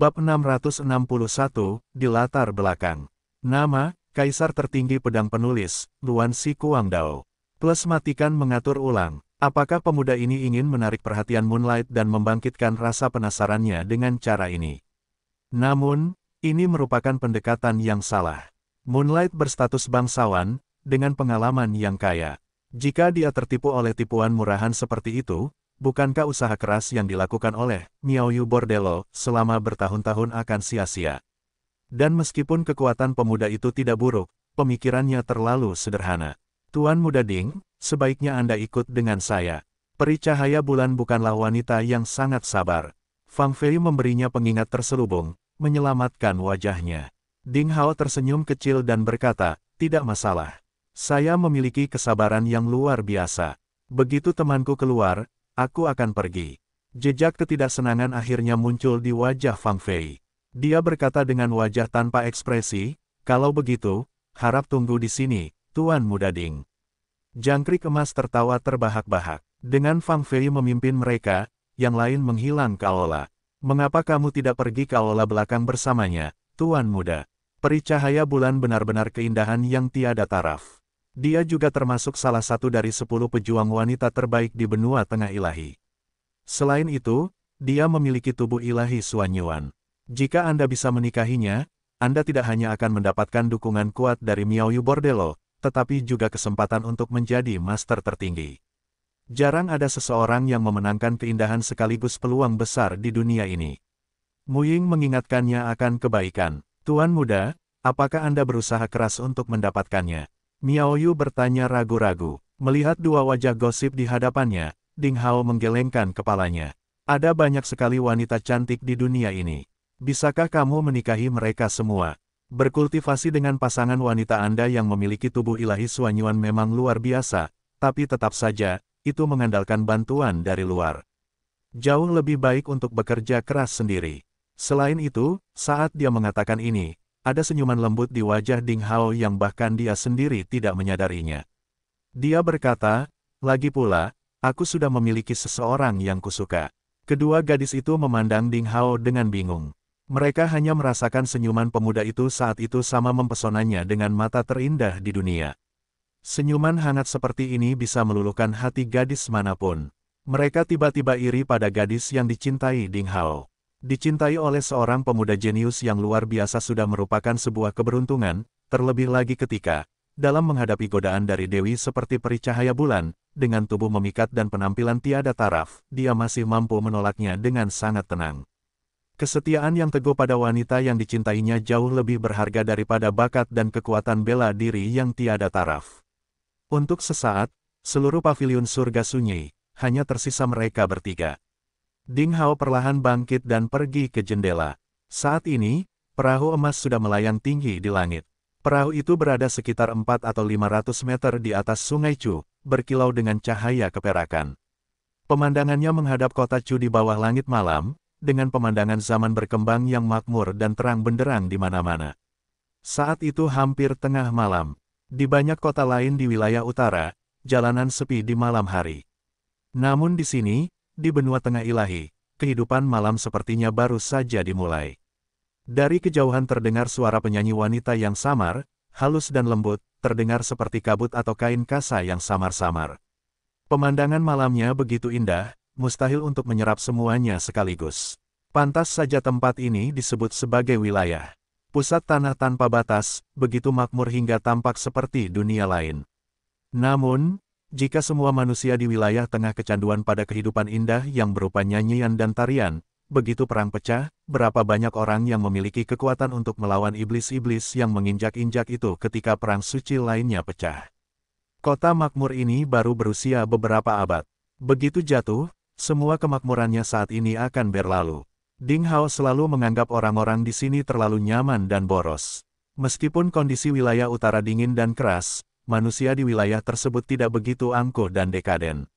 Bab 661, di latar belakang. Nama, Kaisar tertinggi pedang penulis, Luan Si Dao. Plus matikan mengatur ulang, apakah pemuda ini ingin menarik perhatian Moonlight dan membangkitkan rasa penasarannya dengan cara ini. Namun, ini merupakan pendekatan yang salah. Moonlight berstatus bangsawan, dengan pengalaman yang kaya. Jika dia tertipu oleh tipuan murahan seperti itu, bukankah usaha keras yang dilakukan oleh Miaoyu Bordello selama bertahun-tahun akan sia-sia? Dan meskipun kekuatan pemuda itu tidak buruk, pemikirannya terlalu sederhana. Tuan Muda Ding, sebaiknya Anda ikut dengan saya. Peri cahaya bulan bukanlah wanita yang sangat sabar. Fang Fei memberinya pengingat terselubung, menyelamatkan wajahnya. Ding Hao tersenyum kecil dan berkata, tidak masalah. Saya memiliki kesabaran yang luar biasa. Begitu temanku keluar, Aku akan pergi. Jejak ketidaksenangan akhirnya muncul di wajah Fang Fei. Dia berkata dengan wajah tanpa ekspresi, kalau begitu, harap tunggu di sini, Tuan Muda Ding. Jangkrik emas tertawa terbahak-bahak. Dengan Fang Fei memimpin mereka, yang lain menghilang Aola. Mengapa kamu tidak pergi ke Aola belakang bersamanya, Tuan Muda? Pericahaya bulan benar-benar keindahan yang tiada taraf. Dia juga termasuk salah satu dari sepuluh pejuang wanita terbaik di benua tengah ilahi. Selain itu, dia memiliki tubuh ilahi Suanyuan. Jika Anda bisa menikahinya, Anda tidak hanya akan mendapatkan dukungan kuat dari Miaoyu Bordello, tetapi juga kesempatan untuk menjadi master tertinggi. Jarang ada seseorang yang memenangkan keindahan sekaligus peluang besar di dunia ini. Muying mengingatkannya akan kebaikan. Tuan muda, apakah Anda berusaha keras untuk mendapatkannya? Miao Yu bertanya ragu-ragu. Melihat dua wajah gosip di hadapannya, Ding Hao menggelengkan kepalanya. Ada banyak sekali wanita cantik di dunia ini. Bisakah kamu menikahi mereka semua? Berkultivasi dengan pasangan wanita Anda yang memiliki tubuh ilahi Suanyuan memang luar biasa, tapi tetap saja, itu mengandalkan bantuan dari luar. Jauh lebih baik untuk bekerja keras sendiri. Selain itu, saat dia mengatakan ini, ada senyuman lembut di wajah Ding Hao yang bahkan dia sendiri tidak menyadarinya. Dia berkata, lagi pula, aku sudah memiliki seseorang yang kusuka. Kedua gadis itu memandang Ding Hao dengan bingung. Mereka hanya merasakan senyuman pemuda itu saat itu sama mempesonanya dengan mata terindah di dunia. Senyuman hangat seperti ini bisa meluluhkan hati gadis manapun. Mereka tiba-tiba iri pada gadis yang dicintai Ding Hao. Dicintai oleh seorang pemuda jenius yang luar biasa sudah merupakan sebuah keberuntungan, terlebih lagi ketika, dalam menghadapi godaan dari Dewi seperti peri cahaya bulan, dengan tubuh memikat dan penampilan tiada taraf, dia masih mampu menolaknya dengan sangat tenang. Kesetiaan yang teguh pada wanita yang dicintainya jauh lebih berharga daripada bakat dan kekuatan bela diri yang tiada taraf. Untuk sesaat, seluruh pavilion surga sunyi, hanya tersisa mereka bertiga. Ding Hao perlahan bangkit dan pergi ke jendela. Saat ini, perahu emas sudah melayang tinggi di langit. Perahu itu berada sekitar 4 atau 500 meter di atas sungai Chu, berkilau dengan cahaya keperakan. Pemandangannya menghadap kota Chu di bawah langit malam, dengan pemandangan zaman berkembang yang makmur dan terang benderang di mana-mana. Saat itu hampir tengah malam. Di banyak kota lain di wilayah utara, jalanan sepi di malam hari. Namun di sini, di benua tengah ilahi, kehidupan malam sepertinya baru saja dimulai. Dari kejauhan terdengar suara penyanyi wanita yang samar, halus dan lembut, terdengar seperti kabut atau kain kasa yang samar-samar. Pemandangan malamnya begitu indah, mustahil untuk menyerap semuanya sekaligus. Pantas saja tempat ini disebut sebagai wilayah. Pusat tanah tanpa batas, begitu makmur hingga tampak seperti dunia lain. Namun, jika semua manusia di wilayah tengah kecanduan pada kehidupan indah yang berupa nyanyian dan tarian, begitu perang pecah, berapa banyak orang yang memiliki kekuatan untuk melawan iblis-iblis yang menginjak-injak itu ketika perang suci lainnya pecah. Kota makmur ini baru berusia beberapa abad. Begitu jatuh, semua kemakmurannya saat ini akan berlalu. Ding Hao selalu menganggap orang-orang di sini terlalu nyaman dan boros. Meskipun kondisi wilayah utara dingin dan keras, manusia di wilayah tersebut tidak begitu angkuh dan dekaden.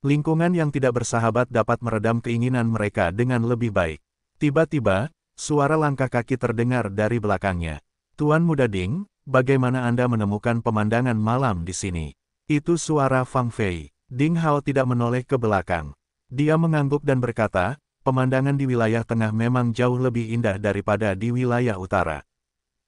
Lingkungan yang tidak bersahabat dapat meredam keinginan mereka dengan lebih baik. Tiba-tiba, suara langkah kaki terdengar dari belakangnya. Tuan Muda Ding, bagaimana Anda menemukan pemandangan malam di sini? Itu suara Fang Fei. Ding Hao tidak menoleh ke belakang. Dia mengangguk dan berkata, pemandangan di wilayah tengah memang jauh lebih indah daripada di wilayah utara.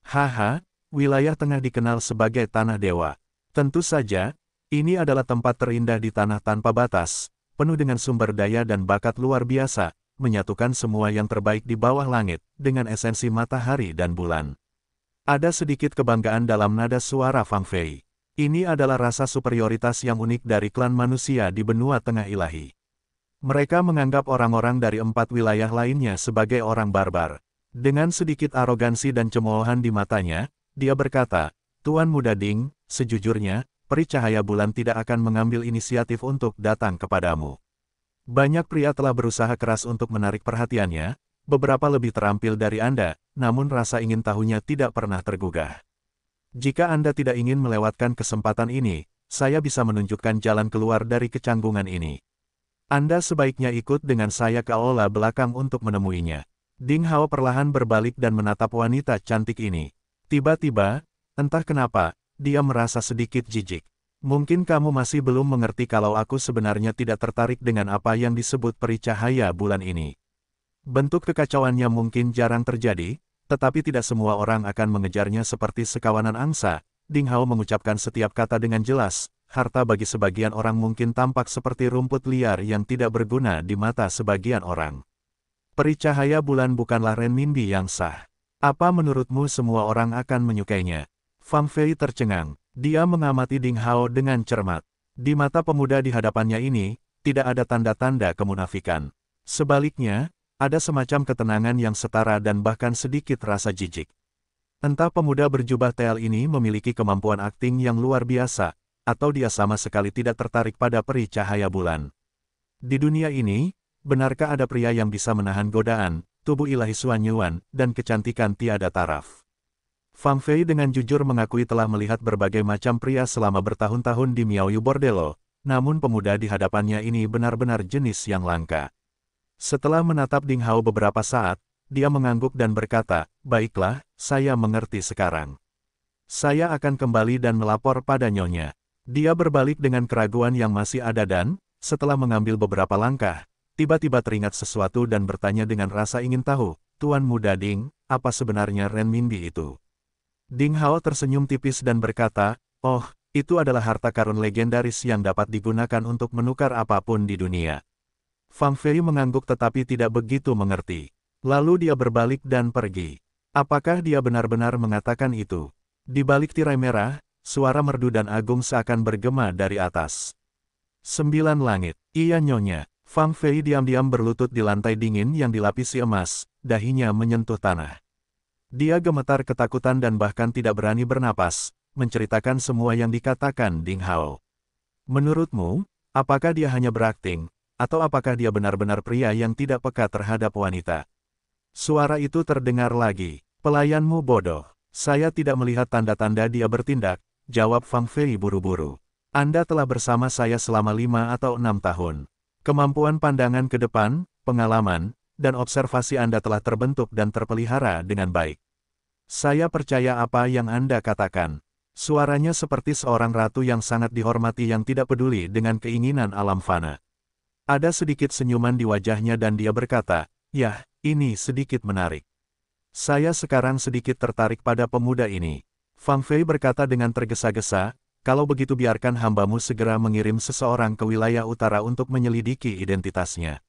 Haha, wilayah tengah dikenal sebagai Tanah Dewa. Tentu saja, ini adalah tempat terindah di tanah tanpa batas, penuh dengan sumber daya dan bakat luar biasa, menyatukan semua yang terbaik di bawah langit, dengan esensi matahari dan bulan. Ada sedikit kebanggaan dalam nada suara Fang Fei. Ini adalah rasa superioritas yang unik dari klan manusia di benua tengah ilahi. Mereka menganggap orang-orang dari empat wilayah lainnya sebagai orang barbar. Dengan sedikit arogansi dan cemoohan di matanya, dia berkata, Tuan Muda Ding, sejujurnya, peri cahaya bulan tidak akan mengambil inisiatif untuk datang kepadamu. Banyak pria telah berusaha keras untuk menarik perhatiannya, beberapa lebih terampil dari Anda, namun rasa ingin tahunya tidak pernah tergugah. Jika Anda tidak ingin melewatkan kesempatan ini, saya bisa menunjukkan jalan keluar dari kecanggungan ini. Anda sebaiknya ikut dengan saya ke aula belakang untuk menemuinya. Ding Hao perlahan berbalik dan menatap wanita cantik ini. Tiba-tiba, entah kenapa, dia merasa sedikit jijik. Mungkin kamu masih belum mengerti kalau aku sebenarnya tidak tertarik dengan apa yang disebut peri cahaya bulan ini. Bentuk kekacauannya mungkin jarang terjadi, tetapi tidak semua orang akan mengejarnya seperti sekawanan angsa. Ding Hao mengucapkan setiap kata dengan jelas, harta bagi sebagian orang mungkin tampak seperti rumput liar yang tidak berguna di mata sebagian orang. Peri cahaya bulan bukanlah renminbi yang sah. Apa menurutmu semua orang akan menyukainya? Fang Fei tercengang. Dia mengamati Ding Hao dengan cermat. Di mata pemuda di hadapannya ini, tidak ada tanda-tanda kemunafikan. Sebaliknya, ada semacam ketenangan yang setara dan bahkan sedikit rasa jijik. Entah pemuda berjubah tel ini memiliki kemampuan akting yang luar biasa, atau dia sama sekali tidak tertarik pada peri cahaya bulan. Di dunia ini, benarkah ada pria yang bisa menahan godaan, tubuh ilahi Suan Yuan, dan kecantikan tiada taraf. Fang Fei dengan jujur mengakui telah melihat berbagai macam pria selama bertahun-tahun di Miao Yu Bordello, namun pemuda di hadapannya ini benar-benar jenis yang langka. Setelah menatap Ding Hao beberapa saat, dia mengangguk dan berkata, Baiklah, saya mengerti sekarang. Saya akan kembali dan melapor pada nyonya. Dia berbalik dengan keraguan yang masih ada dan, setelah mengambil beberapa langkah, tiba-tiba teringat sesuatu dan bertanya dengan rasa ingin tahu, Tuan Muda Ding, apa sebenarnya Ren itu? Ding Hao tersenyum tipis dan berkata, Oh, itu adalah harta karun legendaris yang dapat digunakan untuk menukar apapun di dunia. Fang Fei mengangguk tetapi tidak begitu mengerti. Lalu dia berbalik dan pergi. Apakah dia benar-benar mengatakan itu? Di balik tirai merah, suara merdu dan agung seakan bergema dari atas. Sembilan langit, iya nyonya, Fang Fei diam-diam berlutut di lantai dingin yang dilapisi emas, dahinya menyentuh tanah. Dia gemetar ketakutan dan bahkan tidak berani bernapas, menceritakan semua yang dikatakan Ding Hao. Menurutmu, apakah dia hanya berakting, atau apakah dia benar-benar pria yang tidak peka terhadap wanita? Suara itu terdengar lagi. Pelayanmu bodoh. Saya tidak melihat tanda-tanda dia bertindak, jawab Fang Fei buru-buru. Anda telah bersama saya selama lima atau enam tahun. Kemampuan pandangan ke depan, pengalaman, dan observasi Anda telah terbentuk dan terpelihara dengan baik. Saya percaya apa yang Anda katakan. Suaranya seperti seorang ratu yang sangat dihormati yang tidak peduli dengan keinginan alam fana. Ada sedikit senyuman di wajahnya dan dia berkata, Yah, ini sedikit menarik. Saya sekarang sedikit tertarik pada pemuda ini. Fang Fei berkata dengan tergesa-gesa, kalau begitu biarkan hambamu segera mengirim seseorang ke wilayah utara untuk menyelidiki identitasnya.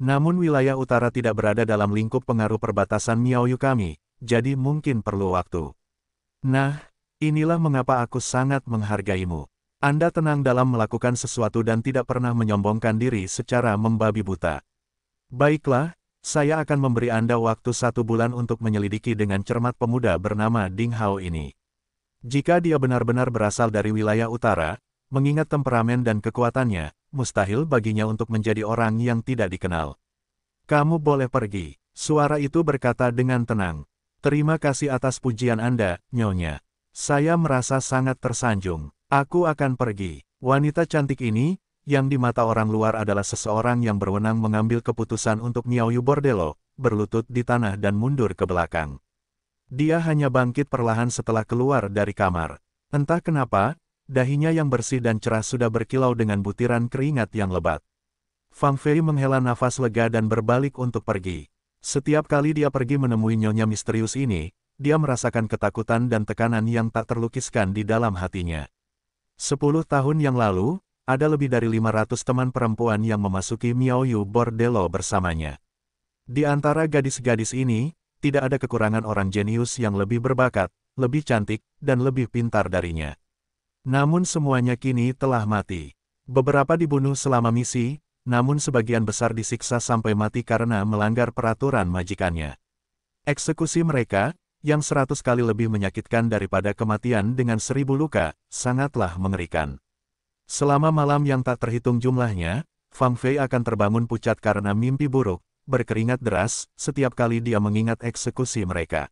Namun wilayah utara tidak berada dalam lingkup pengaruh perbatasan Miaoyu kami, jadi mungkin perlu waktu. Nah, inilah mengapa aku sangat menghargaimu. Anda tenang dalam melakukan sesuatu dan tidak pernah menyombongkan diri secara membabi buta. Baiklah, saya akan memberi Anda waktu satu bulan untuk menyelidiki dengan cermat pemuda bernama Ding Hao ini. Jika dia benar-benar berasal dari wilayah utara, mengingat temperamen dan kekuatannya, mustahil baginya untuk menjadi orang yang tidak dikenal. Kamu boleh pergi, suara itu berkata dengan tenang. Terima kasih atas pujian Anda, Nyonya. Saya merasa sangat tersanjung. Aku akan pergi. Wanita cantik ini, yang di mata orang luar adalah seseorang yang berwenang mengambil keputusan untuk miao yu Bordello, berlutut di tanah dan mundur ke belakang. Dia hanya bangkit perlahan setelah keluar dari kamar. Entah kenapa, dahinya yang bersih dan cerah sudah berkilau dengan butiran keringat yang lebat. Fang Fei menghela nafas lega dan berbalik untuk pergi. Setiap kali dia pergi menemui nyonya misterius ini, dia merasakan ketakutan dan tekanan yang tak terlukiskan di dalam hatinya. Sepuluh tahun yang lalu, ada lebih dari 500 teman perempuan yang memasuki Miao Yu Bordello bersamanya. Di antara gadis-gadis ini, tidak ada kekurangan orang jenius yang lebih berbakat, lebih cantik, dan lebih pintar darinya. Namun semuanya kini telah mati. Beberapa dibunuh selama misi, namun sebagian besar disiksa sampai mati karena melanggar peraturan majikannya. Eksekusi mereka, yang seratus kali lebih menyakitkan daripada kematian dengan seribu luka, sangatlah mengerikan. Selama malam yang tak terhitung jumlahnya, Fang Fei akan terbangun pucat karena mimpi buruk, berkeringat deras, setiap kali dia mengingat eksekusi mereka.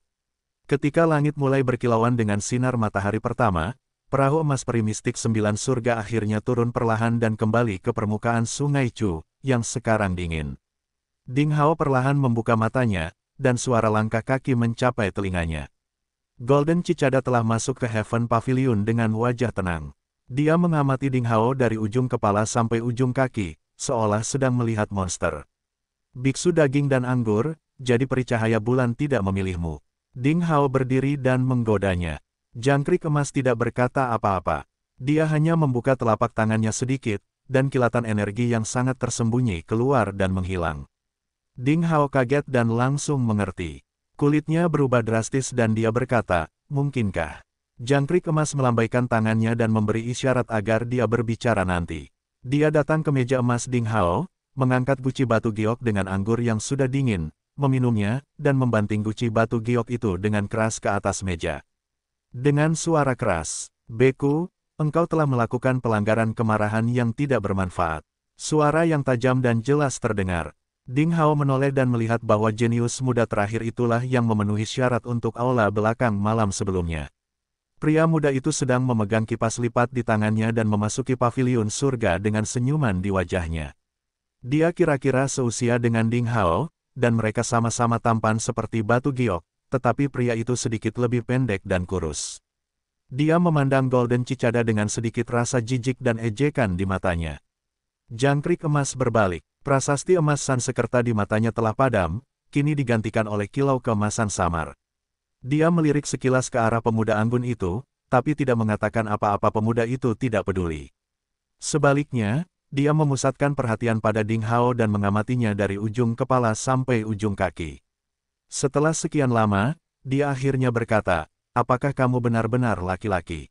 Ketika langit mulai berkilauan dengan sinar matahari pertama, perahu emas primistik sembilan surga akhirnya turun perlahan dan kembali ke permukaan sungai Chu, yang sekarang dingin. Ding Hao perlahan membuka matanya, dan suara langkah kaki mencapai telinganya. Golden Cicada telah masuk ke Heaven Pavilion dengan wajah tenang. Dia mengamati Ding Hao dari ujung kepala sampai ujung kaki, seolah sedang melihat monster. Biksu daging dan anggur, jadi pericahaya bulan tidak memilihmu. Ding Hao berdiri dan menggodanya. Jangkrik emas tidak berkata apa-apa. Dia hanya membuka telapak tangannya sedikit, dan kilatan energi yang sangat tersembunyi keluar dan menghilang. Ding Hao kaget dan langsung mengerti. Kulitnya berubah drastis dan dia berkata, mungkinkah? Jangkrik emas melambaikan tangannya dan memberi isyarat agar dia berbicara nanti. Dia datang ke meja emas Ding Hao, mengangkat guci batu giok dengan anggur yang sudah dingin, meminumnya, dan membanting guci batu giok itu dengan keras ke atas meja. Dengan suara keras, Beku, engkau telah melakukan pelanggaran kemarahan yang tidak bermanfaat. Suara yang tajam dan jelas terdengar. Ding Hao menoleh dan melihat bahwa jenius muda terakhir itulah yang memenuhi syarat untuk aula belakang malam sebelumnya. Pria muda itu sedang memegang kipas lipat di tangannya dan memasuki pavilion surga dengan senyuman di wajahnya. Dia kira-kira seusia dengan Ding Hao, dan mereka sama-sama tampan seperti batu giok, tetapi pria itu sedikit lebih pendek dan kurus. Dia memandang Golden Cicada dengan sedikit rasa jijik dan ejekan di matanya. Jangkrik emas berbalik, prasasti emas Sansekerta di matanya telah padam, kini digantikan oleh kilau keemasan samar. Dia melirik sekilas ke arah pemuda anggun itu, tapi tidak mengatakan apa-apa pemuda itu tidak peduli. Sebaliknya, dia memusatkan perhatian pada Ding Hao dan mengamatinya dari ujung kepala sampai ujung kaki. Setelah sekian lama, dia akhirnya berkata, apakah kamu benar-benar laki-laki?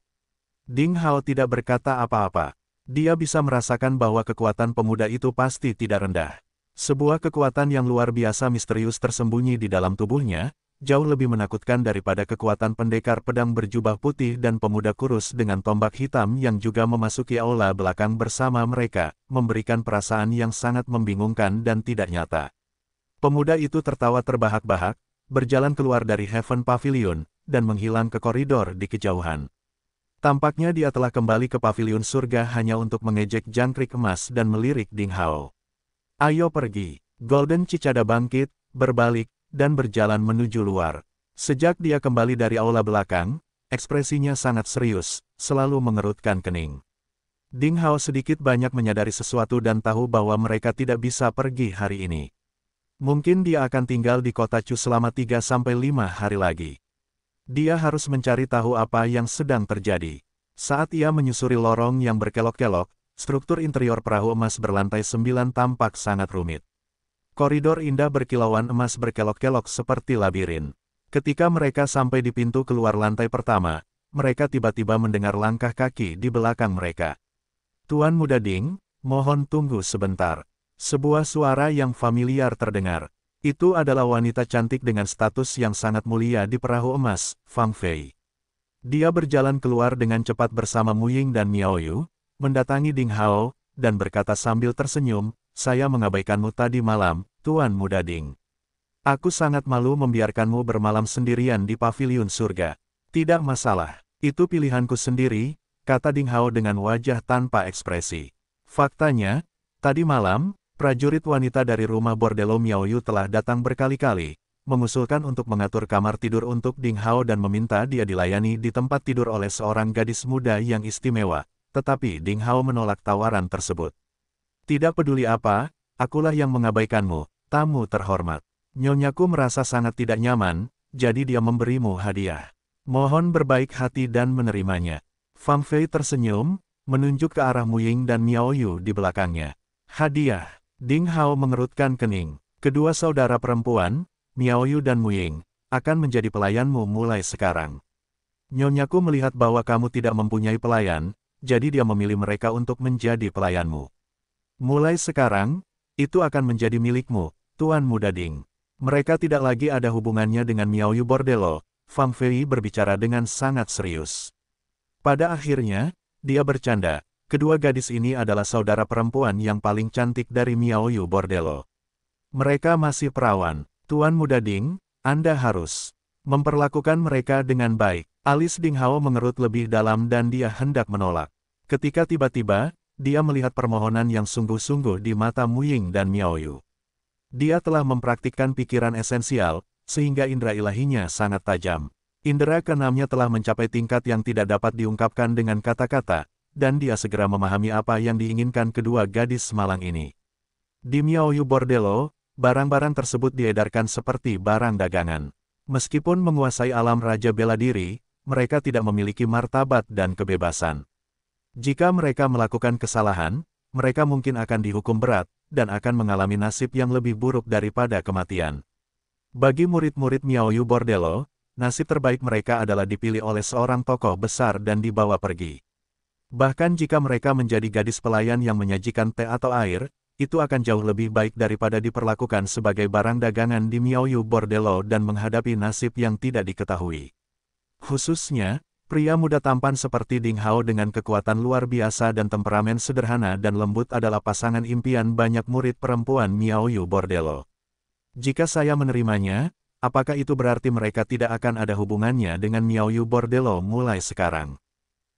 Ding Hao tidak berkata apa-apa. Dia bisa merasakan bahwa kekuatan pemuda itu pasti tidak rendah. Sebuah kekuatan yang luar biasa misterius tersembunyi di dalam tubuhnya, jauh lebih menakutkan daripada kekuatan pendekar pedang berjubah putih dan pemuda kurus dengan tombak hitam yang juga memasuki aula belakang bersama mereka, memberikan perasaan yang sangat membingungkan dan tidak nyata. Pemuda itu tertawa terbahak-bahak, berjalan keluar dari Heaven Pavilion, dan menghilang ke koridor di kejauhan. Tampaknya dia telah kembali ke pavilion surga hanya untuk mengejek jangkrik emas dan melirik Ding Hao. Ayo pergi. Golden Cicada bangkit, berbalik, dan berjalan menuju luar. Sejak dia kembali dari aula belakang, ekspresinya sangat serius, selalu mengerutkan kening. Ding Hao sedikit banyak menyadari sesuatu dan tahu bahwa mereka tidak bisa pergi hari ini. Mungkin dia akan tinggal di kota Chu selama 3-5 hari lagi. Dia harus mencari tahu apa yang sedang terjadi. Saat ia menyusuri lorong yang berkelok-kelok, struktur interior perahu emas berlantai 9 tampak sangat rumit. Koridor indah berkilauan emas berkelok-kelok seperti labirin. Ketika mereka sampai di pintu keluar lantai pertama, mereka tiba-tiba mendengar langkah kaki di belakang mereka. Tuan Muda Ding, mohon tunggu sebentar. Sebuah suara yang familiar terdengar. Itu adalah wanita cantik dengan status yang sangat mulia di perahu emas, Fang Fei. Dia berjalan keluar dengan cepat bersama Mu Ying dan Miao Yu, mendatangi Ding Hao, dan berkata sambil tersenyum, saya mengabaikanmu tadi malam, Tuan Muda Ding. Aku sangat malu membiarkanmu bermalam sendirian di paviliun surga. Tidak masalah, itu pilihanku sendiri, kata Ding Hao dengan wajah tanpa ekspresi. Faktanya, tadi malam, prajurit wanita dari rumah Bordelo Yu telah datang berkali-kali, mengusulkan untuk mengatur kamar tidur untuk Ding Hao dan meminta dia dilayani di tempat tidur oleh seorang gadis muda yang istimewa, tetapi Ding Hao menolak tawaran tersebut. Tidak peduli apa, akulah yang mengabaikanmu, tamu terhormat. Nyonyaku merasa sangat tidak nyaman, jadi dia memberimu hadiah. Mohon berbaik hati dan menerimanya. Fang Fei tersenyum, menunjuk ke arah Mu Ying dan Miao Yu di belakangnya. Hadiah. Ding Hao mengerutkan kening. Kedua saudara perempuan, Miao Yu dan Ying, akan menjadi pelayanmu mulai sekarang. Nyonyaku melihat bahwa kamu tidak mempunyai pelayan, jadi dia memilih mereka untuk menjadi pelayanmu. Mulai sekarang, itu akan menjadi milikmu, Tuan Muda Ding. Mereka tidak lagi ada hubungannya dengan Miaoyu Bordello, Fang Fei berbicara dengan sangat serius. Pada akhirnya, dia bercanda, kedua gadis ini adalah saudara perempuan yang paling cantik dari Miaoyu Bordello. Mereka masih perawan, Tuan Muda Ding, Anda harus memperlakukan mereka dengan baik. Alis Ding Hao mengerut lebih dalam dan dia hendak menolak. Ketika tiba-tiba, dia melihat permohonan yang sungguh-sungguh di mata Muying dan Miaoyu. Dia telah mempraktikkan pikiran esensial, sehingga indera ilahinya sangat tajam. Indera keenamnya telah mencapai tingkat yang tidak dapat diungkapkan dengan kata-kata, dan dia segera memahami apa yang diinginkan kedua gadis malang ini. Di Miaoyu Bordello, barang-barang tersebut diedarkan seperti barang dagangan. Meskipun menguasai alam Raja Bela Diri, mereka tidak memiliki martabat dan kebebasan. Jika mereka melakukan kesalahan, mereka mungkin akan dihukum berat, dan akan mengalami nasib yang lebih buruk daripada kematian. Bagi murid-murid Miaoyu Bordello, nasib terbaik mereka adalah dipilih oleh seorang tokoh besar dan dibawa pergi. Bahkan jika mereka menjadi gadis pelayan yang menyajikan teh atau air, itu akan jauh lebih baik daripada diperlakukan sebagai barang dagangan di Miaoyu Bordello dan menghadapi nasib yang tidak diketahui. Khususnya, Pria muda tampan seperti Ding Hao dengan kekuatan luar biasa dan temperamen sederhana dan lembut adalah pasangan impian banyak murid perempuan Miao Yu Bordello. Jika saya menerimanya, apakah itu berarti mereka tidak akan ada hubungannya dengan Miao Yu Bordello mulai sekarang?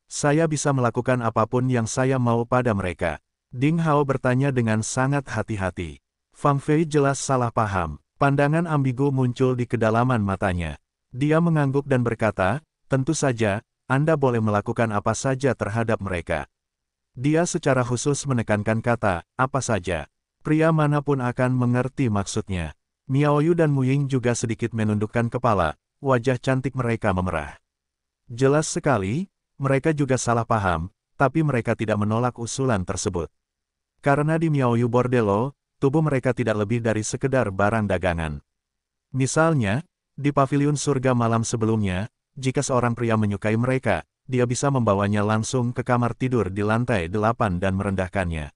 Saya bisa melakukan apapun yang saya mau pada mereka. Ding Hao bertanya dengan sangat hati-hati. Fang Fei jelas salah paham. Pandangan ambigu muncul di kedalaman matanya. Dia mengangguk dan berkata, Tentu saja, Anda boleh melakukan apa saja terhadap mereka. Dia secara khusus menekankan kata, apa saja. Pria manapun akan mengerti maksudnya. Miaoyu dan Muying juga sedikit menundukkan kepala, wajah cantik mereka memerah. Jelas sekali, mereka juga salah paham, tapi mereka tidak menolak usulan tersebut. Karena di Miaoyu Bordello, tubuh mereka tidak lebih dari sekedar barang dagangan. Misalnya, di pavilion surga malam sebelumnya, jika seorang pria menyukai mereka, dia bisa membawanya langsung ke kamar tidur di lantai delapan dan merendahkannya.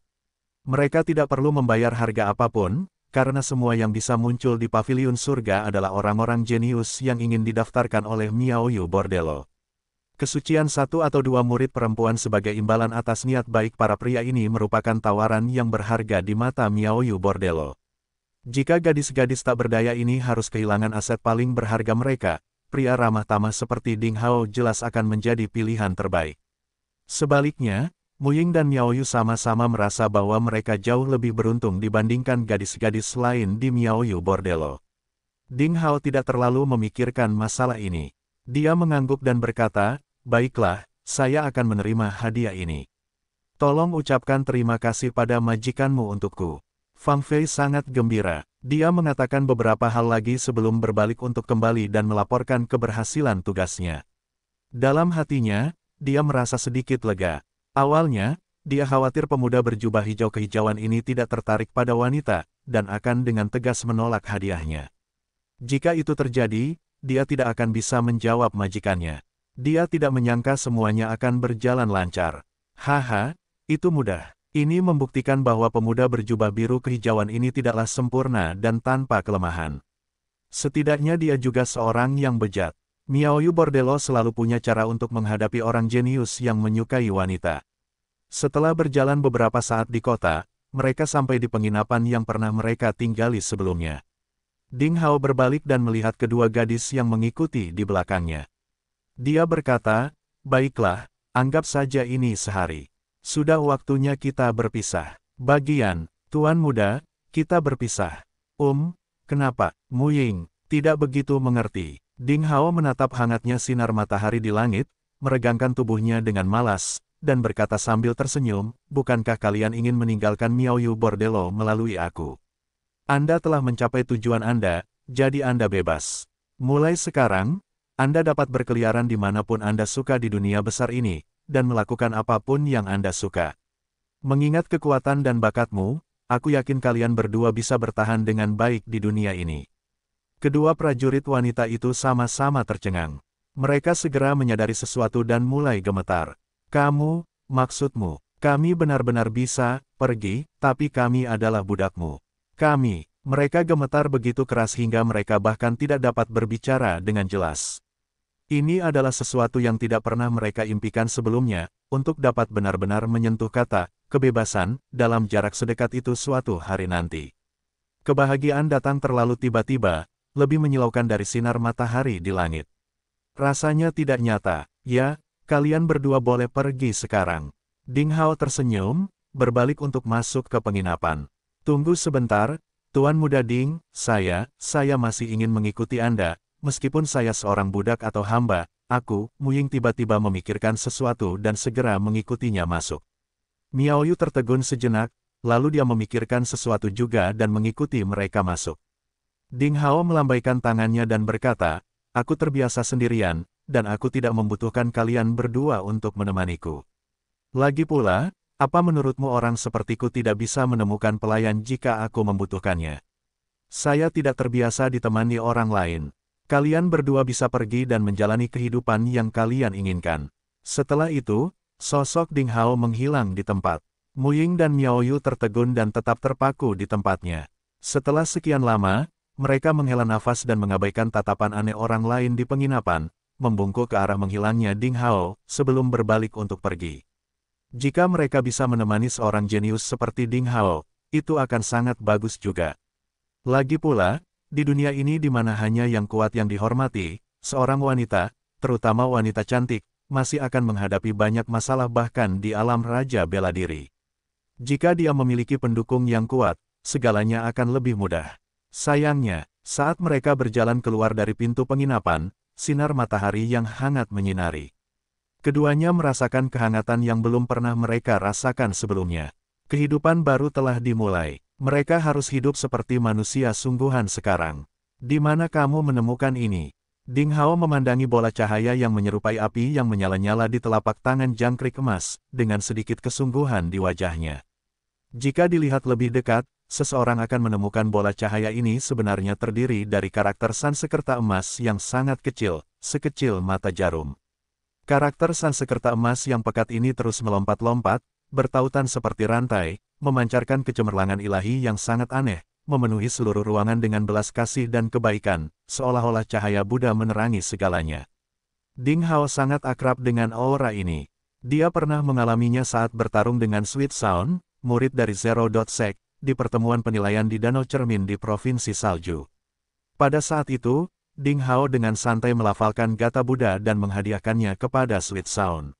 Mereka tidak perlu membayar harga apapun, karena semua yang bisa muncul di pavilion surga adalah orang-orang jenius yang ingin didaftarkan oleh Miaoyu Bordello. Kesucian satu atau dua murid perempuan sebagai imbalan atas niat baik para pria ini merupakan tawaran yang berharga di mata Miaoyu Bordello. Jika gadis-gadis tak berdaya ini harus kehilangan aset paling berharga mereka, pria ramah tamah seperti Ding Hao jelas akan menjadi pilihan terbaik. Sebaliknya, Mu Ying dan Miao Yu sama-sama merasa bahwa mereka jauh lebih beruntung dibandingkan gadis-gadis lain di Miao Yu Bordello. Ding Hao tidak terlalu memikirkan masalah ini. Dia mengangguk dan berkata, Baiklah, saya akan menerima hadiah ini. Tolong ucapkan terima kasih pada majikanmu untukku. Fang Fei sangat gembira. Dia mengatakan beberapa hal lagi sebelum berbalik untuk kembali dan melaporkan keberhasilan tugasnya. Dalam hatinya, dia merasa sedikit lega. Awalnya, dia khawatir pemuda berjubah hijau kehijauan ini tidak tertarik pada wanita, dan akan dengan tegas menolak hadiahnya. Jika itu terjadi, dia tidak akan bisa menjawab majikannya. Dia tidak menyangka semuanya akan berjalan lancar. Haha, itu mudah. Ini membuktikan bahwa pemuda berjubah biru kehijauan ini tidaklah sempurna dan tanpa kelemahan. Setidaknya dia juga seorang yang bejat. Miaoyu Bordello selalu punya cara untuk menghadapi orang jenius yang menyukai wanita. Setelah berjalan beberapa saat di kota, mereka sampai di penginapan yang pernah mereka tinggali sebelumnya. Ding Hao berbalik dan melihat kedua gadis yang mengikuti di belakangnya. Dia berkata, Baiklah, anggap saja ini sehari. Sudah waktunya kita berpisah. Bagian, Tuan Muda, kita berpisah. Um, kenapa? Mu Ying, tidak begitu mengerti. Ding Hao menatap hangatnya sinar matahari di langit, meregangkan tubuhnya dengan malas, dan berkata sambil tersenyum, bukankah kalian ingin meninggalkan Miao Yu Bordello melalui aku? Anda telah mencapai tujuan Anda, jadi Anda bebas. Mulai sekarang, Anda dapat berkeliaran dimanapun Anda suka di dunia besar ini, dan melakukan apapun yang Anda suka. Mengingat kekuatan dan bakatmu, aku yakin kalian berdua bisa bertahan dengan baik di dunia ini. Kedua prajurit wanita itu sama-sama tercengang. Mereka segera menyadari sesuatu dan mulai gemetar. Kamu, maksudmu, kami benar-benar bisa, pergi, tapi kami adalah budakmu. Kami, mereka gemetar begitu keras hingga mereka bahkan tidak dapat berbicara dengan jelas. Ini adalah sesuatu yang tidak pernah mereka impikan sebelumnya, untuk dapat benar-benar menyentuh kata, kebebasan, dalam jarak sedekat itu suatu hari nanti. Kebahagiaan datang terlalu tiba-tiba, lebih menyilaukan dari sinar matahari di langit. Rasanya tidak nyata, ya, kalian berdua boleh pergi sekarang. Ding Hao tersenyum, berbalik untuk masuk ke penginapan. Tunggu sebentar, Tuan Muda Ding, saya, saya masih ingin mengikuti Anda, Meskipun saya seorang budak atau hamba, aku, Muying tiba-tiba memikirkan sesuatu dan segera mengikutinya masuk. Miao tertegun sejenak, lalu dia memikirkan sesuatu juga dan mengikuti mereka masuk. Ding Hao melambaikan tangannya dan berkata, Aku terbiasa sendirian, dan aku tidak membutuhkan kalian berdua untuk menemaniku. Lagi pula, apa menurutmu orang sepertiku tidak bisa menemukan pelayan jika aku membutuhkannya? Saya tidak terbiasa ditemani orang lain, Kalian berdua bisa pergi dan menjalani kehidupan yang kalian inginkan. Setelah itu, sosok Ding Hao menghilang di tempat. Mu Ying dan Miao Yu tertegun dan tetap terpaku di tempatnya. Setelah sekian lama, mereka menghela nafas dan mengabaikan tatapan aneh orang lain di penginapan, membungkuk ke arah menghilangnya Ding Hao sebelum berbalik untuk pergi. Jika mereka bisa menemani seorang jenius seperti Ding Hao, itu akan sangat bagus juga. Lagi pula, di dunia ini di mana hanya yang kuat yang dihormati, seorang wanita, terutama wanita cantik, masih akan menghadapi banyak masalah bahkan di alam raja bela diri. Jika dia memiliki pendukung yang kuat, segalanya akan lebih mudah. Sayangnya, saat mereka berjalan keluar dari pintu penginapan, sinar matahari yang hangat menyinari. Keduanya merasakan kehangatan yang belum pernah mereka rasakan sebelumnya. Kehidupan baru telah dimulai. Mereka harus hidup seperti manusia sungguhan sekarang. Di mana kamu menemukan ini? Ding Hao memandangi bola cahaya yang menyerupai api yang menyala-nyala di telapak tangan jangkrik emas, dengan sedikit kesungguhan di wajahnya. Jika dilihat lebih dekat, seseorang akan menemukan bola cahaya ini sebenarnya terdiri dari karakter Sansekerta emas yang sangat kecil, sekecil mata jarum. Karakter Sansekerta emas yang pekat ini terus melompat-lompat, bertautan seperti rantai, memancarkan kecemerlangan ilahi yang sangat aneh, memenuhi seluruh ruangan dengan belas kasih dan kebaikan, seolah-olah cahaya Buddha menerangi segalanya. Ding Hao sangat akrab dengan aura ini. Dia pernah mengalaminya saat bertarung dengan Sweet Sound, murid dari Zero Dot Sek, di pertemuan penilaian di Danau Cermin di Provinsi Salju. Pada saat itu, Ding Hao dengan santai melafalkan Gata Buddha dan menghadiahkannya kepada Sweet Sound.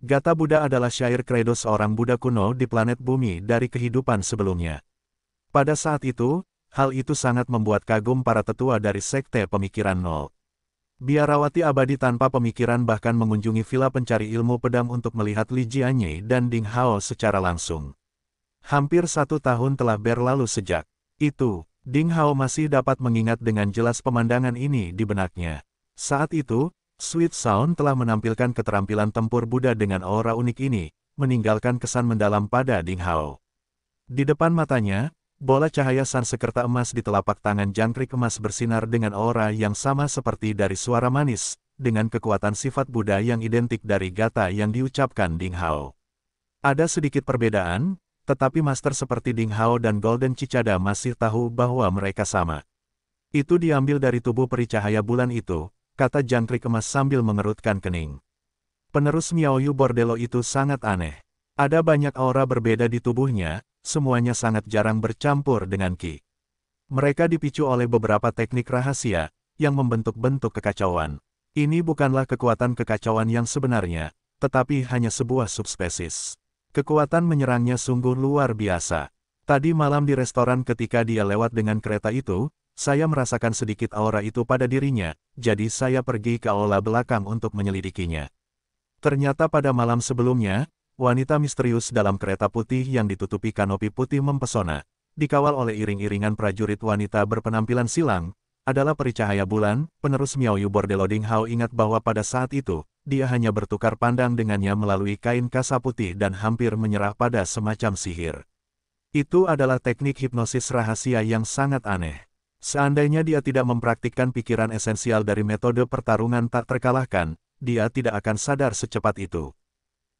Gata Buddha adalah syair kredo seorang Buddha kuno di planet bumi dari kehidupan sebelumnya. Pada saat itu, hal itu sangat membuat kagum para tetua dari sekte pemikiran nol. Biarawati abadi tanpa pemikiran bahkan mengunjungi villa pencari ilmu pedang untuk melihat Li Jianye dan Ding Hao secara langsung. Hampir satu tahun telah berlalu sejak itu, Ding Hao masih dapat mengingat dengan jelas pemandangan ini di benaknya. Saat itu, Sweet Sound telah menampilkan keterampilan tempur Buddha dengan aura unik ini, meninggalkan kesan mendalam pada Ding Hao. Di depan matanya, bola cahaya sansekerta emas di telapak tangan jangkrik emas bersinar dengan aura yang sama seperti dari suara manis, dengan kekuatan sifat Buddha yang identik dari gata yang diucapkan Ding Hao. Ada sedikit perbedaan, tetapi master seperti Ding Hao dan Golden Cicada masih tahu bahwa mereka sama. Itu diambil dari tubuh pericahaya bulan itu, kata jangkrik emas sambil mengerutkan kening. Penerus Miaoyu Bordelo itu sangat aneh. Ada banyak aura berbeda di tubuhnya, semuanya sangat jarang bercampur dengan Ki. Mereka dipicu oleh beberapa teknik rahasia, yang membentuk bentuk kekacauan. Ini bukanlah kekuatan kekacauan yang sebenarnya, tetapi hanya sebuah subspesies. Kekuatan menyerangnya sungguh luar biasa. Tadi malam di restoran ketika dia lewat dengan kereta itu, saya merasakan sedikit aura itu pada dirinya, jadi saya pergi ke aula belakang untuk menyelidikinya. Ternyata pada malam sebelumnya, wanita misterius dalam kereta putih yang ditutupi kanopi putih mempesona, dikawal oleh iring-iringan prajurit wanita berpenampilan silang, adalah pericahaya bulan, penerus Miao Yu bordeloding Hao ingat bahwa pada saat itu, dia hanya bertukar pandang dengannya melalui kain kasa putih dan hampir menyerah pada semacam sihir. Itu adalah teknik hipnosis rahasia yang sangat aneh. Seandainya dia tidak mempraktikkan pikiran esensial dari metode pertarungan tak terkalahkan, dia tidak akan sadar secepat itu.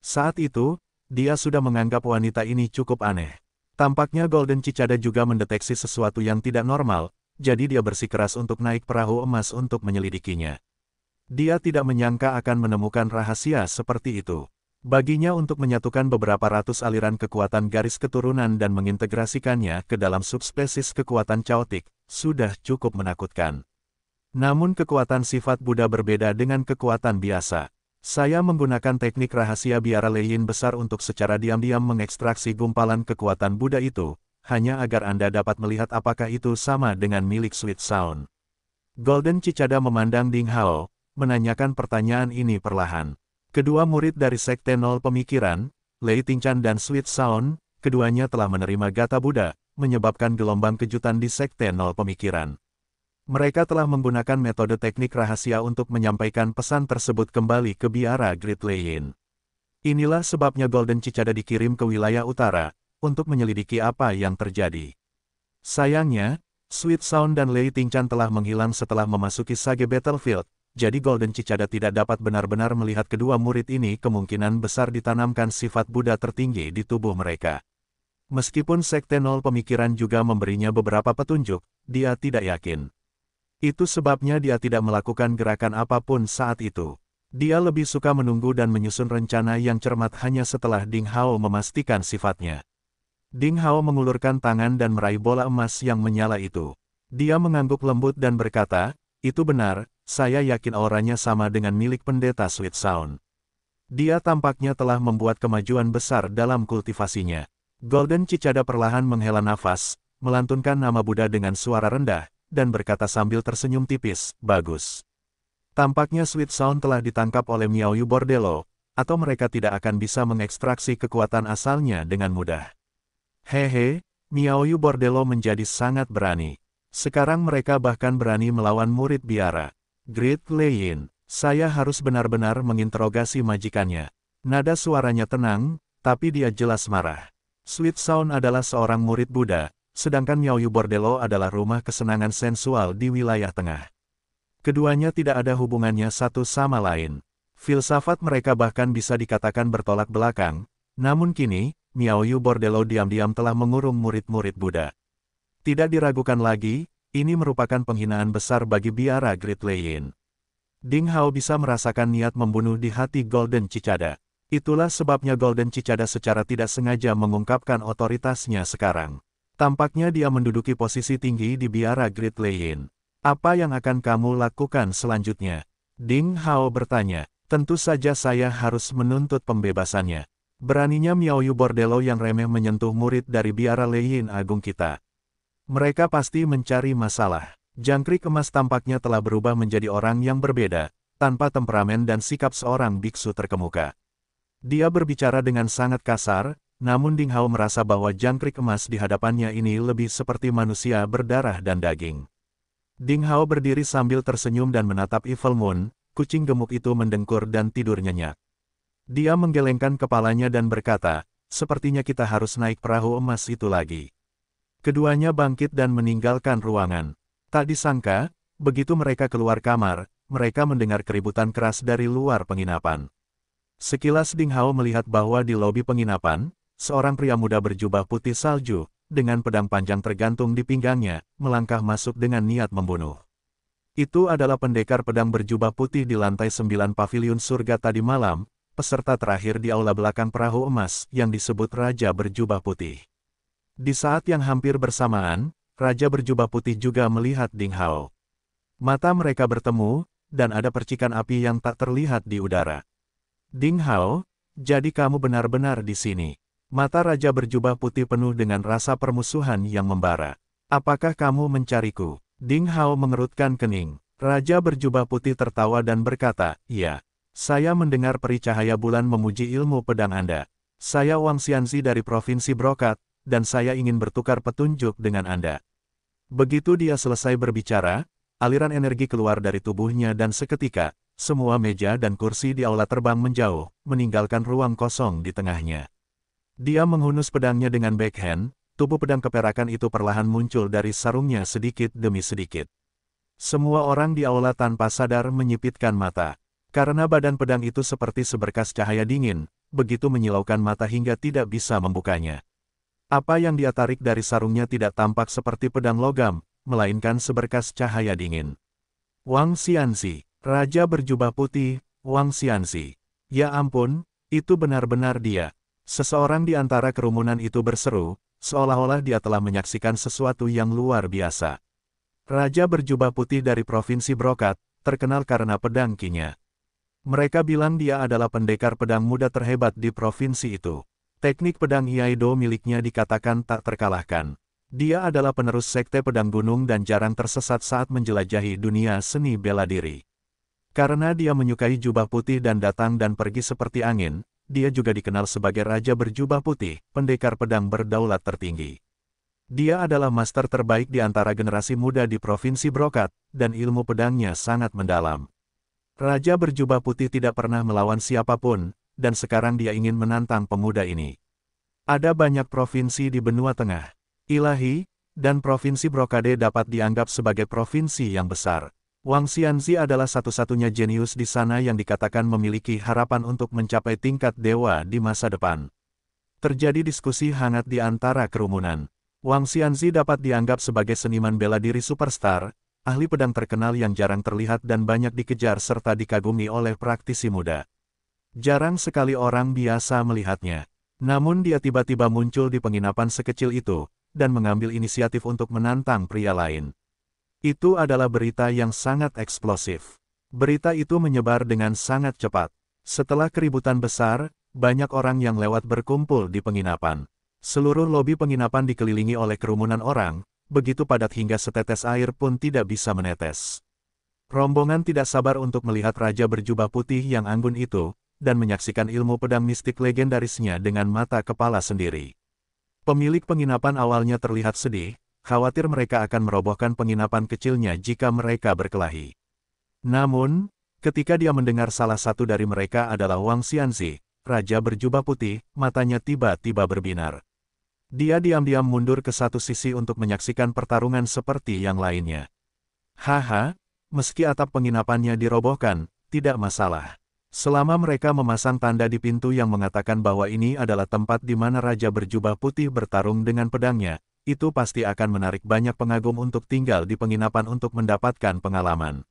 Saat itu, dia sudah menganggap wanita ini cukup aneh. Tampaknya Golden Cicada juga mendeteksi sesuatu yang tidak normal, jadi dia bersikeras untuk naik perahu emas untuk menyelidikinya. Dia tidak menyangka akan menemukan rahasia seperti itu. Baginya untuk menyatukan beberapa ratus aliran kekuatan garis keturunan dan mengintegrasikannya ke dalam subspesies kekuatan caotik, sudah cukup menakutkan. Namun kekuatan sifat Buddha berbeda dengan kekuatan biasa. Saya menggunakan teknik rahasia biara Leyin besar untuk secara diam-diam mengekstraksi gumpalan kekuatan Buddha itu, hanya agar Anda dapat melihat apakah itu sama dengan milik Sweet Sound. Golden Cicada memandang Ding Hao, menanyakan pertanyaan ini perlahan. Kedua murid dari Sekte Nol Pemikiran, Lei Tingchan dan Sweet Sound, keduanya telah menerima Gata Buddha, menyebabkan gelombang kejutan di Sekte Nol Pemikiran. Mereka telah menggunakan metode teknik rahasia untuk menyampaikan pesan tersebut kembali ke biara Great Lane. Inilah sebabnya Golden Cicada dikirim ke wilayah utara, untuk menyelidiki apa yang terjadi. Sayangnya, Sweet Sound dan Lei Tingchan telah menghilang setelah memasuki Sage Battlefield, jadi Golden Cicada tidak dapat benar-benar melihat kedua murid ini kemungkinan besar ditanamkan sifat Buddha tertinggi di tubuh mereka. Meskipun Sekte Nol Pemikiran juga memberinya beberapa petunjuk, dia tidak yakin. Itu sebabnya dia tidak melakukan gerakan apapun saat itu. Dia lebih suka menunggu dan menyusun rencana yang cermat hanya setelah Ding Hao memastikan sifatnya. Ding Hao mengulurkan tangan dan meraih bola emas yang menyala itu. Dia mengangguk lembut dan berkata, itu benar, saya yakin auranya sama dengan milik pendeta Sweet Sound. Dia tampaknya telah membuat kemajuan besar dalam kultivasinya. Golden Cicada perlahan menghela nafas, melantunkan nama Buddha dengan suara rendah, dan berkata sambil tersenyum tipis, bagus. Tampaknya Sweet Sound telah ditangkap oleh Miao Yu Bordello, atau mereka tidak akan bisa mengekstraksi kekuatan asalnya dengan mudah. Hehe, Miao Yu Bordello menjadi sangat berani. Sekarang mereka bahkan berani melawan murid biara. Great Leyin, saya harus benar-benar menginterogasi majikannya. Nada suaranya tenang, tapi dia jelas marah. Sweet Sound adalah seorang murid Buddha, sedangkan Miaoyu Bordello adalah rumah kesenangan sensual di wilayah tengah. Keduanya tidak ada hubungannya satu sama lain. Filsafat mereka bahkan bisa dikatakan bertolak belakang, namun kini, Miaoyu Bordello diam-diam telah mengurung murid-murid Buddha. Tidak diragukan lagi, ini merupakan penghinaan besar bagi biara Great Leyin. Ding Hao bisa merasakan niat membunuh di hati Golden Cicada. Itulah sebabnya Golden Cicada secara tidak sengaja mengungkapkan otoritasnya sekarang. Tampaknya dia menduduki posisi tinggi di biara Great Lane. Apa yang akan kamu lakukan selanjutnya? Ding Hao bertanya. Tentu saja saya harus menuntut pembebasannya. Beraninya Miao Yu Bordello yang remeh menyentuh murid dari biara Leyin Agung kita. Mereka pasti mencari masalah. Jangkrik emas tampaknya telah berubah menjadi orang yang berbeda, tanpa temperamen dan sikap seorang biksu terkemuka. Dia berbicara dengan sangat kasar, namun Ding Hao merasa bahwa jangkrik emas di hadapannya ini lebih seperti manusia berdarah dan daging. Ding Hao berdiri sambil tersenyum dan menatap Evil Moon, kucing gemuk itu mendengkur dan tidur nyenyak. Dia menggelengkan kepalanya dan berkata, sepertinya kita harus naik perahu emas itu lagi. Keduanya bangkit dan meninggalkan ruangan. Tak disangka, begitu mereka keluar kamar, mereka mendengar keributan keras dari luar penginapan. Sekilas Ding Hao melihat bahwa di lobi penginapan, seorang pria muda berjubah putih salju, dengan pedang panjang tergantung di pinggangnya, melangkah masuk dengan niat membunuh. Itu adalah pendekar pedang berjubah putih di lantai sembilan pavilion surga tadi malam, peserta terakhir di aula belakang perahu emas yang disebut Raja Berjubah Putih. Di saat yang hampir bersamaan, Raja Berjubah Putih juga melihat Ding Hao. Mata mereka bertemu, dan ada percikan api yang tak terlihat di udara. Ding Hao, jadi kamu benar-benar di sini. Mata Raja berjubah putih penuh dengan rasa permusuhan yang membara. Apakah kamu mencariku? Ding Hao mengerutkan kening. Raja berjubah putih tertawa dan berkata, Ya, saya mendengar peri cahaya bulan memuji ilmu pedang Anda. Saya Wang Xianzi dari Provinsi Brokat, dan saya ingin bertukar petunjuk dengan Anda. Begitu dia selesai berbicara, aliran energi keluar dari tubuhnya dan seketika, semua meja dan kursi di aula terbang menjauh, meninggalkan ruang kosong di tengahnya. Dia menghunus pedangnya dengan backhand, tubuh pedang keperakan itu perlahan muncul dari sarungnya sedikit demi sedikit. Semua orang di aula tanpa sadar menyipitkan mata. Karena badan pedang itu seperti seberkas cahaya dingin, begitu menyilaukan mata hingga tidak bisa membukanya. Apa yang dia tarik dari sarungnya tidak tampak seperti pedang logam, melainkan seberkas cahaya dingin. Wang Xianzi. Raja berjubah putih, Wang Xianxi. Ya ampun, itu benar-benar dia. Seseorang di antara kerumunan itu berseru, seolah-olah dia telah menyaksikan sesuatu yang luar biasa. Raja berjubah putih dari Provinsi Brokat, terkenal karena pedang kinya. Mereka bilang dia adalah pendekar pedang muda terhebat di provinsi itu. Teknik pedang iaido miliknya dikatakan tak terkalahkan. Dia adalah penerus sekte pedang gunung dan jarang tersesat saat menjelajahi dunia seni bela diri. Karena dia menyukai jubah putih dan datang dan pergi seperti angin, dia juga dikenal sebagai Raja Berjubah Putih, pendekar pedang berdaulat tertinggi. Dia adalah master terbaik di antara generasi muda di Provinsi Brokat, dan ilmu pedangnya sangat mendalam. Raja Berjubah Putih tidak pernah melawan siapapun, dan sekarang dia ingin menantang pemuda ini. Ada banyak provinsi di benua tengah. Ilahi, dan Provinsi Brokade dapat dianggap sebagai provinsi yang besar. Wang Xianzi adalah satu-satunya jenius di sana yang dikatakan memiliki harapan untuk mencapai tingkat dewa di masa depan. Terjadi diskusi hangat di antara kerumunan. Wang Xianzi dapat dianggap sebagai seniman bela diri superstar, ahli pedang terkenal yang jarang terlihat dan banyak dikejar serta dikagumi oleh praktisi muda. Jarang sekali orang biasa melihatnya. Namun dia tiba-tiba muncul di penginapan sekecil itu, dan mengambil inisiatif untuk menantang pria lain. Itu adalah berita yang sangat eksplosif. Berita itu menyebar dengan sangat cepat. Setelah keributan besar, banyak orang yang lewat berkumpul di penginapan. Seluruh lobi penginapan dikelilingi oleh kerumunan orang, begitu padat hingga setetes air pun tidak bisa menetes. Rombongan tidak sabar untuk melihat raja berjubah putih yang anggun itu, dan menyaksikan ilmu pedang mistik legendarisnya dengan mata kepala sendiri. Pemilik penginapan awalnya terlihat sedih, khawatir mereka akan merobohkan penginapan kecilnya jika mereka berkelahi. Namun, ketika dia mendengar salah satu dari mereka adalah Wang Xianzi, raja berjubah putih, matanya tiba-tiba berbinar. Dia diam-diam mundur ke satu sisi untuk menyaksikan pertarungan seperti yang lainnya. Haha, meski atap penginapannya dirobohkan, tidak masalah. Selama mereka memasang tanda di pintu yang mengatakan bahwa ini adalah tempat di mana Raja Berjubah Putih bertarung dengan pedangnya, itu pasti akan menarik banyak pengagum untuk tinggal di penginapan untuk mendapatkan pengalaman.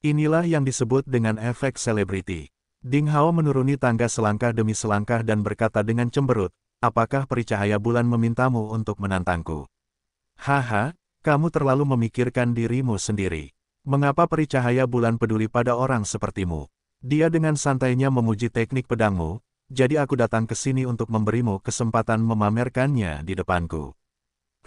Inilah yang disebut dengan efek selebriti. Ding Hao menuruni tangga selangkah demi selangkah dan berkata dengan cemberut, apakah pericahaya bulan memintamu untuk menantangku? Haha, kamu terlalu memikirkan dirimu sendiri. Mengapa pericahaya bulan peduli pada orang sepertimu? Dia dengan santainya memuji teknik pedangmu, jadi aku datang ke sini untuk memberimu kesempatan memamerkannya di depanku.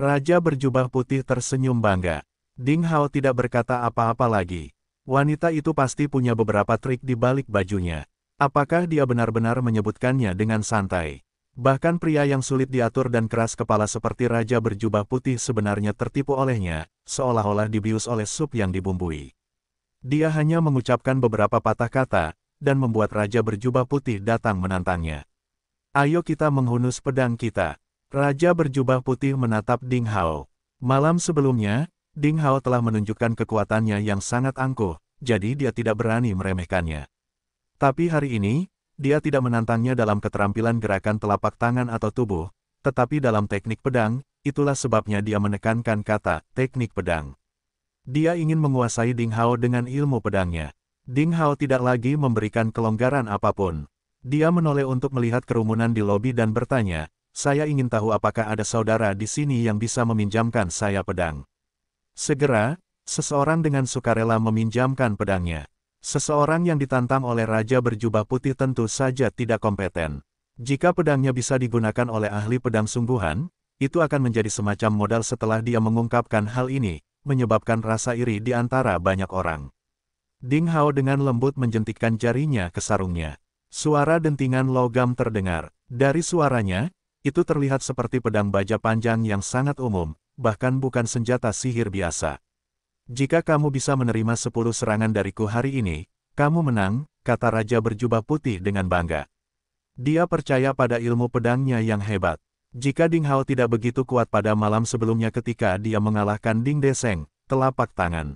Raja berjubah putih tersenyum bangga. Ding Hao tidak berkata apa-apa lagi. Wanita itu pasti punya beberapa trik di balik bajunya. Apakah dia benar-benar menyebutkannya dengan santai? Bahkan pria yang sulit diatur dan keras kepala seperti raja berjubah putih sebenarnya tertipu olehnya, seolah-olah dibius oleh sup yang dibumbui. Dia hanya mengucapkan beberapa patah kata, dan membuat raja berjubah putih datang menantangnya. Ayo kita menghunus pedang kita. Raja berjubah putih menatap Ding Hao. Malam sebelumnya, Ding Hao telah menunjukkan kekuatannya yang sangat angkuh, jadi dia tidak berani meremehkannya. Tapi hari ini, dia tidak menantangnya dalam keterampilan gerakan telapak tangan atau tubuh, tetapi dalam teknik pedang, itulah sebabnya dia menekankan kata teknik pedang. Dia ingin menguasai Ding Hao dengan ilmu pedangnya. Ding Hao tidak lagi memberikan kelonggaran apapun. Dia menoleh untuk melihat kerumunan di lobi dan bertanya, saya ingin tahu apakah ada saudara di sini yang bisa meminjamkan saya pedang. Segera, seseorang dengan sukarela meminjamkan pedangnya. Seseorang yang ditantang oleh raja berjubah putih tentu saja tidak kompeten. Jika pedangnya bisa digunakan oleh ahli pedang sungguhan, itu akan menjadi semacam modal setelah dia mengungkapkan hal ini, menyebabkan rasa iri di antara banyak orang. Ding Hao dengan lembut menjentikkan jarinya ke sarungnya. Suara dentingan logam terdengar. Dari suaranya, itu terlihat seperti pedang baja panjang yang sangat umum, bahkan bukan senjata sihir biasa. Jika kamu bisa menerima sepuluh serangan dariku hari ini, kamu menang, kata Raja berjubah putih dengan bangga. Dia percaya pada ilmu pedangnya yang hebat. Jika Ding Hao tidak begitu kuat pada malam sebelumnya ketika dia mengalahkan Ding Deseng, telapak tangan.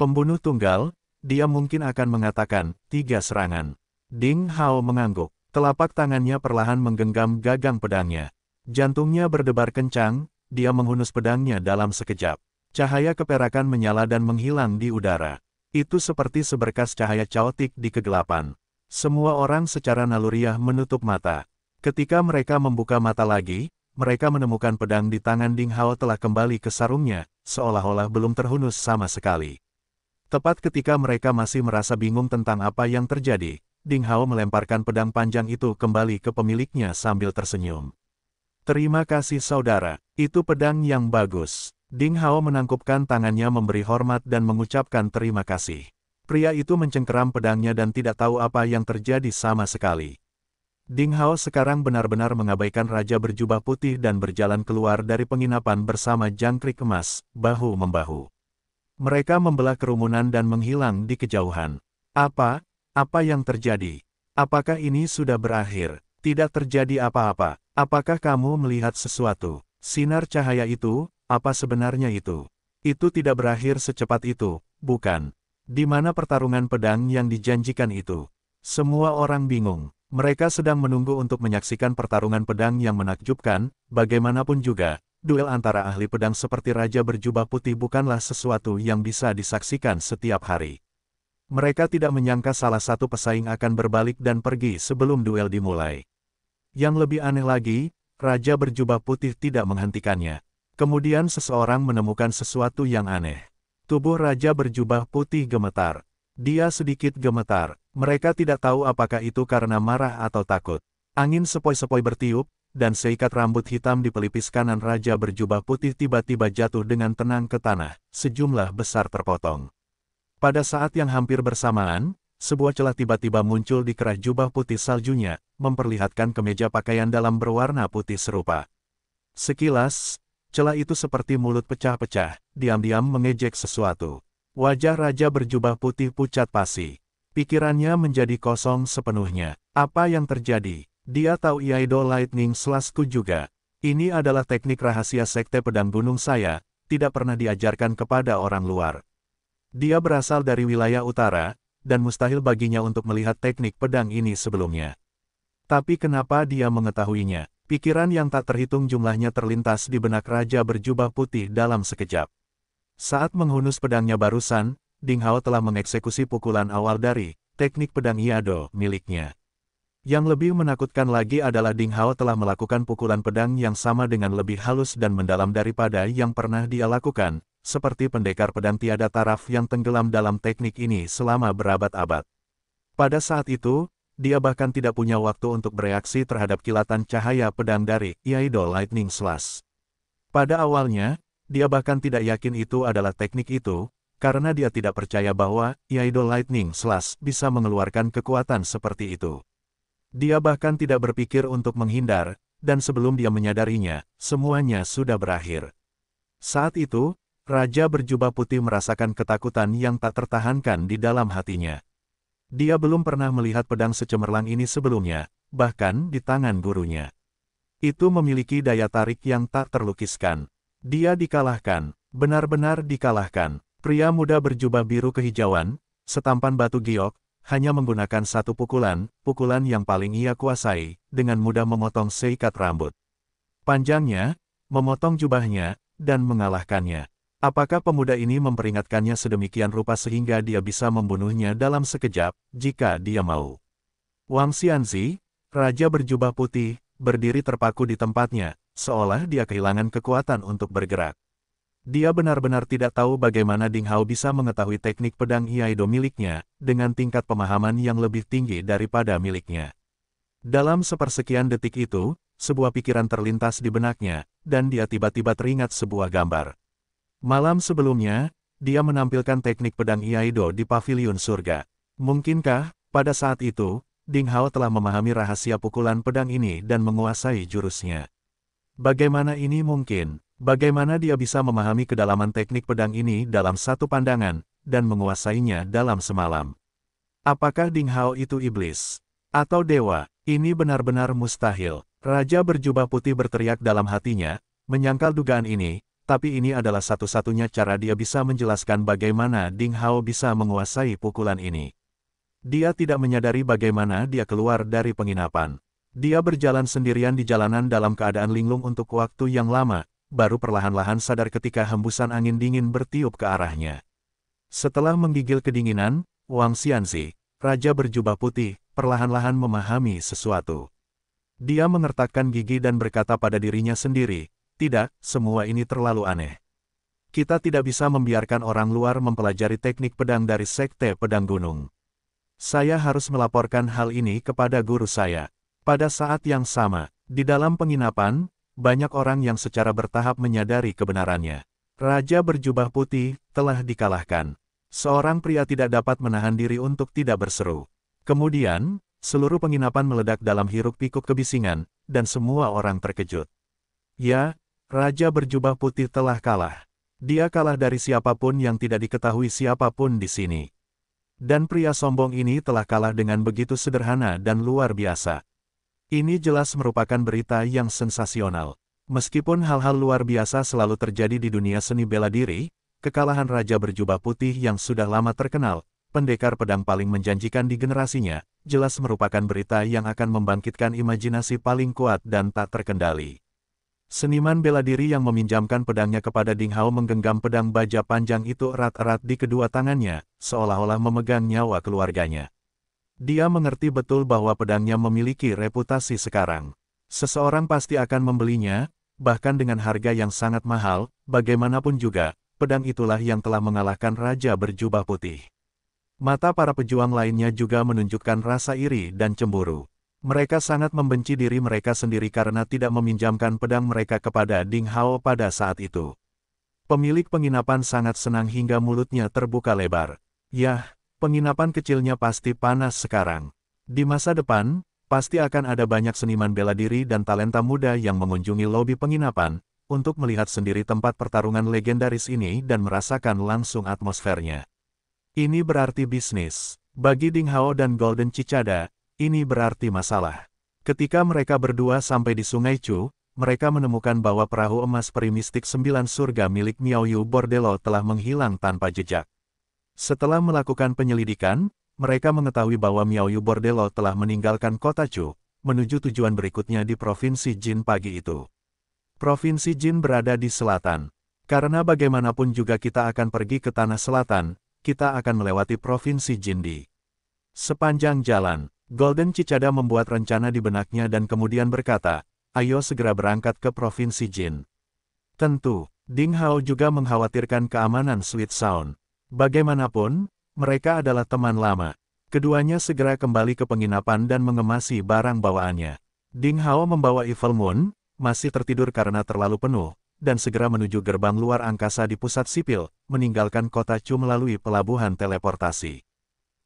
Pembunuh tunggal, dia mungkin akan mengatakan, tiga serangan. Ding Hao mengangguk. Telapak tangannya perlahan menggenggam gagang pedangnya. Jantungnya berdebar kencang, dia menghunus pedangnya dalam sekejap. Cahaya keperakan menyala dan menghilang di udara. Itu seperti seberkas cahaya caotik di kegelapan. Semua orang secara naluriah menutup mata. Ketika mereka membuka mata lagi, mereka menemukan pedang di tangan Ding Hao telah kembali ke sarungnya, seolah-olah belum terhunus sama sekali. Tepat ketika mereka masih merasa bingung tentang apa yang terjadi, Ding Hao melemparkan pedang panjang itu kembali ke pemiliknya sambil tersenyum. Terima kasih saudara, itu pedang yang bagus. Ding Hao menangkupkan tangannya memberi hormat dan mengucapkan terima kasih. Pria itu mencengkeram pedangnya dan tidak tahu apa yang terjadi sama sekali. Ding Hao sekarang benar-benar mengabaikan raja berjubah putih dan berjalan keluar dari penginapan bersama jangkrik emas, bahu-membahu. Mereka membelah kerumunan dan menghilang di kejauhan. Apa, apa yang terjadi? Apakah ini sudah berakhir? Tidak terjadi apa-apa. Apakah kamu melihat sesuatu? Sinar cahaya itu, apa sebenarnya itu? Itu tidak berakhir secepat itu, bukan? Di mana pertarungan pedang yang dijanjikan itu? Semua orang bingung. Mereka sedang menunggu untuk menyaksikan pertarungan pedang yang menakjubkan, bagaimanapun juga, duel antara ahli pedang seperti Raja Berjubah Putih bukanlah sesuatu yang bisa disaksikan setiap hari. Mereka tidak menyangka salah satu pesaing akan berbalik dan pergi sebelum duel dimulai. Yang lebih aneh lagi, Raja berjubah putih tidak menghentikannya. Kemudian seseorang menemukan sesuatu yang aneh. Tubuh Raja berjubah putih gemetar. Dia sedikit gemetar. Mereka tidak tahu apakah itu karena marah atau takut. Angin sepoi-sepoi bertiup, dan seikat rambut hitam di pelipis kanan Raja berjubah putih tiba-tiba jatuh dengan tenang ke tanah, sejumlah besar terpotong. Pada saat yang hampir bersamaan, sebuah celah tiba-tiba muncul di kerah jubah putih saljunya, memperlihatkan kemeja pakaian dalam berwarna putih serupa. Sekilas, celah itu seperti mulut pecah-pecah, diam-diam mengejek sesuatu. Wajah raja berjubah putih pucat pasi. Pikirannya menjadi kosong sepenuhnya. Apa yang terjadi? Dia tahu Iaido Lightning slashku juga. Ini adalah teknik rahasia sekte pedang gunung saya, tidak pernah diajarkan kepada orang luar. Dia berasal dari wilayah utara, dan mustahil baginya untuk melihat teknik pedang ini sebelumnya. Tapi kenapa dia mengetahuinya? Pikiran yang tak terhitung jumlahnya terlintas di benak Raja berjubah putih dalam sekejap. Saat menghunus pedangnya barusan, Ding Hao telah mengeksekusi pukulan awal dari teknik pedang Iado miliknya. Yang lebih menakutkan lagi adalah Ding Hao telah melakukan pukulan pedang yang sama dengan lebih halus dan mendalam daripada yang pernah dia lakukan, seperti pendekar pedang tiada taraf yang tenggelam dalam teknik ini selama berabad-abad. Pada saat itu, dia bahkan tidak punya waktu untuk bereaksi terhadap kilatan cahaya pedang dari Iaido Lightning Slash. Pada awalnya, dia bahkan tidak yakin itu adalah teknik itu, karena dia tidak percaya bahwa Iaido Lightning Slash bisa mengeluarkan kekuatan seperti itu. Dia bahkan tidak berpikir untuk menghindar, dan sebelum dia menyadarinya, semuanya sudah berakhir. Saat itu, Raja berjubah putih merasakan ketakutan yang tak tertahankan di dalam hatinya. Dia belum pernah melihat pedang secemerlang ini sebelumnya, bahkan di tangan gurunya. Itu memiliki daya tarik yang tak terlukiskan. Dia dikalahkan, benar-benar dikalahkan. Pria muda berjubah biru kehijauan, setampan batu giok, hanya menggunakan satu pukulan, pukulan yang paling ia kuasai, dengan mudah memotong seikat rambut. Panjangnya, memotong jubahnya, dan mengalahkannya. Apakah pemuda ini memperingatkannya sedemikian rupa sehingga dia bisa membunuhnya dalam sekejap, jika dia mau? Wang Xianzi, raja berjubah putih, berdiri terpaku di tempatnya, seolah dia kehilangan kekuatan untuk bergerak. Dia benar-benar tidak tahu bagaimana Ding Hao bisa mengetahui teknik pedang Iaido miliknya, dengan tingkat pemahaman yang lebih tinggi daripada miliknya. Dalam sepersekian detik itu, sebuah pikiran terlintas di benaknya, dan dia tiba-tiba teringat sebuah gambar. Malam sebelumnya, dia menampilkan teknik pedang Iaido di pavilion surga. Mungkinkah, pada saat itu, Ding Hao telah memahami rahasia pukulan pedang ini dan menguasai jurusnya? Bagaimana ini mungkin? Bagaimana dia bisa memahami kedalaman teknik pedang ini dalam satu pandangan, dan menguasainya dalam semalam? Apakah Ding Hao itu iblis? Atau dewa? Ini benar-benar mustahil. Raja berjubah putih berteriak dalam hatinya, menyangkal dugaan ini, tapi ini adalah satu-satunya cara dia bisa menjelaskan bagaimana Ding Hao bisa menguasai pukulan ini. Dia tidak menyadari bagaimana dia keluar dari penginapan. Dia berjalan sendirian di jalanan dalam keadaan linglung untuk waktu yang lama, baru perlahan-lahan sadar ketika hembusan angin dingin bertiup ke arahnya. Setelah menggigil kedinginan, Wang Xianzi, Raja berjubah putih, perlahan-lahan memahami sesuatu. Dia mengertakkan gigi dan berkata pada dirinya sendiri, tidak, semua ini terlalu aneh. Kita tidak bisa membiarkan orang luar mempelajari teknik pedang dari Sekte Pedang Gunung. Saya harus melaporkan hal ini kepada guru saya. Pada saat yang sama, di dalam penginapan, banyak orang yang secara bertahap menyadari kebenarannya. Raja berjubah putih telah dikalahkan. Seorang pria tidak dapat menahan diri untuk tidak berseru. Kemudian, seluruh penginapan meledak dalam hiruk pikuk kebisingan, dan semua orang terkejut. Ya, Raja berjubah putih telah kalah. Dia kalah dari siapapun yang tidak diketahui siapapun di sini. Dan pria sombong ini telah kalah dengan begitu sederhana dan luar biasa. Ini jelas merupakan berita yang sensasional. Meskipun hal-hal luar biasa selalu terjadi di dunia seni bela diri, kekalahan Raja Berjubah Putih yang sudah lama terkenal, pendekar pedang paling menjanjikan di generasinya, jelas merupakan berita yang akan membangkitkan imajinasi paling kuat dan tak terkendali. Seniman bela diri yang meminjamkan pedangnya kepada Ding Hao menggenggam pedang baja panjang itu erat-erat di kedua tangannya, seolah-olah memegang nyawa keluarganya. Dia mengerti betul bahwa pedangnya memiliki reputasi sekarang. Seseorang pasti akan membelinya, bahkan dengan harga yang sangat mahal, bagaimanapun juga, pedang itulah yang telah mengalahkan Raja berjubah putih. Mata para pejuang lainnya juga menunjukkan rasa iri dan cemburu. Mereka sangat membenci diri mereka sendiri karena tidak meminjamkan pedang mereka kepada Ding Hao pada saat itu. Pemilik penginapan sangat senang hingga mulutnya terbuka lebar. Yah, penginapan kecilnya pasti panas sekarang. Di masa depan, pasti akan ada banyak seniman bela diri dan talenta muda yang mengunjungi lobi penginapan, untuk melihat sendiri tempat pertarungan legendaris ini dan merasakan langsung atmosfernya. Ini berarti bisnis. Bagi Ding Hao dan Golden Cicada, ini berarti masalah. Ketika mereka berdua sampai di Sungai Chu, mereka menemukan bahwa perahu emas perimistik sembilan surga milik Miao Yu Bordelo telah menghilang tanpa jejak. Setelah melakukan penyelidikan, mereka mengetahui bahwa Miao Yu Bordelo telah meninggalkan kota Chu, menuju tujuan berikutnya di Provinsi Jin pagi itu. Provinsi Jin berada di selatan. Karena bagaimanapun juga kita akan pergi ke tanah selatan, kita akan melewati Provinsi Jin di sepanjang jalan. Golden Cicada membuat rencana di benaknya dan kemudian berkata, ayo segera berangkat ke Provinsi Jin. Tentu, Ding Hao juga mengkhawatirkan keamanan Sweet Sound. Bagaimanapun, mereka adalah teman lama. Keduanya segera kembali ke penginapan dan mengemasi barang bawaannya. Ding Hao membawa Evil Moon, masih tertidur karena terlalu penuh, dan segera menuju gerbang luar angkasa di pusat sipil, meninggalkan kota Chu melalui pelabuhan teleportasi.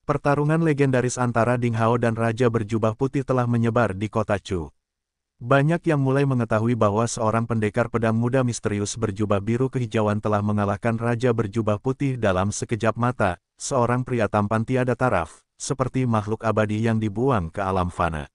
Pertarungan legendaris antara Ding Hao dan Raja Berjubah Putih telah menyebar di kota Chu. Banyak yang mulai mengetahui bahwa seorang pendekar pedang muda misterius berjubah biru kehijauan telah mengalahkan Raja Berjubah Putih dalam sekejap mata, seorang pria tampan tiada taraf, seperti makhluk abadi yang dibuang ke alam fana.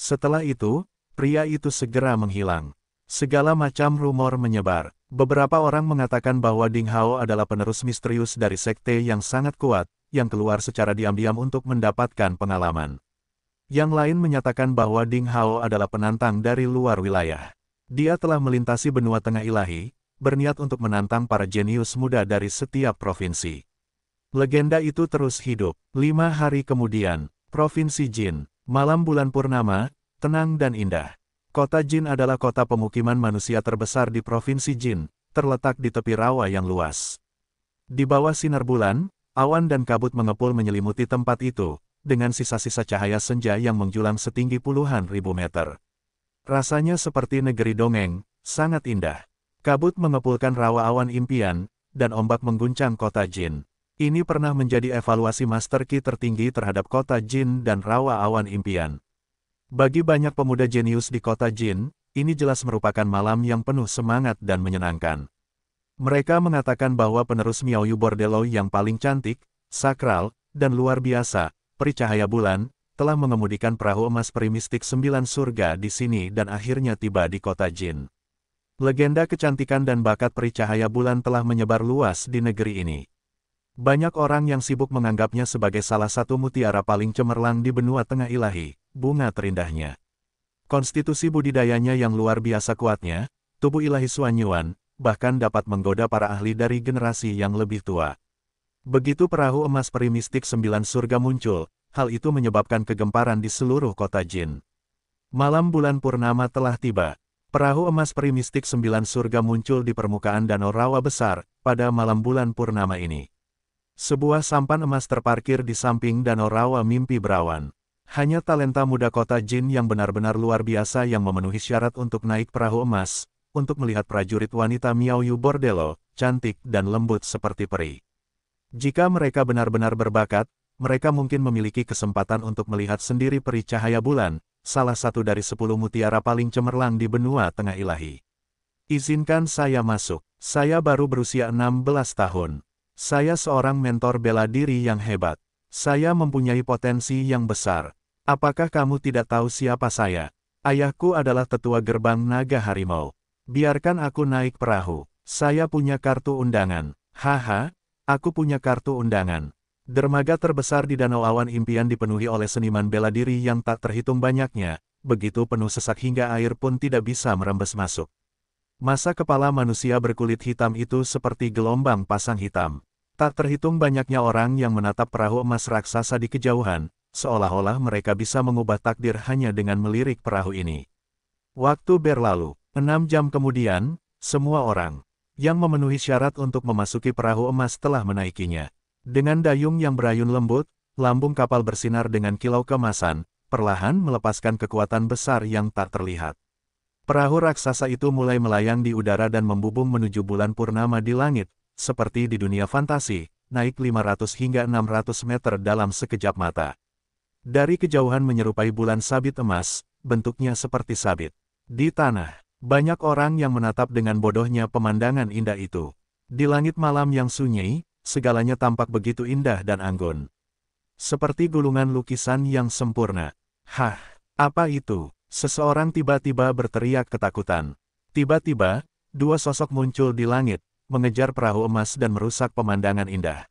Setelah itu, pria itu segera menghilang. Segala macam rumor menyebar. Beberapa orang mengatakan bahwa Ding Hao adalah penerus misterius dari sekte yang sangat kuat, yang keluar secara diam-diam untuk mendapatkan pengalaman. Yang lain menyatakan bahwa Ding Hao adalah penantang dari luar wilayah. Dia telah melintasi benua tengah ilahi, berniat untuk menantang para jenius muda dari setiap provinsi. Legenda itu terus hidup. Lima hari kemudian, Provinsi Jin, malam bulan purnama, tenang dan indah. Kota Jin adalah kota pemukiman manusia terbesar di Provinsi Jin, terletak di tepi rawa yang luas. Di bawah sinar bulan, Awan dan kabut mengepul menyelimuti tempat itu, dengan sisa-sisa cahaya senja yang menjulang setinggi puluhan ribu meter. Rasanya seperti negeri dongeng, sangat indah. Kabut mengepulkan rawa awan impian, dan ombak mengguncang kota Jin. Ini pernah menjadi evaluasi Master Key tertinggi terhadap kota Jin dan rawa awan impian. Bagi banyak pemuda jenius di kota Jin, ini jelas merupakan malam yang penuh semangat dan menyenangkan. Mereka mengatakan bahwa penerus Miaoyu Bordello yang paling cantik, sakral, dan luar biasa, pericahaya bulan, telah mengemudikan perahu emas primistik sembilan surga di sini dan akhirnya tiba di kota Jin. Legenda kecantikan dan bakat pericahaya bulan telah menyebar luas di negeri ini. Banyak orang yang sibuk menganggapnya sebagai salah satu mutiara paling cemerlang di benua tengah ilahi, bunga terindahnya. Konstitusi budidayanya yang luar biasa kuatnya, tubuh ilahi Suanyuan, bahkan dapat menggoda para ahli dari generasi yang lebih tua. Begitu perahu emas perimistik sembilan surga muncul, hal itu menyebabkan kegemparan di seluruh kota Jin. Malam bulan purnama telah tiba. Perahu emas perimistik sembilan surga muncul di permukaan danau rawa besar, pada malam bulan purnama ini. Sebuah sampan emas terparkir di samping danau rawa mimpi berawan. Hanya talenta muda kota Jin yang benar-benar luar biasa yang memenuhi syarat untuk naik perahu emas, untuk melihat prajurit wanita Miao Yu Bordello, cantik dan lembut seperti peri. Jika mereka benar-benar berbakat, mereka mungkin memiliki kesempatan untuk melihat sendiri peri cahaya bulan, salah satu dari sepuluh mutiara paling cemerlang di benua tengah ilahi. Izinkan saya masuk, saya baru berusia 16 tahun. Saya seorang mentor bela diri yang hebat. Saya mempunyai potensi yang besar. Apakah kamu tidak tahu siapa saya? Ayahku adalah tetua gerbang naga harimau. Biarkan aku naik perahu. Saya punya kartu undangan. Haha, aku punya kartu undangan. Dermaga terbesar di Danau Awan Impian dipenuhi oleh seniman bela diri yang tak terhitung banyaknya, begitu penuh sesak hingga air pun tidak bisa merembes masuk. Masa kepala manusia berkulit hitam itu seperti gelombang pasang hitam. Tak terhitung banyaknya orang yang menatap perahu emas raksasa di kejauhan, seolah-olah mereka bisa mengubah takdir hanya dengan melirik perahu ini. Waktu berlalu, Enam jam kemudian, semua orang yang memenuhi syarat untuk memasuki perahu emas telah menaikinya. Dengan dayung yang berayun lembut, lambung kapal bersinar dengan kilau kemasan, perlahan melepaskan kekuatan besar yang tak terlihat. Perahu raksasa itu mulai melayang di udara dan membubung menuju bulan purnama di langit, seperti di dunia fantasi, naik 500 hingga 600 meter dalam sekejap mata. Dari kejauhan menyerupai bulan sabit emas, bentuknya seperti sabit. Di tanah, banyak orang yang menatap dengan bodohnya pemandangan indah itu. Di langit malam yang sunyi, segalanya tampak begitu indah dan anggun. Seperti gulungan lukisan yang sempurna. Hah, apa itu? Seseorang tiba-tiba berteriak ketakutan. Tiba-tiba, dua sosok muncul di langit, mengejar perahu emas dan merusak pemandangan indah.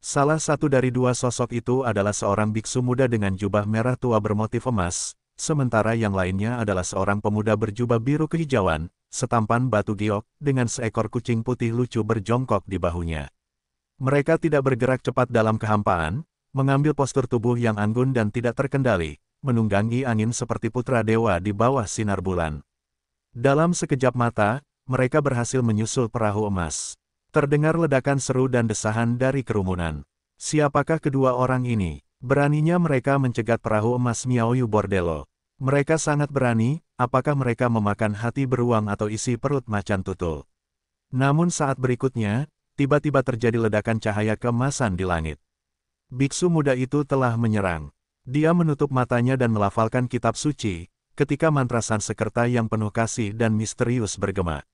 Salah satu dari dua sosok itu adalah seorang biksu muda dengan jubah merah tua bermotif emas, sementara yang lainnya adalah seorang pemuda berjubah biru kehijauan, setampan batu giok, dengan seekor kucing putih lucu berjongkok di bahunya. Mereka tidak bergerak cepat dalam kehampaan, mengambil postur tubuh yang anggun dan tidak terkendali, menunggangi angin seperti putra dewa di bawah sinar bulan. Dalam sekejap mata, mereka berhasil menyusul perahu emas. Terdengar ledakan seru dan desahan dari kerumunan. Siapakah kedua orang ini? Beraninya mereka mencegat perahu emas Miaoyu Bordello. Mereka sangat berani, apakah mereka memakan hati beruang atau isi perut macan tutul. Namun saat berikutnya, tiba-tiba terjadi ledakan cahaya kemasan di langit. Biksu muda itu telah menyerang. Dia menutup matanya dan melafalkan kitab suci, ketika mantra Sansekerta yang penuh kasih dan misterius bergema.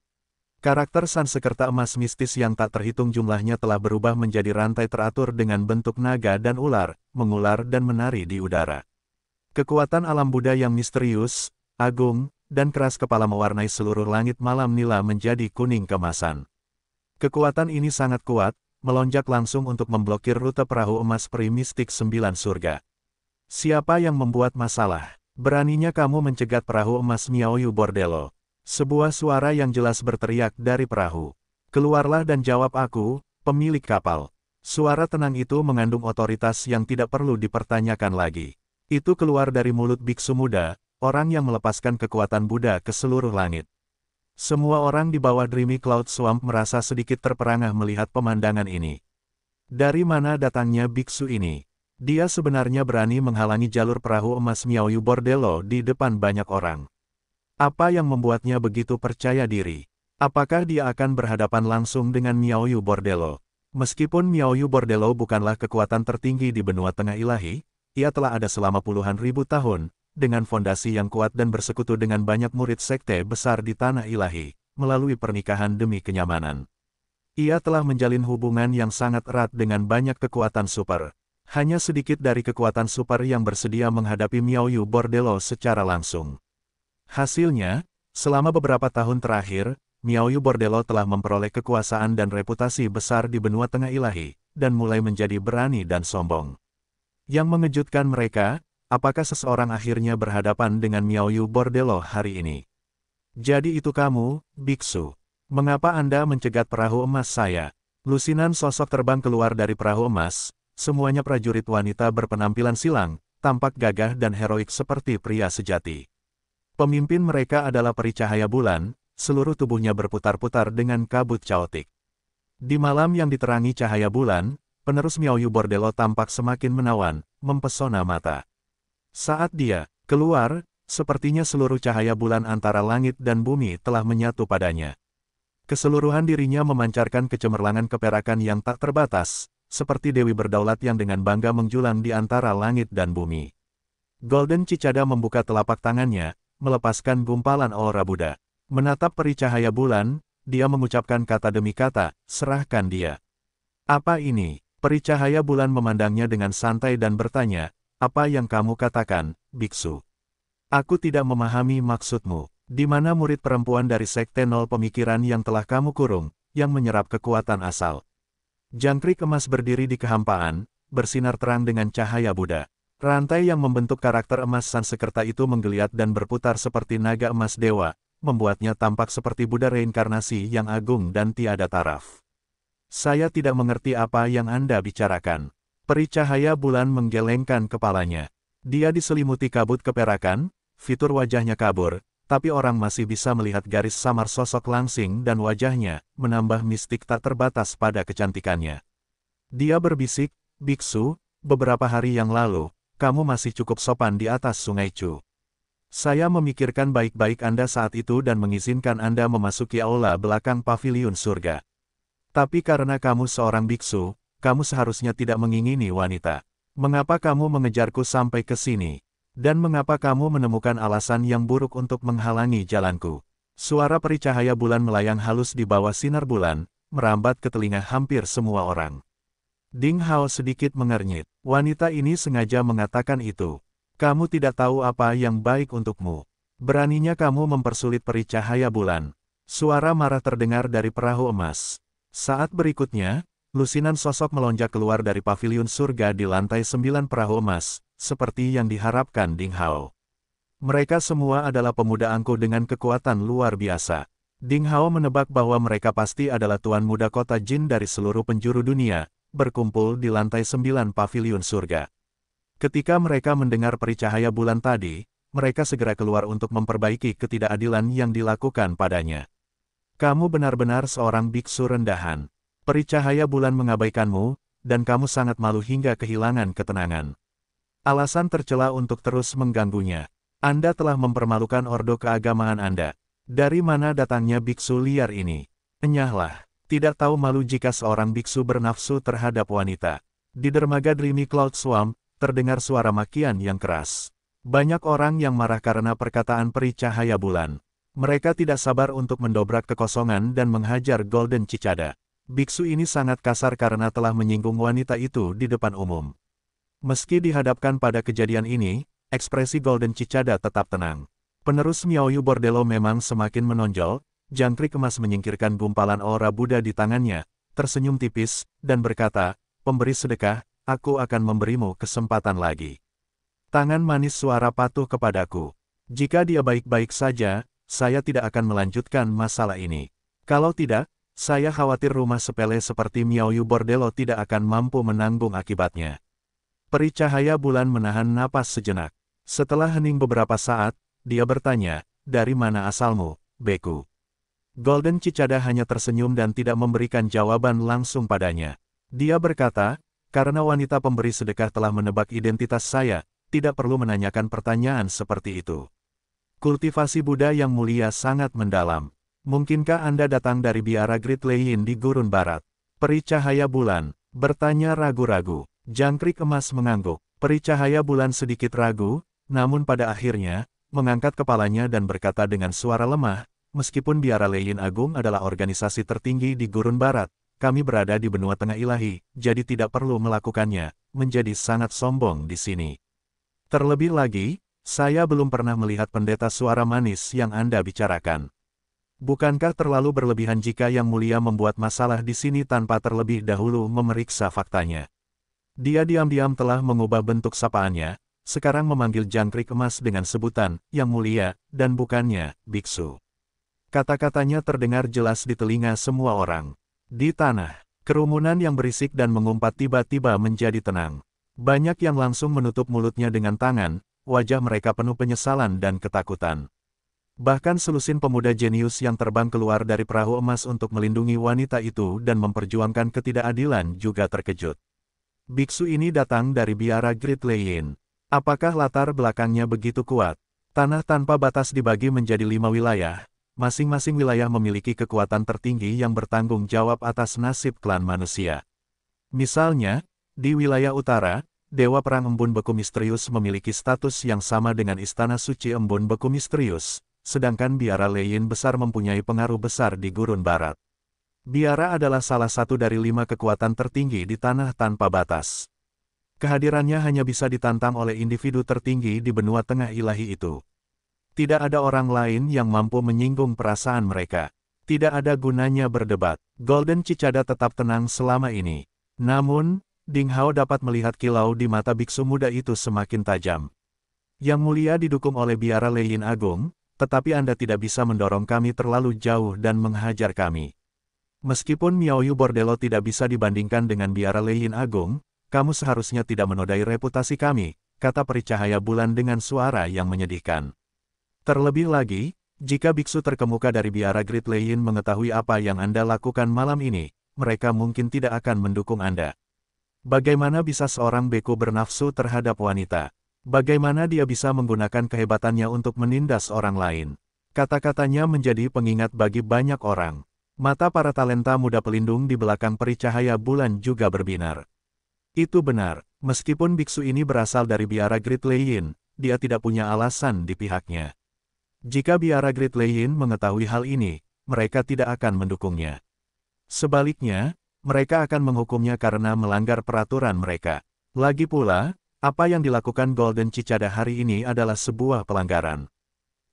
Karakter Sansekerta emas mistis yang tak terhitung jumlahnya telah berubah menjadi rantai teratur dengan bentuk naga dan ular, mengular dan menari di udara. Kekuatan alam Buddha yang misterius, agung, dan keras kepala mewarnai seluruh langit malam nila menjadi kuning kemasan. Kekuatan ini sangat kuat, melonjak langsung untuk memblokir rute perahu emas primistik sembilan surga. Siapa yang membuat masalah? Beraninya kamu mencegat perahu emas Miaoyu Bordello. Sebuah suara yang jelas berteriak dari perahu. Keluarlah dan jawab aku, pemilik kapal. Suara tenang itu mengandung otoritas yang tidak perlu dipertanyakan lagi. Itu keluar dari mulut biksu muda, orang yang melepaskan kekuatan Buddha ke seluruh langit. Semua orang di bawah Dreamy Cloud Swamp merasa sedikit terperangah melihat pemandangan ini. Dari mana datangnya biksu ini? Dia sebenarnya berani menghalangi jalur perahu emas Miaoyu Bordello di depan banyak orang. Apa yang membuatnya begitu percaya diri? Apakah dia akan berhadapan langsung dengan Miaoyu Bordello? Meskipun Miaoyu Bordello bukanlah kekuatan tertinggi di benua tengah ilahi, ia telah ada selama puluhan ribu tahun, dengan fondasi yang kuat dan bersekutu dengan banyak murid sekte besar di tanah ilahi, melalui pernikahan demi kenyamanan. Ia telah menjalin hubungan yang sangat erat dengan banyak kekuatan super. Hanya sedikit dari kekuatan super yang bersedia menghadapi Miaoyu Bordello secara langsung. Hasilnya, selama beberapa tahun terakhir, Miaoyu Bordello telah memperoleh kekuasaan dan reputasi besar di benua tengah ilahi, dan mulai menjadi berani dan sombong. Yang mengejutkan mereka, apakah seseorang akhirnya berhadapan dengan Miaoyu Bordello hari ini? Jadi itu kamu, Biksu. Mengapa Anda mencegat perahu emas saya? Lusinan sosok terbang keluar dari perahu emas, semuanya prajurit wanita berpenampilan silang, tampak gagah dan heroik seperti pria sejati. Pemimpin mereka adalah peri cahaya bulan, seluruh tubuhnya berputar-putar dengan kabut caotik. Di malam yang diterangi cahaya bulan, penerus Miaoyu Bordello tampak semakin menawan, mempesona mata. Saat dia keluar, sepertinya seluruh cahaya bulan antara langit dan bumi telah menyatu padanya. Keseluruhan dirinya memancarkan kecemerlangan keperakan yang tak terbatas, seperti dewi berdaulat yang dengan bangga menjulang di antara langit dan bumi. Golden Cicada membuka telapak tangannya, melepaskan gumpalan aura Buddha. Menatap peri cahaya bulan, dia mengucapkan kata demi kata, serahkan dia. Apa ini? peri cahaya bulan memandangnya dengan santai dan bertanya, apa yang kamu katakan, biksu? Aku tidak memahami maksudmu. Di mana murid perempuan dari Sekte Nol pemikiran yang telah kamu kurung, yang menyerap kekuatan asal. Jangkrik emas berdiri di kehampaan, bersinar terang dengan cahaya Buddha. Rantai yang membentuk karakter emas Sansekerta itu menggeliat dan berputar seperti naga emas dewa, membuatnya tampak seperti Buddha reinkarnasi yang agung dan tiada taraf. Saya tidak mengerti apa yang Anda bicarakan. Peri Cahaya bulan menggelengkan kepalanya. Dia diselimuti kabut keperakan, fitur wajahnya kabur, tapi orang masih bisa melihat garis samar sosok langsing dan wajahnya, menambah mistik tak terbatas pada kecantikannya. Dia berbisik, Biksu, beberapa hari yang lalu, kamu masih cukup sopan di atas sungai Chu. Saya memikirkan baik-baik Anda saat itu dan mengizinkan Anda memasuki aula belakang paviliun surga. Tapi karena kamu seorang biksu, kamu seharusnya tidak mengingini wanita. Mengapa kamu mengejarku sampai ke sini? Dan mengapa kamu menemukan alasan yang buruk untuk menghalangi jalanku? Suara pericahaya bulan melayang halus di bawah sinar bulan, merambat ke telinga hampir semua orang. Ding Hao sedikit mengernyit. Wanita ini sengaja mengatakan itu. Kamu tidak tahu apa yang baik untukmu. Beraninya kamu mempersulit peri cahaya bulan. Suara marah terdengar dari perahu emas. Saat berikutnya, lusinan sosok melonjak keluar dari paviliun surga di lantai sembilan perahu emas, seperti yang diharapkan Ding Hao. Mereka semua adalah pemuda angkuh dengan kekuatan luar biasa. Ding Hao menebak bahwa mereka pasti adalah tuan muda kota Jin dari seluruh penjuru dunia, berkumpul di lantai sembilan pavilion surga. Ketika mereka mendengar pericahaya bulan tadi, mereka segera keluar untuk memperbaiki ketidakadilan yang dilakukan padanya. Kamu benar-benar seorang biksu rendahan. Pericahaya bulan mengabaikanmu, dan kamu sangat malu hingga kehilangan ketenangan. Alasan tercela untuk terus mengganggunya. Anda telah mempermalukan ordo keagamaan Anda. Dari mana datangnya biksu liar ini? Enyahlah. Tidak tahu malu jika seorang biksu bernafsu terhadap wanita. Di dermaga Dreamy Cloud Swamp, terdengar suara makian yang keras. Banyak orang yang marah karena perkataan peri cahaya bulan. Mereka tidak sabar untuk mendobrak kekosongan dan menghajar Golden Cicada. Biksu ini sangat kasar karena telah menyinggung wanita itu di depan umum. Meski dihadapkan pada kejadian ini, ekspresi Golden Cicada tetap tenang. Penerus Miaoyu Bordello memang semakin menonjol, jangkrik emas menyingkirkan gumpalan aura Buddha di tangannya, tersenyum tipis, dan berkata, pemberi sedekah, aku akan memberimu kesempatan lagi. Tangan manis suara patuh kepadaku. Jika dia baik-baik saja, saya tidak akan melanjutkan masalah ini. Kalau tidak, saya khawatir rumah sepele seperti Miaoyu Bordello tidak akan mampu menanggung akibatnya. Peri cahaya bulan menahan napas sejenak. Setelah hening beberapa saat, dia bertanya, dari mana asalmu, Beku? Golden Cicada hanya tersenyum dan tidak memberikan jawaban langsung padanya. Dia berkata, karena wanita pemberi sedekah telah menebak identitas saya, tidak perlu menanyakan pertanyaan seperti itu. Kultivasi Buddha yang mulia sangat mendalam. Mungkinkah Anda datang dari biara Great Leyin di Gurun Barat? Peri cahaya bulan, bertanya ragu-ragu. Jangkrik emas mengangguk. Peri cahaya bulan sedikit ragu, namun pada akhirnya, mengangkat kepalanya dan berkata dengan suara lemah, meskipun Biara Leyin Agung adalah organisasi tertinggi di Gurun Barat, kami berada di benua tengah ilahi, jadi tidak perlu melakukannya, menjadi sangat sombong di sini. Terlebih lagi, saya belum pernah melihat pendeta suara manis yang Anda bicarakan. Bukankah terlalu berlebihan jika Yang Mulia membuat masalah di sini tanpa terlebih dahulu memeriksa faktanya? Dia diam-diam telah mengubah bentuk sapaannya, sekarang memanggil jangkrik emas dengan sebutan, Yang Mulia, dan bukannya, Biksu. Kata-katanya terdengar jelas di telinga semua orang. Di tanah, kerumunan yang berisik dan mengumpat tiba-tiba menjadi tenang. Banyak yang langsung menutup mulutnya dengan tangan, wajah mereka penuh penyesalan dan ketakutan. Bahkan selusin pemuda jenius yang terbang keluar dari perahu emas untuk melindungi wanita itu dan memperjuangkan ketidakadilan juga terkejut. Biksu ini datang dari biara Great Leyin. Apakah latar belakangnya begitu kuat? Tanah tanpa batas dibagi menjadi lima wilayah, Masing-masing wilayah memiliki kekuatan tertinggi yang bertanggung jawab atas nasib klan manusia. Misalnya, di wilayah utara, Dewa Perang Embun Beku Misterius memiliki status yang sama dengan Istana Suci Embun Beku Misterius, sedangkan biara Leyin besar mempunyai pengaruh besar di gurun barat. Biara adalah salah satu dari lima kekuatan tertinggi di tanah tanpa batas. Kehadirannya hanya bisa ditantang oleh individu tertinggi di benua tengah ilahi itu. Tidak ada orang lain yang mampu menyinggung perasaan mereka. Tidak ada gunanya berdebat. Golden Cicada tetap tenang selama ini. Namun, Ding Hao dapat melihat kilau di mata biksu muda itu semakin tajam. Yang mulia didukung oleh biara Leyin Agung, tetapi Anda tidak bisa mendorong kami terlalu jauh dan menghajar kami. Meskipun Miao Yu Bordello tidak bisa dibandingkan dengan biara Leyin Agung, kamu seharusnya tidak menodai reputasi kami, kata pericahaya bulan dengan suara yang menyedihkan. Terlebih lagi, jika biksu terkemuka dari biara Great Leyin mengetahui apa yang Anda lakukan malam ini, mereka mungkin tidak akan mendukung Anda. Bagaimana bisa seorang beku bernafsu terhadap wanita? Bagaimana dia bisa menggunakan kehebatannya untuk menindas orang lain? Kata-katanya menjadi pengingat bagi banyak orang. Mata para talenta muda pelindung di belakang peri cahaya bulan juga berbinar. Itu benar, meskipun biksu ini berasal dari biara Great Leyin, dia tidak punya alasan di pihaknya. Jika biara Great Leyin mengetahui hal ini, mereka tidak akan mendukungnya. Sebaliknya, mereka akan menghukumnya karena melanggar peraturan mereka. Lagi pula, apa yang dilakukan Golden Cicada hari ini adalah sebuah pelanggaran.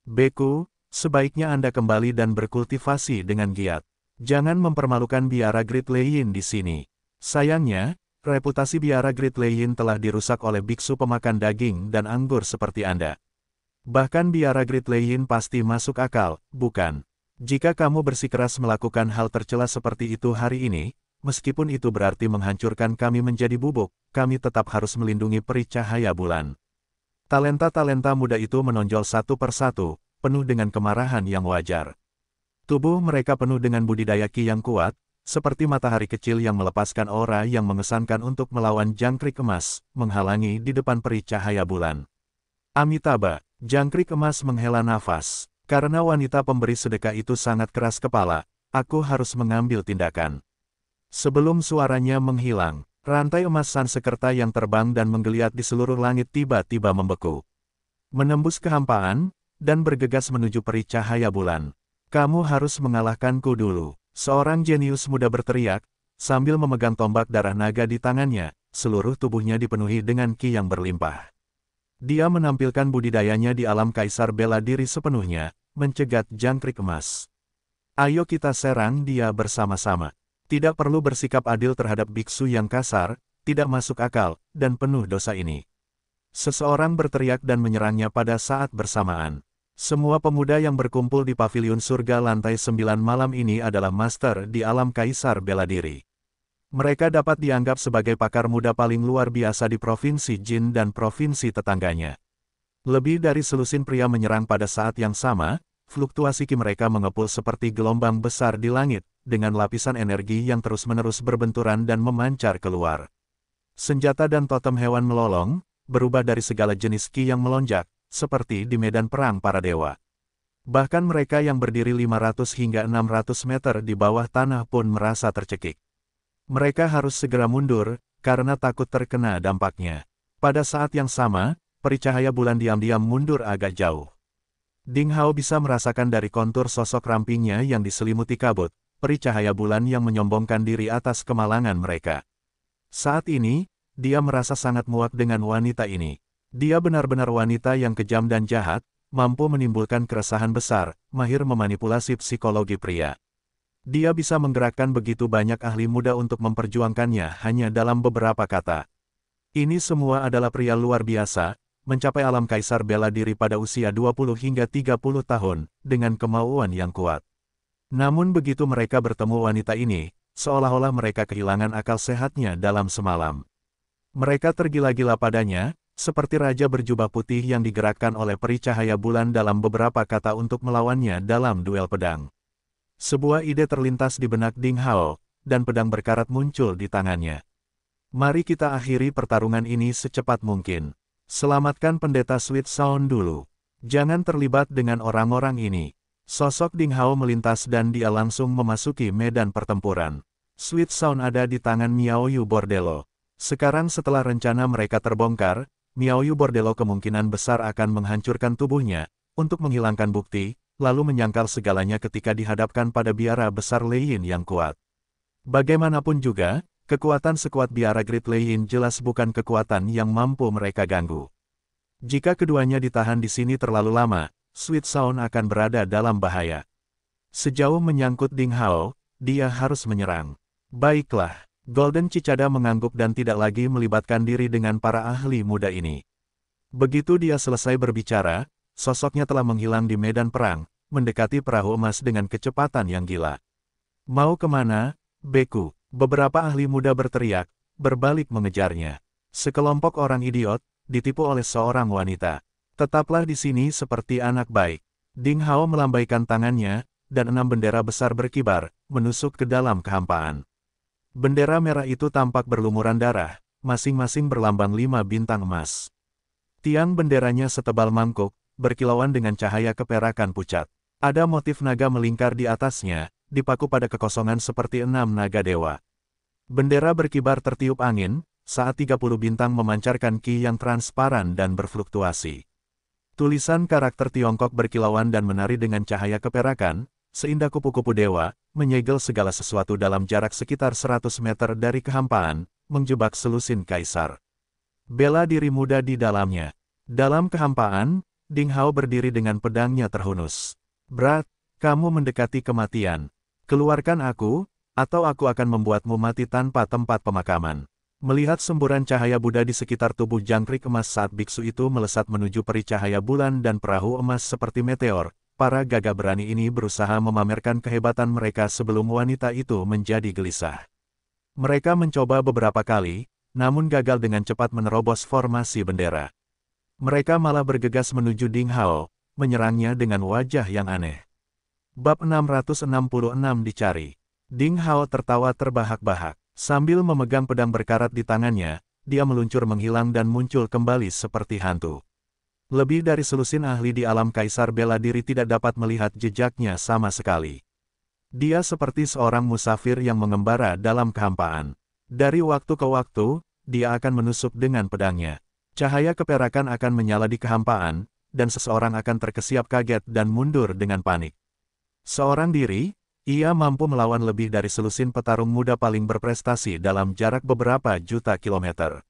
Beku, sebaiknya Anda kembali dan berkultivasi dengan giat. Jangan mempermalukan biara Great Leyin di sini. Sayangnya, reputasi biara Great Leyin telah dirusak oleh biksu pemakan daging dan anggur seperti Anda. Bahkan biara Great Leyin pasti masuk akal, bukan? Jika kamu bersikeras melakukan hal tercela seperti itu hari ini, meskipun itu berarti menghancurkan kami menjadi bubuk, kami tetap harus melindungi peri cahaya bulan. Talenta-talenta muda itu menonjol satu persatu, penuh dengan kemarahan yang wajar. Tubuh mereka penuh dengan budidaya ki yang kuat, seperti matahari kecil yang melepaskan aura yang mengesankan untuk melawan jangkrik emas, menghalangi di depan peri cahaya bulan. Amitabha, jangkrik emas menghela nafas. Karena wanita pemberi sedekah itu sangat keras kepala, aku harus mengambil tindakan. Sebelum suaranya menghilang, rantai emas Sansekerta yang terbang dan menggeliat di seluruh langit tiba-tiba membeku. Menembus kehampaan, dan bergegas menuju peri cahaya bulan. Kamu harus mengalahkanku dulu. Seorang jenius muda berteriak, sambil memegang tombak darah naga di tangannya, seluruh tubuhnya dipenuhi dengan ki yang berlimpah. Dia menampilkan budidayanya di alam kaisar bela diri sepenuhnya, mencegat jangkrik emas. Ayo kita serang dia bersama-sama. Tidak perlu bersikap adil terhadap biksu yang kasar, tidak masuk akal, dan penuh dosa ini. Seseorang berteriak dan menyerangnya pada saat bersamaan. Semua pemuda yang berkumpul di pavilion surga lantai 9 malam ini adalah master di alam kaisar bela diri mereka dapat dianggap sebagai pakar muda paling luar biasa di Provinsi Jin dan provinsi tetangganya. Lebih dari selusin pria menyerang pada saat yang sama, fluktuasi ki mereka mengepul seperti gelombang besar di langit, dengan lapisan energi yang terus-menerus berbenturan dan memancar keluar. Senjata dan totem hewan melolong, berubah dari segala jenis ki yang melonjak, seperti di medan perang para dewa. Bahkan mereka yang berdiri 500 hingga 600 meter di bawah tanah pun merasa tercekik. Mereka harus segera mundur, karena takut terkena dampaknya. Pada saat yang sama, pericahaya bulan diam-diam mundur agak jauh. Ding Hao bisa merasakan dari kontur sosok rampingnya yang diselimuti kabut, pericahaya bulan yang menyombongkan diri atas kemalangan mereka. Saat ini, dia merasa sangat muak dengan wanita ini. Dia benar-benar wanita yang kejam dan jahat, mampu menimbulkan keresahan besar, mahir memanipulasi psikologi pria. Dia bisa menggerakkan begitu banyak ahli muda untuk memperjuangkannya hanya dalam beberapa kata. Ini semua adalah pria luar biasa, mencapai alam kaisar bela diri pada usia 20 hingga 30 tahun, dengan kemauan yang kuat. Namun begitu mereka bertemu wanita ini, seolah-olah mereka kehilangan akal sehatnya dalam semalam. Mereka tergila-gila padanya, seperti raja berjubah putih yang digerakkan oleh peri cahaya bulan dalam beberapa kata untuk melawannya dalam duel pedang. Sebuah ide terlintas di benak Ding Hao, dan pedang berkarat muncul di tangannya. Mari kita akhiri pertarungan ini secepat mungkin. Selamatkan pendeta Sweet Sound dulu. Jangan terlibat dengan orang-orang ini. Sosok Ding Hao melintas dan dia langsung memasuki medan pertempuran. Sweet Sound ada di tangan Miao Yu Bordello. Sekarang setelah rencana mereka terbongkar, Miao Yu Bordello kemungkinan besar akan menghancurkan tubuhnya, untuk menghilangkan bukti, lalu menyangkal segalanya ketika dihadapkan pada biara besar Leyin yang kuat. Bagaimanapun juga, kekuatan sekuat biara Great Leyin jelas bukan kekuatan yang mampu mereka ganggu. Jika keduanya ditahan di sini terlalu lama, Sweet Sound akan berada dalam bahaya. Sejauh menyangkut Ding Hao, dia harus menyerang. Baiklah, Golden Cicada mengangguk dan tidak lagi melibatkan diri dengan para ahli muda ini. Begitu dia selesai berbicara, sosoknya telah menghilang di medan perang, mendekati perahu emas dengan kecepatan yang gila. Mau kemana, Beku? Beberapa ahli muda berteriak, berbalik mengejarnya. Sekelompok orang idiot, ditipu oleh seorang wanita. Tetaplah di sini seperti anak baik. Ding Hao melambaikan tangannya, dan enam bendera besar berkibar, menusuk ke dalam kehampaan. Bendera merah itu tampak berlumuran darah, masing-masing berlambang lima bintang emas. Tiang benderanya setebal mangkuk, berkilauan dengan cahaya keperakan pucat. Ada motif naga melingkar di atasnya, dipaku pada kekosongan seperti enam naga dewa. Bendera berkibar tertiup angin, saat 30 bintang memancarkan ki yang transparan dan berfluktuasi. Tulisan karakter Tiongkok berkilauan dan menari dengan cahaya keperakan, seindah kupu-kupu dewa, menyegel segala sesuatu dalam jarak sekitar 100 meter dari kehampaan, menjebak selusin kaisar. Bela diri muda di dalamnya. Dalam kehampaan, Ding Hao berdiri dengan pedangnya terhunus. Brat, kamu mendekati kematian. Keluarkan aku, atau aku akan membuatmu mati tanpa tempat pemakaman. Melihat semburan cahaya Buddha di sekitar tubuh jangkrik emas saat biksu itu melesat menuju peri cahaya bulan dan perahu emas seperti meteor, para gagah berani ini berusaha memamerkan kehebatan mereka sebelum wanita itu menjadi gelisah. Mereka mencoba beberapa kali, namun gagal dengan cepat menerobos formasi bendera. Mereka malah bergegas menuju Ding Hao, menyerangnya dengan wajah yang aneh. Bab 666 dicari. Ding Hao tertawa terbahak-bahak. Sambil memegang pedang berkarat di tangannya, dia meluncur menghilang dan muncul kembali seperti hantu. Lebih dari selusin ahli di alam kaisar bela diri tidak dapat melihat jejaknya sama sekali. Dia seperti seorang musafir yang mengembara dalam kehampaan. Dari waktu ke waktu, dia akan menusuk dengan pedangnya. Cahaya keperakan akan menyala di kehampaan, dan seseorang akan terkesiap kaget dan mundur dengan panik. Seorang diri, ia mampu melawan lebih dari selusin petarung muda paling berprestasi dalam jarak beberapa juta kilometer.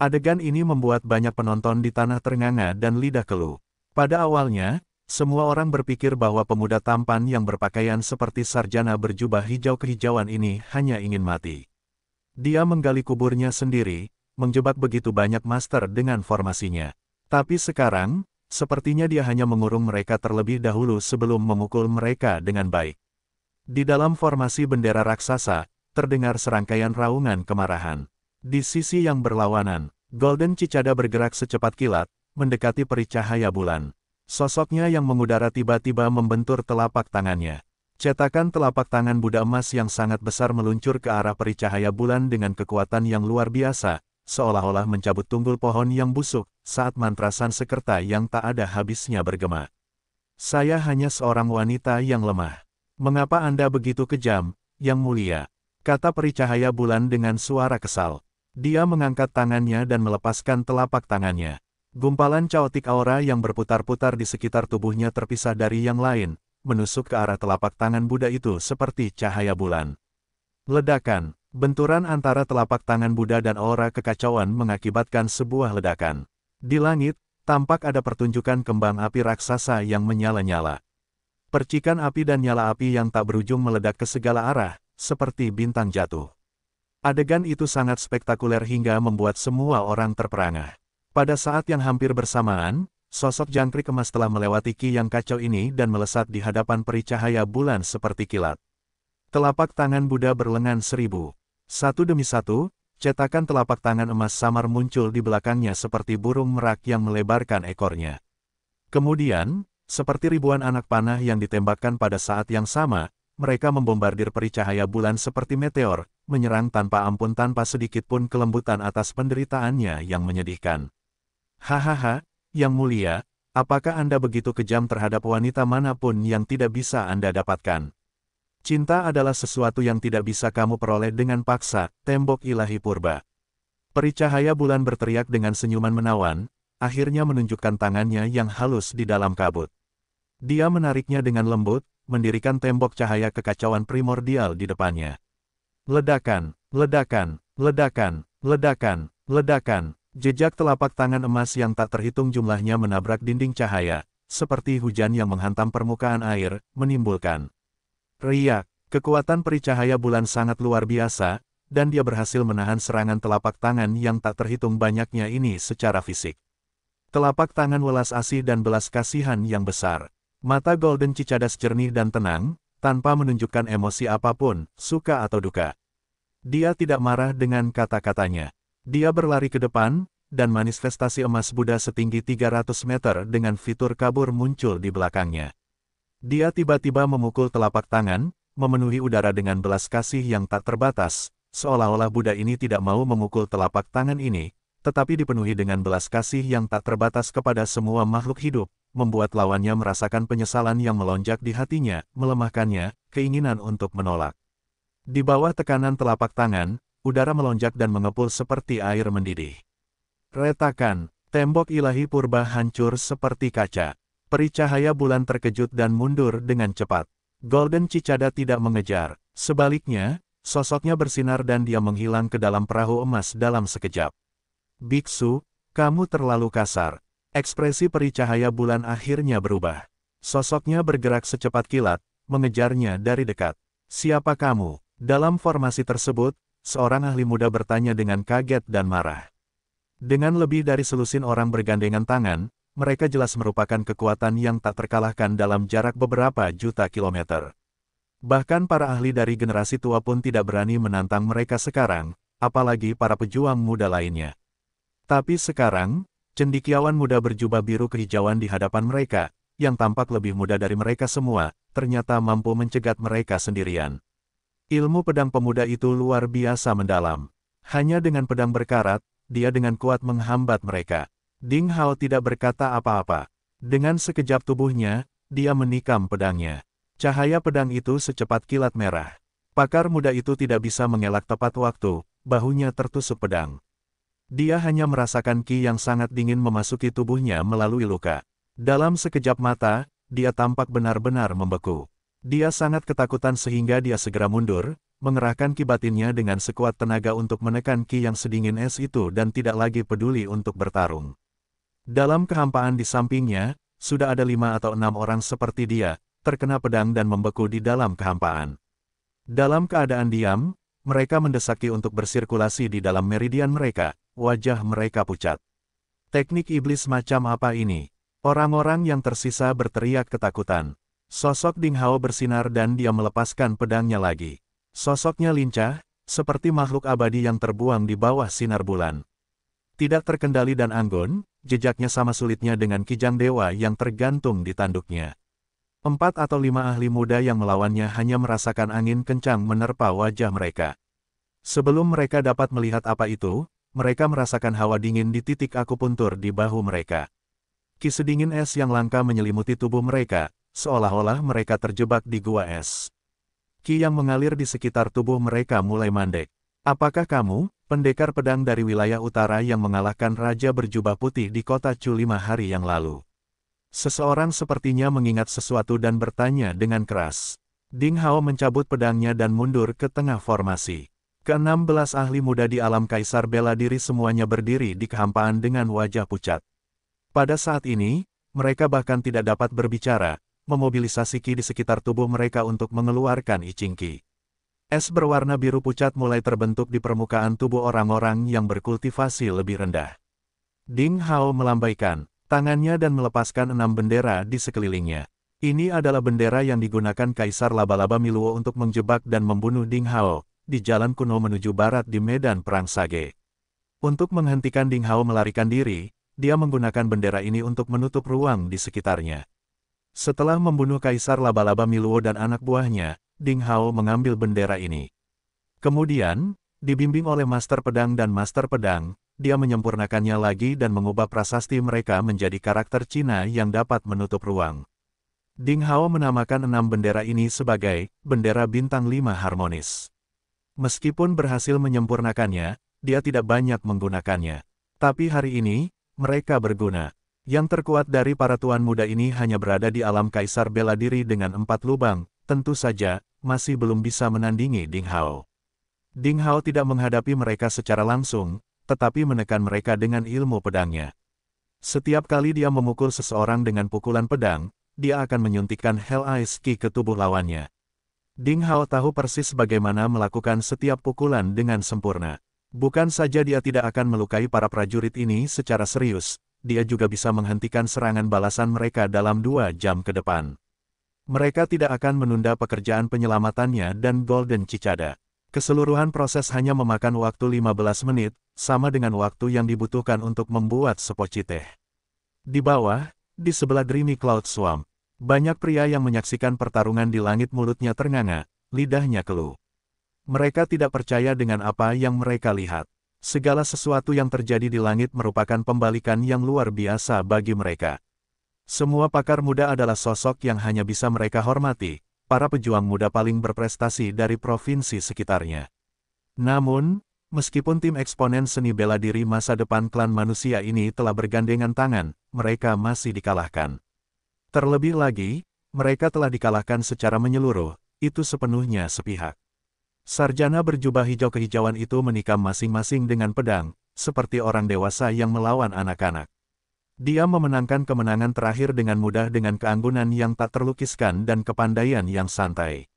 Adegan ini membuat banyak penonton di tanah ternganga dan lidah keluh. Pada awalnya, semua orang berpikir bahwa pemuda tampan yang berpakaian seperti sarjana berjubah hijau kehijauan ini hanya ingin mati. Dia menggali kuburnya sendiri, menjebak begitu banyak master dengan formasinya. Tapi sekarang, Sepertinya dia hanya mengurung mereka terlebih dahulu sebelum memukul mereka dengan baik. Di dalam formasi bendera raksasa, terdengar serangkaian raungan kemarahan. Di sisi yang berlawanan, Golden Cicada bergerak secepat kilat, mendekati peri cahaya bulan. Sosoknya yang mengudara tiba-tiba membentur telapak tangannya. Cetakan telapak tangan Buddha emas yang sangat besar meluncur ke arah peri cahaya bulan dengan kekuatan yang luar biasa, seolah-olah mencabut tunggul pohon yang busuk, saat mantra Sansekerta yang tak ada habisnya bergema. Saya hanya seorang wanita yang lemah. Mengapa Anda begitu kejam, Yang Mulia? Kata peri Cahaya bulan dengan suara kesal. Dia mengangkat tangannya dan melepaskan telapak tangannya. Gumpalan caotik aura yang berputar-putar di sekitar tubuhnya terpisah dari yang lain, menusuk ke arah telapak tangan Buddha itu seperti cahaya bulan. Ledakan, Benturan antara telapak tangan Buddha dan aura kekacauan mengakibatkan sebuah ledakan. Di langit, tampak ada pertunjukan kembang api raksasa yang menyala-nyala. Percikan api dan nyala api yang tak berujung meledak ke segala arah, seperti bintang jatuh. Adegan itu sangat spektakuler hingga membuat semua orang terperangah. Pada saat yang hampir bersamaan, sosok jangkrik emas telah melewati ki yang kacau ini dan melesat di hadapan pericahaya bulan seperti kilat. Telapak tangan Buddha berlengan seribu, satu demi satu, cetakan telapak tangan emas samar muncul di belakangnya seperti burung merak yang melebarkan ekornya. Kemudian, seperti ribuan anak panah yang ditembakkan pada saat yang sama, mereka membombardir pericahaya bulan seperti meteor, menyerang tanpa ampun tanpa sedikit pun kelembutan atas penderitaannya yang menyedihkan. Hahaha, yang mulia, apakah Anda begitu kejam terhadap wanita manapun yang tidak bisa Anda dapatkan? Cinta adalah sesuatu yang tidak bisa kamu peroleh dengan paksa, tembok ilahi purba. Pericahaya bulan berteriak dengan senyuman menawan, akhirnya menunjukkan tangannya yang halus di dalam kabut. Dia menariknya dengan lembut, mendirikan tembok cahaya kekacauan primordial di depannya. Ledakan, ledakan, ledakan, ledakan, ledakan, jejak telapak tangan emas yang tak terhitung jumlahnya menabrak dinding cahaya, seperti hujan yang menghantam permukaan air, menimbulkan Riak, kekuatan pericahaya bulan sangat luar biasa, dan dia berhasil menahan serangan telapak tangan yang tak terhitung banyaknya ini secara fisik. Telapak tangan welas asih dan belas kasihan yang besar. Mata Golden Cicadas jernih dan tenang, tanpa menunjukkan emosi apapun, suka atau duka. Dia tidak marah dengan kata-katanya. Dia berlari ke depan, dan manifestasi emas Buddha setinggi 300 meter dengan fitur kabur muncul di belakangnya. Dia tiba-tiba memukul telapak tangan, memenuhi udara dengan belas kasih yang tak terbatas, seolah-olah Buddha ini tidak mau memukul telapak tangan ini, tetapi dipenuhi dengan belas kasih yang tak terbatas kepada semua makhluk hidup, membuat lawannya merasakan penyesalan yang melonjak di hatinya, melemahkannya, keinginan untuk menolak. Di bawah tekanan telapak tangan, udara melonjak dan mengepul seperti air mendidih. Retakan, tembok ilahi purba hancur seperti kaca. Peri cahaya bulan terkejut dan mundur dengan cepat. Golden Cicada tidak mengejar. Sebaliknya, sosoknya bersinar dan dia menghilang ke dalam perahu emas dalam sekejap. Biksu, kamu terlalu kasar. Ekspresi peri cahaya bulan akhirnya berubah. Sosoknya bergerak secepat kilat, mengejarnya dari dekat. Siapa kamu? Dalam formasi tersebut, seorang ahli muda bertanya dengan kaget dan marah. Dengan lebih dari selusin orang bergandengan tangan, mereka jelas merupakan kekuatan yang tak terkalahkan dalam jarak beberapa juta kilometer. Bahkan para ahli dari generasi tua pun tidak berani menantang mereka sekarang, apalagi para pejuang muda lainnya. Tapi sekarang, cendikiawan muda berjubah biru kehijauan di hadapan mereka, yang tampak lebih muda dari mereka semua, ternyata mampu mencegat mereka sendirian. Ilmu pedang pemuda itu luar biasa mendalam. Hanya dengan pedang berkarat, dia dengan kuat menghambat mereka. Ding Hao tidak berkata apa-apa. Dengan sekejap tubuhnya, dia menikam pedangnya. Cahaya pedang itu secepat kilat merah. Pakar muda itu tidak bisa mengelak tepat waktu, bahunya tertusuk pedang. Dia hanya merasakan ki yang sangat dingin memasuki tubuhnya melalui luka. Dalam sekejap mata, dia tampak benar-benar membeku. Dia sangat ketakutan sehingga dia segera mundur, mengerahkan kibatinnya dengan sekuat tenaga untuk menekan ki yang sedingin es itu dan tidak lagi peduli untuk bertarung. Dalam kehampaan di sampingnya, sudah ada lima atau enam orang seperti dia, terkena pedang dan membeku di dalam kehampaan. Dalam keadaan diam, mereka mendesaki untuk bersirkulasi di dalam meridian mereka, wajah mereka pucat. Teknik iblis macam apa ini? Orang-orang yang tersisa berteriak ketakutan. Sosok Ding Hao bersinar dan dia melepaskan pedangnya lagi. Sosoknya lincah, seperti makhluk abadi yang terbuang di bawah sinar bulan. Tidak terkendali dan anggun, jejaknya sama sulitnya dengan kijang dewa yang tergantung di tanduknya. Empat atau lima ahli muda yang melawannya hanya merasakan angin kencang menerpa wajah mereka. Sebelum mereka dapat melihat apa itu, mereka merasakan hawa dingin di titik akupuntur di bahu mereka. Kisah dingin es yang langka menyelimuti tubuh mereka, seolah-olah mereka terjebak di gua es. Ki yang mengalir di sekitar tubuh mereka mulai mandek. Apakah kamu? pendekar pedang dari wilayah utara yang mengalahkan raja berjubah putih di kota Chu lima hari yang lalu. Seseorang sepertinya mengingat sesuatu dan bertanya dengan keras. Ding Hao mencabut pedangnya dan mundur ke tengah formasi. Keenam belas ahli muda di alam kaisar bela diri semuanya berdiri di kehampaan dengan wajah pucat. Pada saat ini, mereka bahkan tidak dapat berbicara, memobilisasi ki di sekitar tubuh mereka untuk mengeluarkan ki. Es berwarna biru pucat mulai terbentuk di permukaan tubuh orang-orang yang berkultivasi lebih rendah. Ding Hao melambaikan tangannya dan melepaskan enam bendera di sekelilingnya. Ini adalah bendera yang digunakan Kaisar Laba-Laba Miluo untuk menjebak dan membunuh Ding Hao di jalan kuno menuju barat di Medan Perang Sage. Untuk menghentikan Ding Hao melarikan diri, dia menggunakan bendera ini untuk menutup ruang di sekitarnya. Setelah membunuh Kaisar Laba-Laba Miluo dan anak buahnya, Ding Hao mengambil bendera ini. Kemudian, dibimbing oleh Master Pedang dan Master Pedang, dia menyempurnakannya lagi dan mengubah prasasti mereka menjadi karakter Cina yang dapat menutup ruang. Ding Hao menamakan enam bendera ini sebagai bendera bintang lima harmonis. Meskipun berhasil menyempurnakannya, dia tidak banyak menggunakannya. Tapi hari ini, mereka berguna. Yang terkuat dari para tuan muda ini hanya berada di alam kaisar bela diri dengan empat lubang, Tentu saja, masih belum bisa menandingi Ding Hao. Ding Hao tidak menghadapi mereka secara langsung, tetapi menekan mereka dengan ilmu pedangnya. Setiap kali dia memukul seseorang dengan pukulan pedang, dia akan menyuntikkan Hell Ice Ki ke tubuh lawannya. Ding Hao tahu persis bagaimana melakukan setiap pukulan dengan sempurna. Bukan saja dia tidak akan melukai para prajurit ini secara serius, dia juga bisa menghentikan serangan balasan mereka dalam dua jam ke depan. Mereka tidak akan menunda pekerjaan penyelamatannya dan Golden Cicada. Keseluruhan proses hanya memakan waktu 15 menit, sama dengan waktu yang dibutuhkan untuk membuat sepoci teh. Di bawah, di sebelah Dreamy Cloud Swamp, banyak pria yang menyaksikan pertarungan di langit mulutnya ternganga, lidahnya keluh. Mereka tidak percaya dengan apa yang mereka lihat. Segala sesuatu yang terjadi di langit merupakan pembalikan yang luar biasa bagi mereka. Semua pakar muda adalah sosok yang hanya bisa mereka hormati, para pejuang muda paling berprestasi dari provinsi sekitarnya. Namun, meskipun tim eksponen seni bela diri masa depan klan manusia ini telah bergandengan tangan, mereka masih dikalahkan. Terlebih lagi, mereka telah dikalahkan secara menyeluruh, itu sepenuhnya sepihak. Sarjana berjubah hijau kehijauan itu menikam masing-masing dengan pedang, seperti orang dewasa yang melawan anak-anak. Dia memenangkan kemenangan terakhir dengan mudah dengan keanggunan yang tak terlukiskan dan kepandaian yang santai.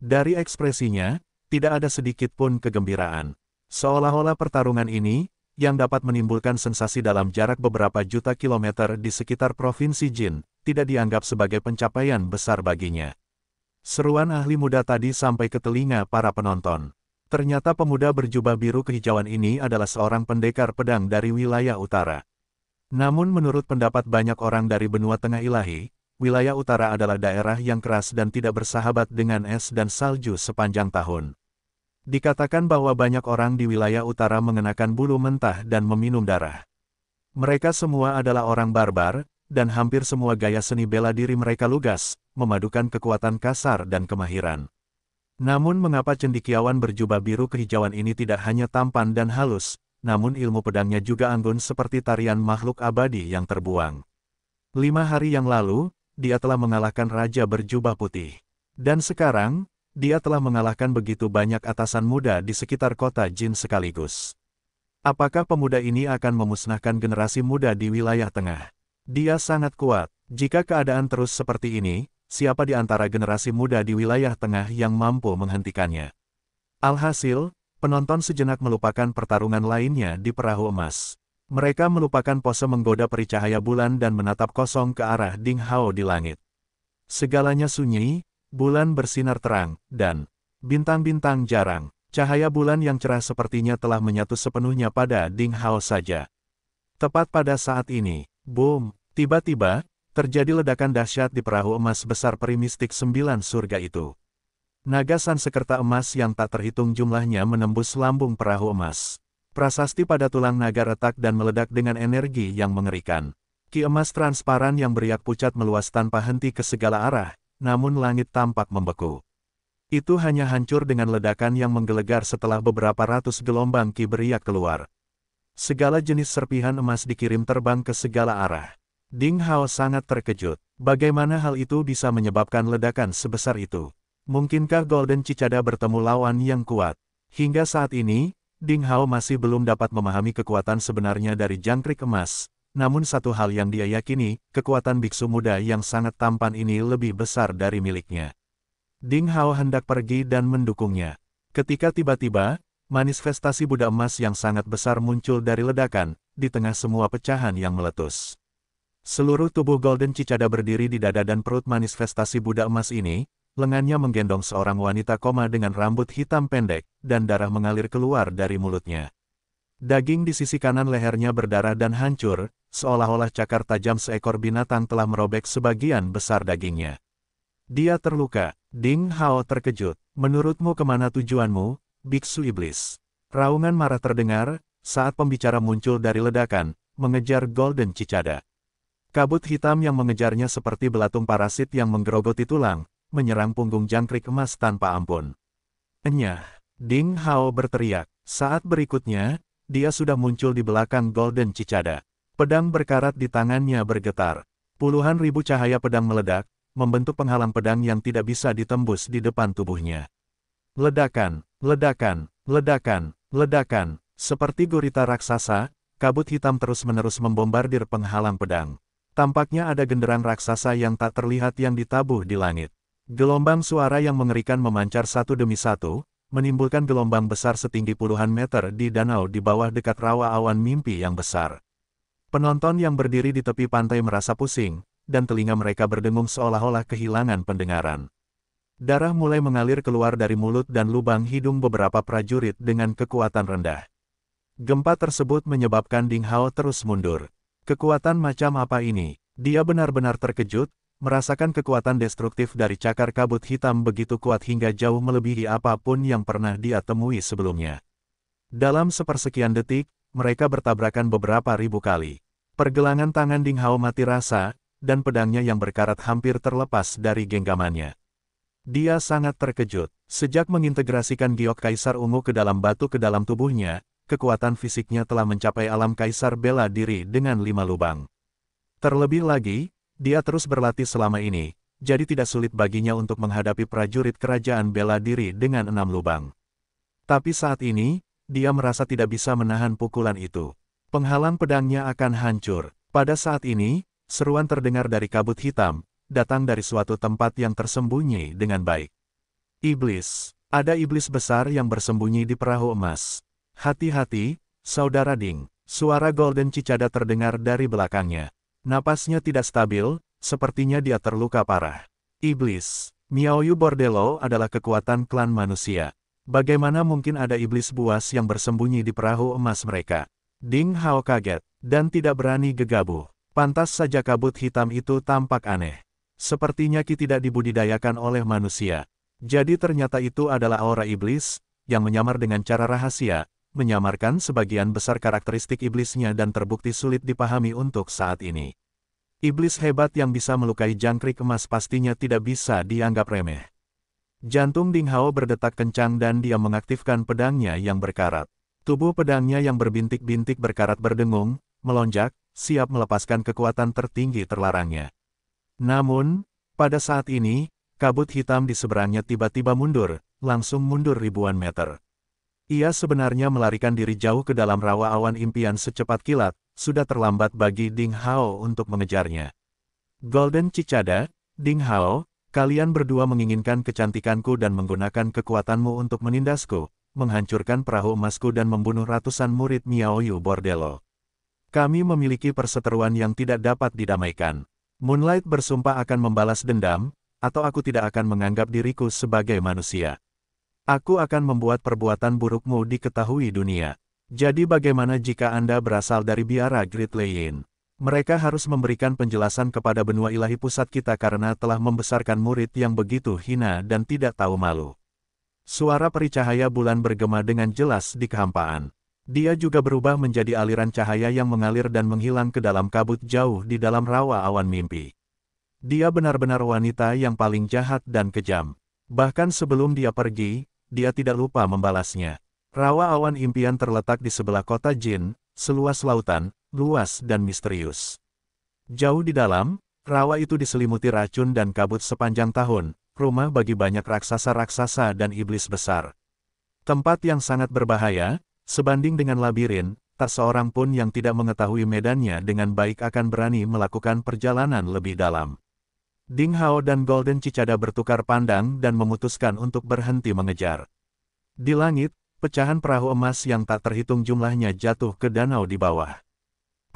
Dari ekspresinya, tidak ada sedikit pun kegembiraan. Seolah-olah pertarungan ini, yang dapat menimbulkan sensasi dalam jarak beberapa juta kilometer di sekitar Provinsi Jin, tidak dianggap sebagai pencapaian besar baginya. Seruan ahli muda tadi sampai ke telinga para penonton. Ternyata pemuda berjubah biru kehijauan ini adalah seorang pendekar pedang dari wilayah utara. Namun menurut pendapat banyak orang dari benua tengah ilahi, wilayah utara adalah daerah yang keras dan tidak bersahabat dengan es dan salju sepanjang tahun. Dikatakan bahwa banyak orang di wilayah utara mengenakan bulu mentah dan meminum darah. Mereka semua adalah orang barbar, dan hampir semua gaya seni bela diri mereka lugas, memadukan kekuatan kasar dan kemahiran. Namun mengapa cendikiawan berjubah biru kehijauan ini tidak hanya tampan dan halus, namun ilmu pedangnya juga anggun seperti tarian makhluk abadi yang terbuang. Lima hari yang lalu, dia telah mengalahkan raja berjubah putih. Dan sekarang, dia telah mengalahkan begitu banyak atasan muda di sekitar kota Jin sekaligus. Apakah pemuda ini akan memusnahkan generasi muda di wilayah tengah? Dia sangat kuat. Jika keadaan terus seperti ini, siapa di antara generasi muda di wilayah tengah yang mampu menghentikannya? Alhasil, penonton sejenak melupakan pertarungan lainnya di perahu emas. Mereka melupakan pose menggoda cahaya bulan dan menatap kosong ke arah Ding Hao di langit. Segalanya sunyi, bulan bersinar terang, dan bintang-bintang jarang. Cahaya bulan yang cerah sepertinya telah menyatu sepenuhnya pada Ding Hao saja. Tepat pada saat ini, boom, tiba-tiba, terjadi ledakan dahsyat di perahu emas besar perimistik sembilan surga itu. Naga sansekerta emas yang tak terhitung jumlahnya menembus lambung perahu emas. Prasasti pada tulang naga retak dan meledak dengan energi yang mengerikan. Ki emas transparan yang beriak pucat meluas tanpa henti ke segala arah, namun langit tampak membeku. Itu hanya hancur dengan ledakan yang menggelegar setelah beberapa ratus gelombang ki beriak keluar. Segala jenis serpihan emas dikirim terbang ke segala arah. Ding Hao sangat terkejut. Bagaimana hal itu bisa menyebabkan ledakan sebesar itu? Mungkinkah Golden Cicada bertemu lawan yang kuat? Hingga saat ini, Ding Hao masih belum dapat memahami kekuatan sebenarnya dari jangkrik emas. Namun satu hal yang dia yakini, kekuatan biksu muda yang sangat tampan ini lebih besar dari miliknya. Ding Hao hendak pergi dan mendukungnya. Ketika tiba-tiba, manifestasi Buddha emas yang sangat besar muncul dari ledakan, di tengah semua pecahan yang meletus. Seluruh tubuh Golden Cicada berdiri di dada dan perut manifestasi Buddha emas ini, lengannya menggendong seorang wanita koma dengan rambut hitam pendek, dan darah mengalir keluar dari mulutnya. Daging di sisi kanan lehernya berdarah dan hancur, seolah-olah cakar tajam seekor binatang telah merobek sebagian besar dagingnya. Dia terluka, Ding Hao terkejut. Menurutmu kemana tujuanmu, Biksu Iblis? Raungan marah terdengar, saat pembicara muncul dari ledakan, mengejar Golden Cicada. Kabut hitam yang mengejarnya seperti belatung parasit yang menggerogoti tulang, menyerang punggung jangkrik emas tanpa ampun. Enyah, Ding Hao berteriak. Saat berikutnya, dia sudah muncul di belakang Golden Cicada. Pedang berkarat di tangannya bergetar. Puluhan ribu cahaya pedang meledak, membentuk penghalang pedang yang tidak bisa ditembus di depan tubuhnya. Ledakan, ledakan, ledakan, ledakan, seperti gurita raksasa, kabut hitam terus-menerus membombardir penghalang pedang. Tampaknya ada genderang raksasa yang tak terlihat yang ditabuh di langit. Gelombang suara yang mengerikan memancar satu demi satu, menimbulkan gelombang besar setinggi puluhan meter di danau di bawah dekat rawa awan mimpi yang besar. Penonton yang berdiri di tepi pantai merasa pusing, dan telinga mereka berdengung seolah-olah kehilangan pendengaran. Darah mulai mengalir keluar dari mulut dan lubang hidung beberapa prajurit dengan kekuatan rendah. Gempa tersebut menyebabkan Ding Hao terus mundur. Kekuatan macam apa ini? Dia benar-benar terkejut, merasakan kekuatan destruktif dari cakar kabut hitam begitu kuat hingga jauh melebihi apapun yang pernah dia temui sebelumnya. Dalam sepersekian detik, mereka bertabrakan beberapa ribu kali. Pergelangan tangan Ding Hao mati rasa, dan pedangnya yang berkarat hampir terlepas dari genggamannya. Dia sangat terkejut. Sejak mengintegrasikan giok kaisar ungu ke dalam batu ke dalam tubuhnya, kekuatan fisiknya telah mencapai alam kaisar bela diri dengan lima lubang. Terlebih lagi, dia terus berlatih selama ini, jadi tidak sulit baginya untuk menghadapi prajurit kerajaan bela diri dengan enam lubang. Tapi saat ini, dia merasa tidak bisa menahan pukulan itu. Penghalang pedangnya akan hancur. Pada saat ini, seruan terdengar dari kabut hitam, datang dari suatu tempat yang tersembunyi dengan baik. Iblis. Ada iblis besar yang bersembunyi di perahu emas. Hati-hati, saudara Ding. Suara Golden Cicada terdengar dari belakangnya. Napasnya tidak stabil, sepertinya dia terluka parah. Iblis. Miaoyu Bordello adalah kekuatan klan manusia. Bagaimana mungkin ada iblis buas yang bersembunyi di perahu emas mereka? Ding Hao kaget, dan tidak berani gegabah. Pantas saja kabut hitam itu tampak aneh. Sepertinya Ki tidak dibudidayakan oleh manusia. Jadi ternyata itu adalah aura iblis, yang menyamar dengan cara rahasia, menyamarkan sebagian besar karakteristik iblisnya dan terbukti sulit dipahami untuk saat ini. Iblis hebat yang bisa melukai jangkrik emas pastinya tidak bisa dianggap remeh. Jantung Ding Hao berdetak kencang dan dia mengaktifkan pedangnya yang berkarat. Tubuh pedangnya yang berbintik-bintik berkarat berdengung, melonjak, siap melepaskan kekuatan tertinggi terlarangnya. Namun, pada saat ini, kabut hitam di seberangnya tiba-tiba mundur, langsung mundur ribuan meter. Ia sebenarnya melarikan diri jauh ke dalam rawa awan impian secepat kilat, sudah terlambat bagi Ding Hao untuk mengejarnya. Golden Cicada, Ding Hao, kalian berdua menginginkan kecantikanku dan menggunakan kekuatanmu untuk menindasku, menghancurkan perahu emasku dan membunuh ratusan murid Miaoyu Bordello. Kami memiliki perseteruan yang tidak dapat didamaikan. Moonlight bersumpah akan membalas dendam, atau aku tidak akan menganggap diriku sebagai manusia. Aku akan membuat perbuatan burukmu diketahui dunia. Jadi bagaimana jika Anda berasal dari biara Great Lane? Mereka harus memberikan penjelasan kepada benua ilahi pusat kita karena telah membesarkan murid yang begitu hina dan tidak tahu malu. Suara peri cahaya bulan bergema dengan jelas di kehampaan. Dia juga berubah menjadi aliran cahaya yang mengalir dan menghilang ke dalam kabut jauh di dalam rawa awan mimpi. Dia benar-benar wanita yang paling jahat dan kejam. Bahkan sebelum dia pergi, dia tidak lupa membalasnya. Rawa awan impian terletak di sebelah kota Jin, seluas lautan, luas dan misterius. Jauh di dalam, rawa itu diselimuti racun dan kabut sepanjang tahun, rumah bagi banyak raksasa-raksasa dan iblis besar. Tempat yang sangat berbahaya, sebanding dengan labirin, tak seorang pun yang tidak mengetahui medannya dengan baik akan berani melakukan perjalanan lebih dalam. Ding Hao dan Golden Cicada bertukar pandang dan memutuskan untuk berhenti mengejar. Di langit, pecahan perahu emas yang tak terhitung jumlahnya jatuh ke danau di bawah.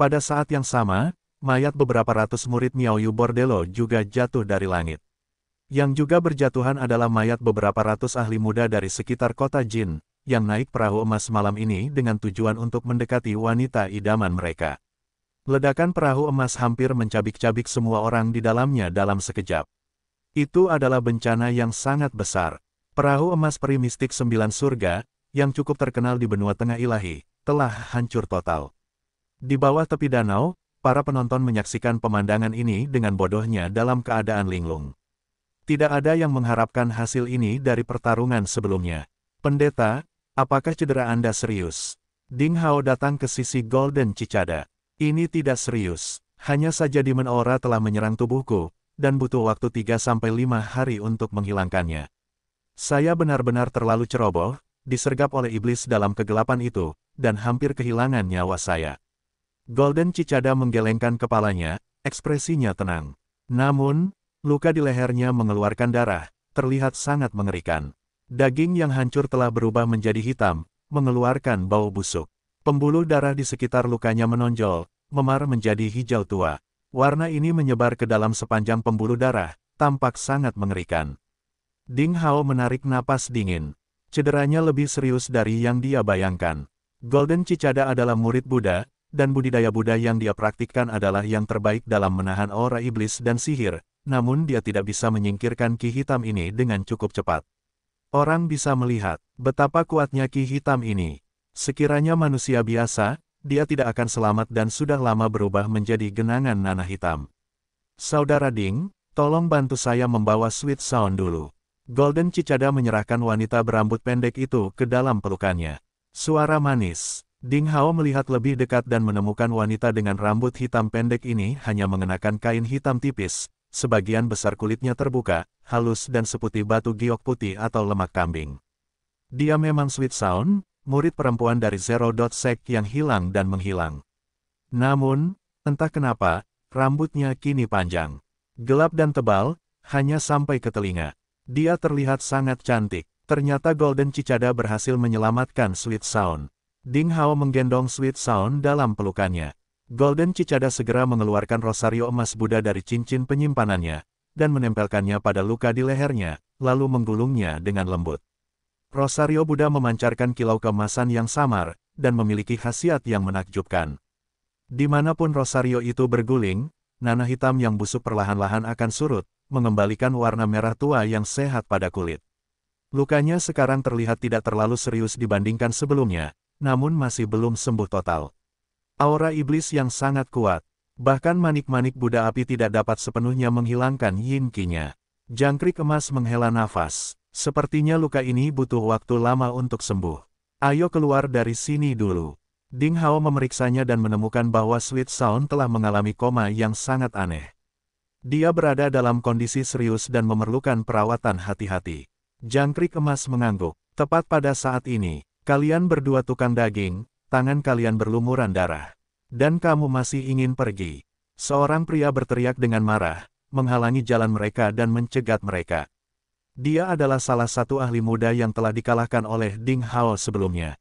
Pada saat yang sama, mayat beberapa ratus murid Miao Yu Bordello juga jatuh dari langit. Yang juga berjatuhan adalah mayat beberapa ratus ahli muda dari sekitar kota Jin, yang naik perahu emas malam ini dengan tujuan untuk mendekati wanita idaman mereka. Ledakan perahu emas hampir mencabik-cabik semua orang di dalamnya dalam sekejap. Itu adalah bencana yang sangat besar. Perahu emas primistik sembilan surga, yang cukup terkenal di benua tengah ilahi, telah hancur total. Di bawah tepi danau, para penonton menyaksikan pemandangan ini dengan bodohnya dalam keadaan linglung. Tidak ada yang mengharapkan hasil ini dari pertarungan sebelumnya. Pendeta, apakah cedera Anda serius? Ding Hao datang ke sisi Golden Cicada. Ini tidak serius, hanya saja Demon Aura telah menyerang tubuhku, dan butuh waktu 3-5 hari untuk menghilangkannya. Saya benar-benar terlalu ceroboh, disergap oleh iblis dalam kegelapan itu, dan hampir kehilangan nyawa saya. Golden Cicada menggelengkan kepalanya, ekspresinya tenang. Namun, luka di lehernya mengeluarkan darah, terlihat sangat mengerikan. Daging yang hancur telah berubah menjadi hitam, mengeluarkan bau busuk. Pembuluh darah di sekitar lukanya menonjol, memar menjadi hijau tua. Warna ini menyebar ke dalam sepanjang pembuluh darah, tampak sangat mengerikan. Ding Hao menarik napas dingin. Cederanya lebih serius dari yang dia bayangkan. Golden Cicada adalah murid Buddha, dan budidaya Buddha yang dia praktikkan adalah yang terbaik dalam menahan aura iblis dan sihir, namun dia tidak bisa menyingkirkan ki hitam ini dengan cukup cepat. Orang bisa melihat betapa kuatnya ki hitam ini. Sekiranya manusia biasa, dia tidak akan selamat dan sudah lama berubah menjadi genangan nanah hitam. Saudara Ding, tolong bantu saya membawa sweet sound dulu. Golden Cicada menyerahkan wanita berambut pendek itu ke dalam pelukannya. Suara manis. Ding Hao melihat lebih dekat dan menemukan wanita dengan rambut hitam pendek ini hanya mengenakan kain hitam tipis, sebagian besar kulitnya terbuka, halus dan seputih batu giok putih atau lemak kambing. Dia memang sweet sound, murid perempuan dari Zero Dot Sect yang hilang dan menghilang. Namun, entah kenapa, rambutnya kini panjang. Gelap dan tebal, hanya sampai ke telinga. Dia terlihat sangat cantik. Ternyata Golden Cicada berhasil menyelamatkan Sweet Sound. Ding Hao menggendong Sweet Sound dalam pelukannya. Golden Cicada segera mengeluarkan rosario emas Buddha dari cincin penyimpanannya, dan menempelkannya pada luka di lehernya, lalu menggulungnya dengan lembut. Rosario Buddha memancarkan kilau kemasan yang samar, dan memiliki khasiat yang menakjubkan. Dimanapun Rosario itu berguling, nanah hitam yang busuk perlahan-lahan akan surut, mengembalikan warna merah tua yang sehat pada kulit. Lukanya sekarang terlihat tidak terlalu serius dibandingkan sebelumnya, namun masih belum sembuh total. Aura iblis yang sangat kuat, bahkan manik-manik Buddha api tidak dapat sepenuhnya menghilangkan yin kinya. Jangkrik emas menghela nafas, Sepertinya luka ini butuh waktu lama untuk sembuh. Ayo keluar dari sini dulu. Ding Hao memeriksanya dan menemukan bahwa Sweet Sound telah mengalami koma yang sangat aneh. Dia berada dalam kondisi serius dan memerlukan perawatan hati-hati. Jangkrik emas mengangguk. Tepat pada saat ini, kalian berdua tukang daging, tangan kalian berlumuran darah. Dan kamu masih ingin pergi. Seorang pria berteriak dengan marah, menghalangi jalan mereka dan mencegat mereka. Dia adalah salah satu ahli muda yang telah dikalahkan oleh Ding Hao sebelumnya.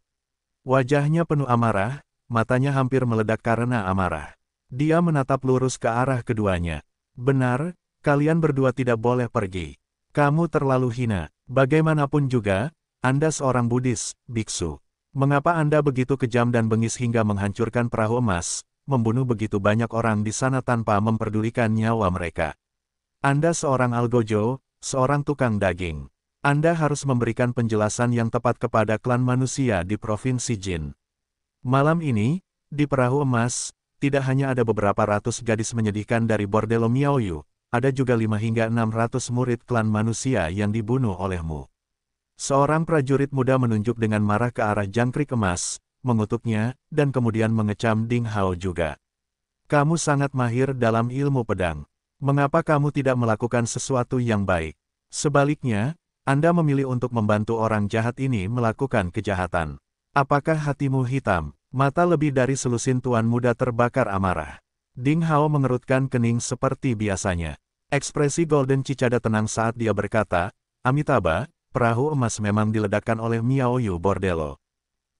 Wajahnya penuh amarah, matanya hampir meledak karena amarah. Dia menatap lurus ke arah keduanya. Benar, kalian berdua tidak boleh pergi. Kamu terlalu hina. Bagaimanapun juga, Anda seorang Buddhis, biksu. Mengapa Anda begitu kejam dan bengis hingga menghancurkan perahu emas, membunuh begitu banyak orang di sana tanpa memperdulikan nyawa mereka? Anda seorang algojo, seorang tukang daging. Anda harus memberikan penjelasan yang tepat kepada klan manusia di Provinsi Jin. Malam ini, di perahu emas, tidak hanya ada beberapa ratus gadis menyedihkan dari Bordelo Miaoyu, ada juga lima hingga enam ratus murid klan manusia yang dibunuh olehmu. Seorang prajurit muda menunjuk dengan marah ke arah jangkrik emas, mengutuknya, dan kemudian mengecam Ding Hao juga. Kamu sangat mahir dalam ilmu pedang. Mengapa kamu tidak melakukan sesuatu yang baik? Sebaliknya, Anda memilih untuk membantu orang jahat ini melakukan kejahatan. Apakah hatimu hitam? Mata lebih dari selusin tuan muda terbakar amarah. Ding Hao mengerutkan kening seperti biasanya. Ekspresi Golden Cicada tenang saat dia berkata, Amitabha, perahu emas memang diledakkan oleh Miao Yu Bordello.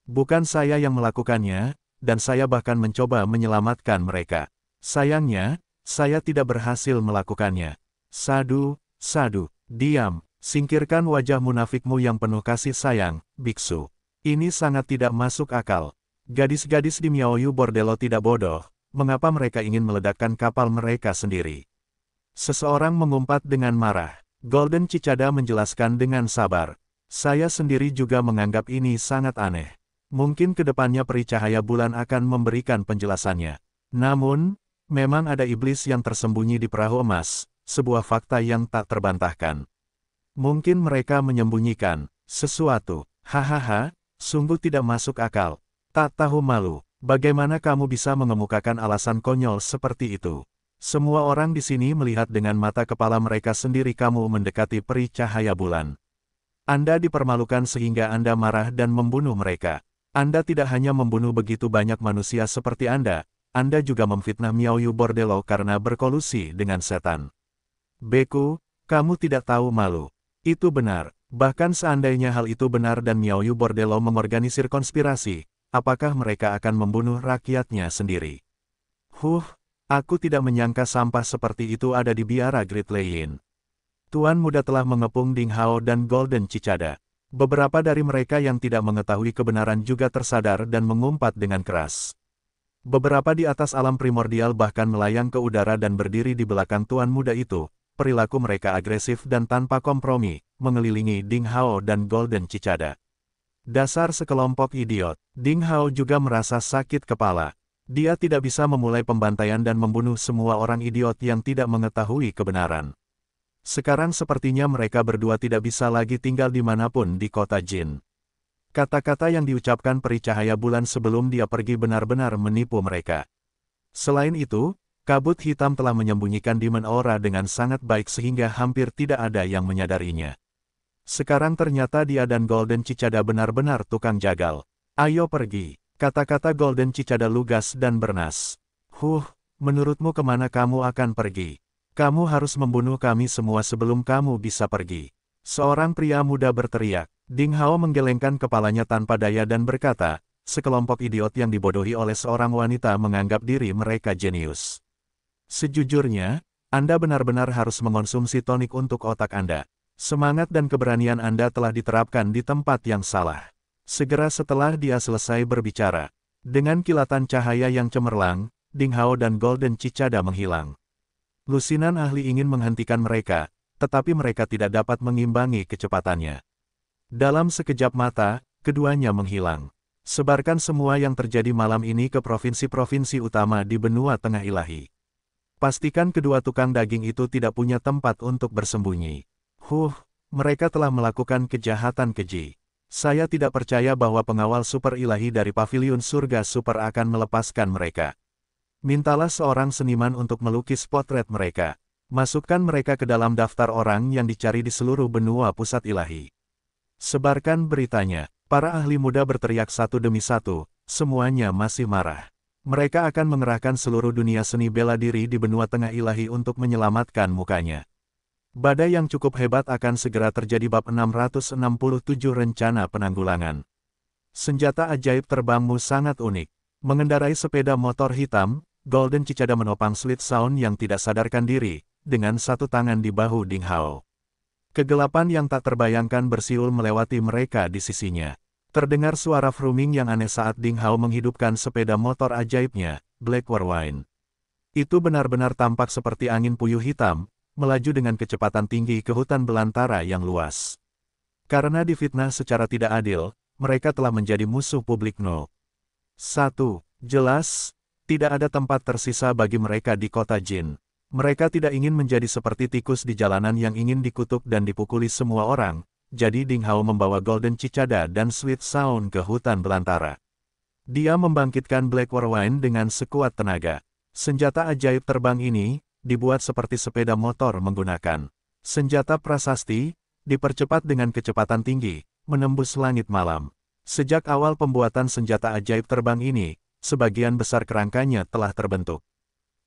Bukan saya yang melakukannya, dan saya bahkan mencoba menyelamatkan mereka. Sayangnya, saya tidak berhasil melakukannya. Sadu, sadu, diam, singkirkan wajah munafikmu yang penuh kasih sayang, biksu. Ini sangat tidak masuk akal. Gadis-gadis di Miaoyu Bordello tidak bodoh, mengapa mereka ingin meledakkan kapal mereka sendiri. Seseorang mengumpat dengan marah. Golden Cicada menjelaskan dengan sabar. Saya sendiri juga menganggap ini sangat aneh. Mungkin kedepannya peri cahaya bulan akan memberikan penjelasannya. Namun, Memang ada iblis yang tersembunyi di perahu emas, sebuah fakta yang tak terbantahkan. Mungkin mereka menyembunyikan sesuatu. Hahaha, sungguh tidak masuk akal. Tak tahu malu, bagaimana kamu bisa mengemukakan alasan konyol seperti itu? Semua orang di sini melihat dengan mata kepala mereka sendiri kamu mendekati peri cahaya bulan. Anda dipermalukan sehingga Anda marah dan membunuh mereka. Anda tidak hanya membunuh begitu banyak manusia seperti Anda, anda juga memfitnah Miao Yu Bordello karena berkolusi dengan setan. Beku, kamu tidak tahu malu. Itu benar. Bahkan seandainya hal itu benar dan Miao Yu Bordello mengorganisir konspirasi, apakah mereka akan membunuh rakyatnya sendiri? Huh, aku tidak menyangka sampah seperti itu ada di biara Great Leyin. Tuan muda telah mengepung Ding Hao dan Golden Cicada. Beberapa dari mereka yang tidak mengetahui kebenaran juga tersadar dan mengumpat dengan keras. Beberapa di atas alam primordial bahkan melayang ke udara dan berdiri di belakang tuan muda itu, perilaku mereka agresif dan tanpa kompromi, mengelilingi Ding Hao dan Golden Cicada. Dasar sekelompok idiot, Ding Hao juga merasa sakit kepala. Dia tidak bisa memulai pembantaian dan membunuh semua orang idiot yang tidak mengetahui kebenaran. Sekarang sepertinya mereka berdua tidak bisa lagi tinggal di dimanapun di kota Jin. Kata-kata yang diucapkan peri cahaya bulan sebelum dia pergi benar-benar menipu mereka. Selain itu, kabut hitam telah menyembunyikan Demon Aura dengan sangat baik sehingga hampir tidak ada yang menyadarinya. Sekarang ternyata dia dan Golden Cicada benar-benar tukang jagal. Ayo pergi, kata-kata Golden Cicada lugas dan bernas. Huh, menurutmu kemana kamu akan pergi? Kamu harus membunuh kami semua sebelum kamu bisa pergi. Seorang pria muda berteriak. Ding Hao menggelengkan kepalanya tanpa daya dan berkata, sekelompok idiot yang dibodohi oleh seorang wanita menganggap diri mereka jenius. Sejujurnya, Anda benar-benar harus mengonsumsi tonik untuk otak Anda. Semangat dan keberanian Anda telah diterapkan di tempat yang salah. Segera setelah dia selesai berbicara, dengan kilatan cahaya yang cemerlang, Ding Hao dan Golden Cicada menghilang. Lusinan ahli ingin menghentikan mereka, tetapi mereka tidak dapat mengimbangi kecepatannya. Dalam sekejap mata, keduanya menghilang. Sebarkan semua yang terjadi malam ini ke provinsi-provinsi utama di benua tengah ilahi. Pastikan kedua tukang daging itu tidak punya tempat untuk bersembunyi. Huh, mereka telah melakukan kejahatan keji. Saya tidak percaya bahwa pengawal super ilahi dari pavilion surga super akan melepaskan mereka. Mintalah seorang seniman untuk melukis potret mereka. Masukkan mereka ke dalam daftar orang yang dicari di seluruh benua pusat ilahi. Sebarkan beritanya, para ahli muda berteriak satu demi satu, semuanya masih marah. Mereka akan mengerahkan seluruh dunia seni bela diri di benua tengah ilahi untuk menyelamatkan mukanya. Badai yang cukup hebat akan segera terjadi bab 667 rencana penanggulangan. Senjata ajaib terbangmu sangat unik. Mengendarai sepeda motor hitam, Golden Cicada menopang slit sound yang tidak sadarkan diri, dengan satu tangan di bahu Ding Hao. Kegelapan yang tak terbayangkan bersiul melewati mereka di sisinya. Terdengar suara fruming yang aneh saat Ding Hao menghidupkan sepeda motor ajaibnya, Black Warwine. Itu benar-benar tampak seperti angin puyuh hitam, melaju dengan kecepatan tinggi ke hutan belantara yang luas. Karena difitnah secara tidak adil, mereka telah menjadi musuh publik No. 1. Jelas, tidak ada tempat tersisa bagi mereka di kota Jin. Mereka tidak ingin menjadi seperti tikus di jalanan yang ingin dikutuk dan dipukuli semua orang, jadi Ding Hao membawa Golden Cicada dan Sweet Sound ke hutan belantara. Dia membangkitkan Black Wine dengan sekuat tenaga. Senjata ajaib terbang ini, dibuat seperti sepeda motor menggunakan senjata prasasti, dipercepat dengan kecepatan tinggi, menembus langit malam. Sejak awal pembuatan senjata ajaib terbang ini, sebagian besar kerangkanya telah terbentuk.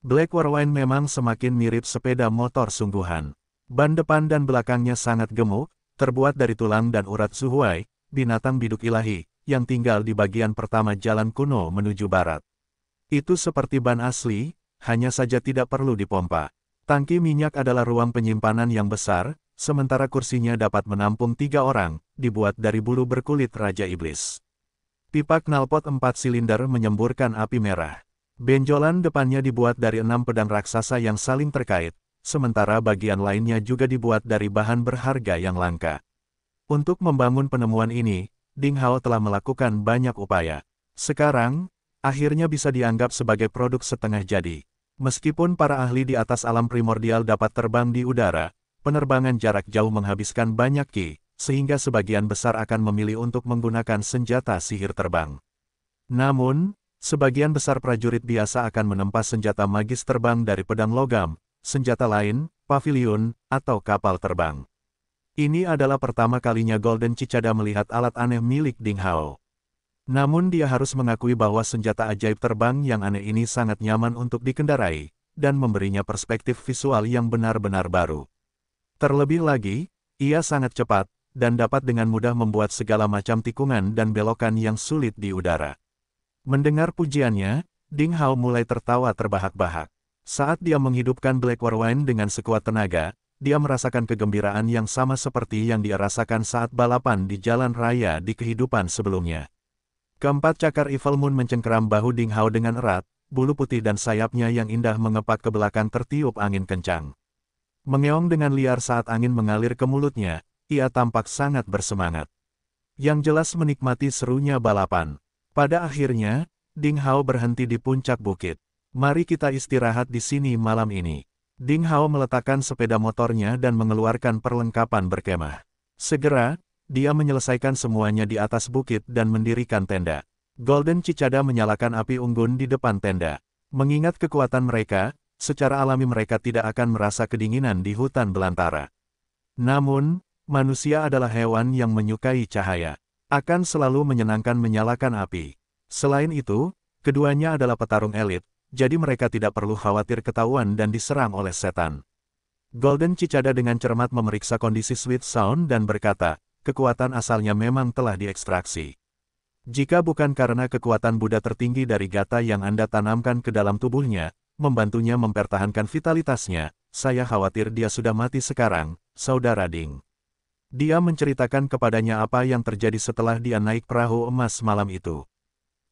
Black Warwine memang semakin mirip sepeda motor sungguhan. Ban depan dan belakangnya sangat gemuk, terbuat dari tulang dan urat Suhuai, binatang biduk ilahi, yang tinggal di bagian pertama jalan kuno menuju barat. Itu seperti ban asli, hanya saja tidak perlu dipompa. Tangki minyak adalah ruang penyimpanan yang besar, sementara kursinya dapat menampung tiga orang, dibuat dari bulu berkulit Raja Iblis. Pipa knalpot empat silinder menyemburkan api merah. Benjolan depannya dibuat dari enam pedang raksasa yang saling terkait, sementara bagian lainnya juga dibuat dari bahan berharga yang langka. Untuk membangun penemuan ini, Ding Hao telah melakukan banyak upaya. Sekarang, akhirnya bisa dianggap sebagai produk setengah jadi. Meskipun para ahli di atas alam primordial dapat terbang di udara, penerbangan jarak jauh menghabiskan banyak ki, sehingga sebagian besar akan memilih untuk menggunakan senjata sihir terbang. Namun, Sebagian besar prajurit biasa akan menempa senjata magis terbang dari pedang logam, senjata lain, pavilion, atau kapal terbang. Ini adalah pertama kalinya Golden Cicada melihat alat aneh milik Ding Hao. Namun dia harus mengakui bahwa senjata ajaib terbang yang aneh ini sangat nyaman untuk dikendarai, dan memberinya perspektif visual yang benar-benar baru. Terlebih lagi, ia sangat cepat, dan dapat dengan mudah membuat segala macam tikungan dan belokan yang sulit di udara. Mendengar pujiannya, Ding Hao mulai tertawa terbahak-bahak. Saat dia menghidupkan Black Wine dengan sekuat tenaga, dia merasakan kegembiraan yang sama seperti yang dia rasakan saat balapan di jalan raya di kehidupan sebelumnya. Keempat cakar Evil Moon mencengkeram bahu Ding Hao dengan erat, bulu putih dan sayapnya yang indah mengepak ke belakang tertiup angin kencang. Mengeong dengan liar saat angin mengalir ke mulutnya, ia tampak sangat bersemangat. Yang jelas menikmati serunya balapan. Pada akhirnya, Ding Hao berhenti di puncak bukit. Mari kita istirahat di sini malam ini. Ding Hao meletakkan sepeda motornya dan mengeluarkan perlengkapan berkemah. Segera, dia menyelesaikan semuanya di atas bukit dan mendirikan tenda. Golden Cicada menyalakan api unggun di depan tenda. Mengingat kekuatan mereka, secara alami mereka tidak akan merasa kedinginan di hutan belantara. Namun, manusia adalah hewan yang menyukai cahaya akan selalu menyenangkan menyalakan api. Selain itu, keduanya adalah petarung elit, jadi mereka tidak perlu khawatir ketahuan dan diserang oleh setan. Golden Cicada dengan cermat memeriksa kondisi Sweet Sound dan berkata, kekuatan asalnya memang telah diekstraksi. Jika bukan karena kekuatan Buddha tertinggi dari gata yang Anda tanamkan ke dalam tubuhnya, membantunya mempertahankan vitalitasnya, saya khawatir dia sudah mati sekarang, Saudara Ding. Dia menceritakan kepadanya apa yang terjadi setelah dia naik perahu emas malam itu.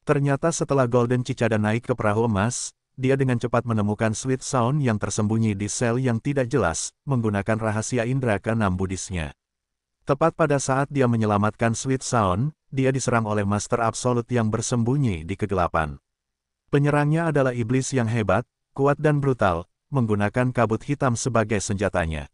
Ternyata setelah Golden Cicada naik ke perahu emas, dia dengan cepat menemukan Sweet Sound yang tersembunyi di sel yang tidak jelas, menggunakan rahasia indera keenam budisnya. Tepat pada saat dia menyelamatkan Sweet Sound, dia diserang oleh Master Absolut yang bersembunyi di kegelapan. Penyerangnya adalah iblis yang hebat, kuat dan brutal, menggunakan kabut hitam sebagai senjatanya.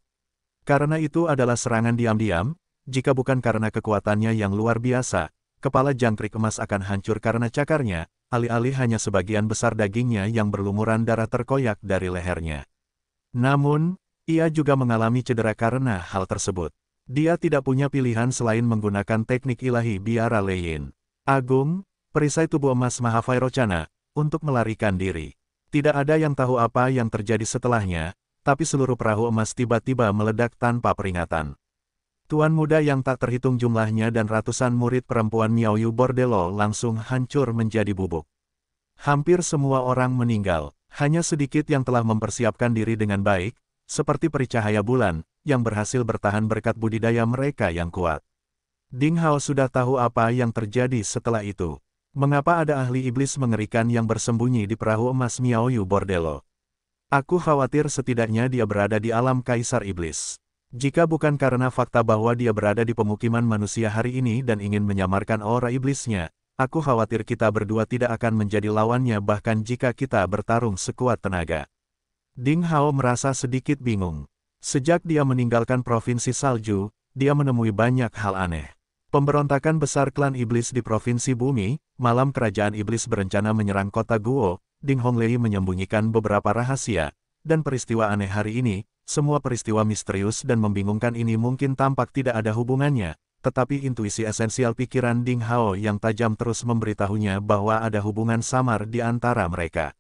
Karena itu adalah serangan diam-diam, jika bukan karena kekuatannya yang luar biasa, kepala jangkrik emas akan hancur karena cakarnya, alih-alih hanya sebagian besar dagingnya yang berlumuran darah terkoyak dari lehernya. Namun, ia juga mengalami cedera karena hal tersebut. Dia tidak punya pilihan selain menggunakan teknik ilahi biara Lein. Agung, perisai tubuh emas Mahavairocana, untuk melarikan diri. Tidak ada yang tahu apa yang terjadi setelahnya, tapi seluruh perahu emas tiba-tiba meledak tanpa peringatan. Tuan muda yang tak terhitung jumlahnya dan ratusan murid perempuan Miaoyu Bordello langsung hancur menjadi bubuk. Hampir semua orang meninggal, hanya sedikit yang telah mempersiapkan diri dengan baik, seperti pericahaya bulan, yang berhasil bertahan berkat budidaya mereka yang kuat. Ding Hao sudah tahu apa yang terjadi setelah itu. Mengapa ada ahli iblis mengerikan yang bersembunyi di perahu emas Miaoyu Bordello? Aku khawatir setidaknya dia berada di alam kaisar iblis. Jika bukan karena fakta bahwa dia berada di pemukiman manusia hari ini dan ingin menyamarkan aura iblisnya, aku khawatir kita berdua tidak akan menjadi lawannya bahkan jika kita bertarung sekuat tenaga. Ding Hao merasa sedikit bingung. Sejak dia meninggalkan Provinsi Salju, dia menemui banyak hal aneh. Pemberontakan besar klan iblis di Provinsi Bumi, malam kerajaan iblis berencana menyerang kota Guo, Ding Honglei menyembunyikan beberapa rahasia, dan peristiwa aneh hari ini, semua peristiwa misterius dan membingungkan ini mungkin tampak tidak ada hubungannya, tetapi intuisi esensial pikiran Ding Hao yang tajam terus memberitahunya bahwa ada hubungan samar di antara mereka.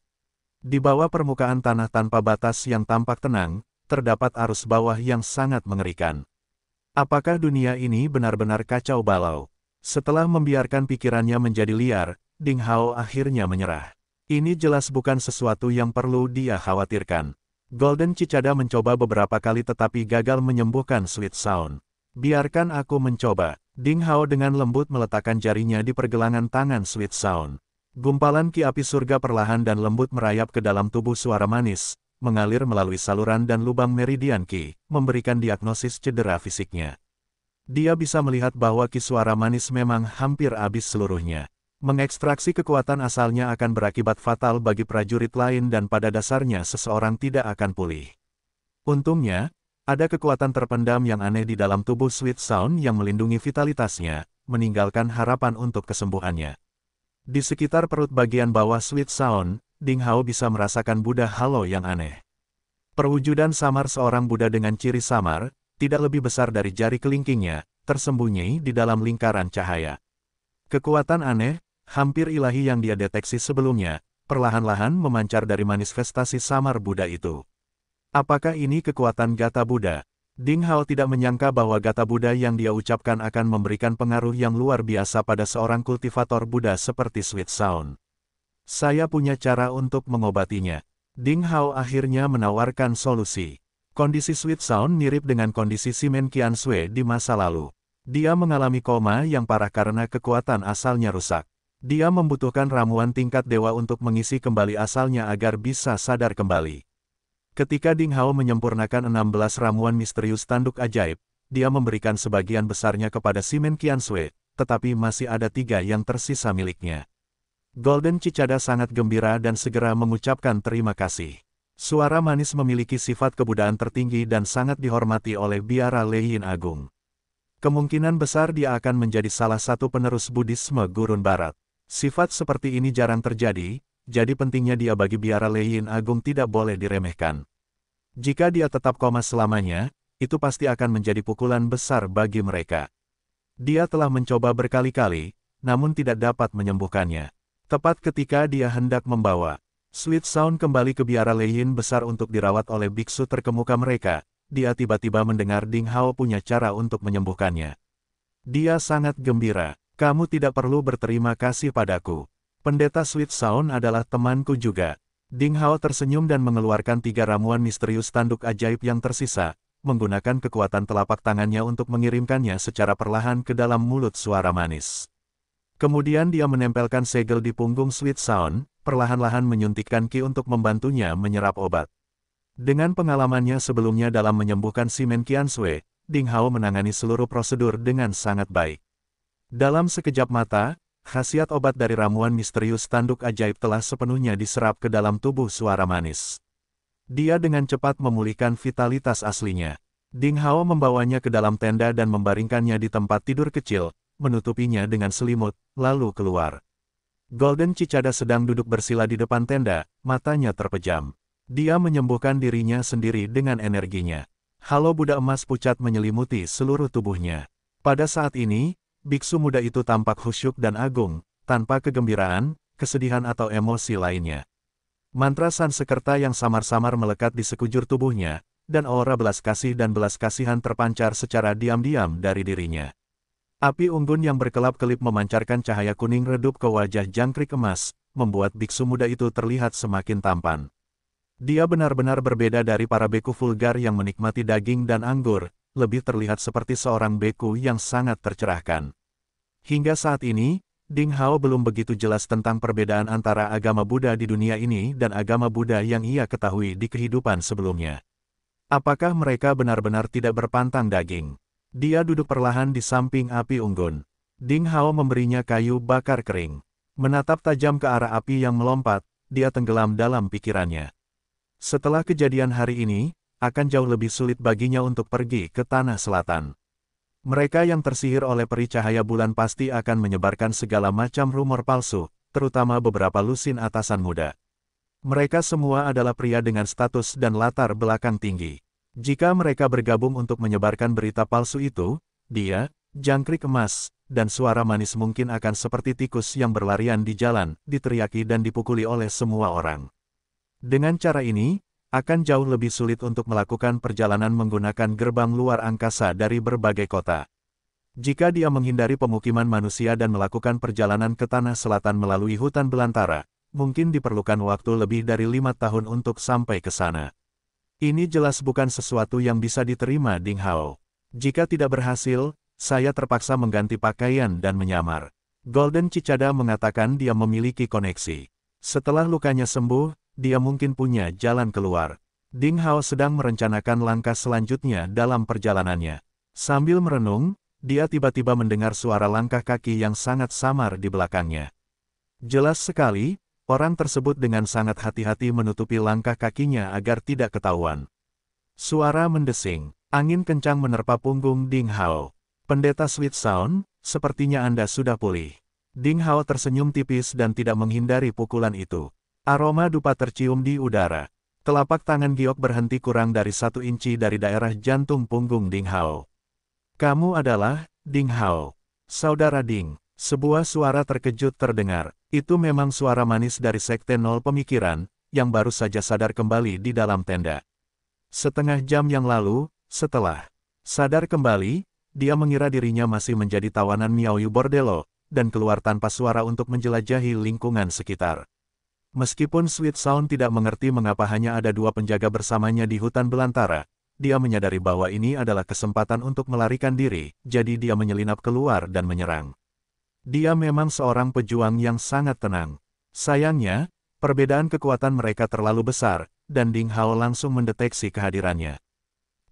Di bawah permukaan tanah tanpa batas yang tampak tenang, terdapat arus bawah yang sangat mengerikan. Apakah dunia ini benar-benar kacau balau? Setelah membiarkan pikirannya menjadi liar, Ding Hao akhirnya menyerah. Ini jelas bukan sesuatu yang perlu dia khawatirkan. Golden Cicada mencoba beberapa kali tetapi gagal menyembuhkan Sweet Sound. Biarkan aku mencoba. Ding Hao dengan lembut meletakkan jarinya di pergelangan tangan Sweet Sound. Gumpalan ki api surga perlahan dan lembut merayap ke dalam tubuh suara manis, mengalir melalui saluran dan lubang meridian Qi, memberikan diagnosis cedera fisiknya. Dia bisa melihat bahwa Ki suara manis memang hampir habis seluruhnya. Mengekstraksi kekuatan asalnya akan berakibat fatal bagi prajurit lain dan pada dasarnya seseorang tidak akan pulih. Untungnya, ada kekuatan terpendam yang aneh di dalam tubuh Sweet Sound yang melindungi vitalitasnya, meninggalkan harapan untuk kesembuhannya. Di sekitar perut bagian bawah Sweet Sound, Ding Hao bisa merasakan Buddha Halo yang aneh. Perwujudan samar seorang Buddha dengan ciri samar, tidak lebih besar dari jari kelingkingnya, tersembunyi di dalam lingkaran cahaya. Kekuatan aneh, hampir ilahi yang dia deteksi sebelumnya, perlahan-lahan memancar dari manifestasi samar Buddha itu. Apakah ini kekuatan Gata Buddha? Ding Hao tidak menyangka bahwa Gata Buddha yang dia ucapkan akan memberikan pengaruh yang luar biasa pada seorang kultivator Buddha seperti Sweet Sound. Saya punya cara untuk mengobatinya. Ding Hao akhirnya menawarkan solusi. Kondisi Sweet Sound mirip dengan kondisi Simen Qian Sui di masa lalu. Dia mengalami koma yang parah karena kekuatan asalnya rusak. Dia membutuhkan ramuan tingkat dewa untuk mengisi kembali asalnya agar bisa sadar kembali. Ketika Ding Hao menyempurnakan 16 ramuan misterius tanduk ajaib, dia memberikan sebagian besarnya kepada Simen Qian Sui, tetapi masih ada tiga yang tersisa miliknya. Golden Cicada sangat gembira dan segera mengucapkan terima kasih. Suara manis memiliki sifat kebudayaan tertinggi dan sangat dihormati oleh biara Leiyin Agung. Kemungkinan besar dia akan menjadi salah satu penerus Buddhisme Gurun Barat. Sifat seperti ini jarang terjadi, jadi pentingnya dia bagi biara Leiyin Agung tidak boleh diremehkan. Jika dia tetap koma selamanya, itu pasti akan menjadi pukulan besar bagi mereka. Dia telah mencoba berkali-kali, namun tidak dapat menyembuhkannya. Tepat ketika dia hendak membawa Sweet Sound kembali ke biara Leyin besar untuk dirawat oleh biksu terkemuka mereka, dia tiba-tiba mendengar Ding Hao punya cara untuk menyembuhkannya. Dia sangat gembira. Kamu tidak perlu berterima kasih padaku. Pendeta Sweet Sound adalah temanku juga. Ding Hao tersenyum dan mengeluarkan tiga ramuan misterius tanduk ajaib yang tersisa, menggunakan kekuatan telapak tangannya untuk mengirimkannya secara perlahan ke dalam mulut suara manis. Kemudian dia menempelkan segel di punggung Sweet Sound, perlahan-lahan menyuntikkan Ki untuk membantunya menyerap obat. Dengan pengalamannya sebelumnya dalam menyembuhkan si Kian Sui, Ding Hao menangani seluruh prosedur dengan sangat baik. Dalam sekejap mata, khasiat obat dari ramuan misterius tanduk ajaib telah sepenuhnya diserap ke dalam tubuh suara manis. Dia dengan cepat memulihkan vitalitas aslinya. Ding Hao membawanya ke dalam tenda dan membaringkannya di tempat tidur kecil, menutupinya dengan selimut, lalu keluar. Golden Cicada sedang duduk bersila di depan tenda, matanya terpejam. Dia menyembuhkan dirinya sendiri dengan energinya. Halo budak emas pucat menyelimuti seluruh tubuhnya. Pada saat ini, biksu muda itu tampak khusyuk dan agung, tanpa kegembiraan, kesedihan atau emosi lainnya. Mantra Sansekerta yang samar-samar melekat di sekujur tubuhnya, dan aura belas kasih dan belas kasihan terpancar secara diam-diam dari dirinya. Api unggun yang berkelap-kelip memancarkan cahaya kuning redup ke wajah jangkrik emas, membuat biksu muda itu terlihat semakin tampan. Dia benar-benar berbeda dari para beku vulgar yang menikmati daging dan anggur, lebih terlihat seperti seorang beku yang sangat tercerahkan. Hingga saat ini, Ding Hao belum begitu jelas tentang perbedaan antara agama Buddha di dunia ini dan agama Buddha yang ia ketahui di kehidupan sebelumnya. Apakah mereka benar-benar tidak berpantang daging? Dia duduk perlahan di samping api unggun. Ding Hao memberinya kayu bakar kering. Menatap tajam ke arah api yang melompat, dia tenggelam dalam pikirannya. Setelah kejadian hari ini, akan jauh lebih sulit baginya untuk pergi ke tanah selatan. Mereka yang tersihir oleh peri cahaya bulan pasti akan menyebarkan segala macam rumor palsu, terutama beberapa lusin atasan muda. Mereka semua adalah pria dengan status dan latar belakang tinggi. Jika mereka bergabung untuk menyebarkan berita palsu itu, dia, jangkrik emas, dan suara manis mungkin akan seperti tikus yang berlarian di jalan, diteriaki dan dipukuli oleh semua orang. Dengan cara ini, akan jauh lebih sulit untuk melakukan perjalanan menggunakan gerbang luar angkasa dari berbagai kota. Jika dia menghindari pemukiman manusia dan melakukan perjalanan ke tanah selatan melalui hutan belantara, mungkin diperlukan waktu lebih dari lima tahun untuk sampai ke sana. Ini jelas bukan sesuatu yang bisa diterima Ding Hao. Jika tidak berhasil, saya terpaksa mengganti pakaian dan menyamar. Golden Cicada mengatakan dia memiliki koneksi. Setelah lukanya sembuh, dia mungkin punya jalan keluar. Ding Hao sedang merencanakan langkah selanjutnya dalam perjalanannya. Sambil merenung, dia tiba-tiba mendengar suara langkah kaki yang sangat samar di belakangnya. Jelas sekali, Orang tersebut dengan sangat hati-hati menutupi langkah kakinya agar tidak ketahuan. Suara mendesing, angin kencang menerpa punggung Ding Hao. Pendeta Sweet Sound, sepertinya Anda sudah pulih. Ding Hao tersenyum tipis dan tidak menghindari pukulan itu. Aroma dupa tercium di udara. Telapak tangan Giok berhenti kurang dari satu inci dari daerah jantung punggung Ding Hao. Kamu adalah Ding Hao. Saudara Ding, sebuah suara terkejut terdengar. Itu memang suara manis dari Sekte Nol Pemikiran, yang baru saja sadar kembali di dalam tenda. Setengah jam yang lalu, setelah sadar kembali, dia mengira dirinya masih menjadi tawanan Miaoyu Bordello, dan keluar tanpa suara untuk menjelajahi lingkungan sekitar. Meskipun Sweet Sound tidak mengerti mengapa hanya ada dua penjaga bersamanya di hutan belantara, dia menyadari bahwa ini adalah kesempatan untuk melarikan diri, jadi dia menyelinap keluar dan menyerang. Dia memang seorang pejuang yang sangat tenang. Sayangnya, perbedaan kekuatan mereka terlalu besar, dan Ding Hao langsung mendeteksi kehadirannya.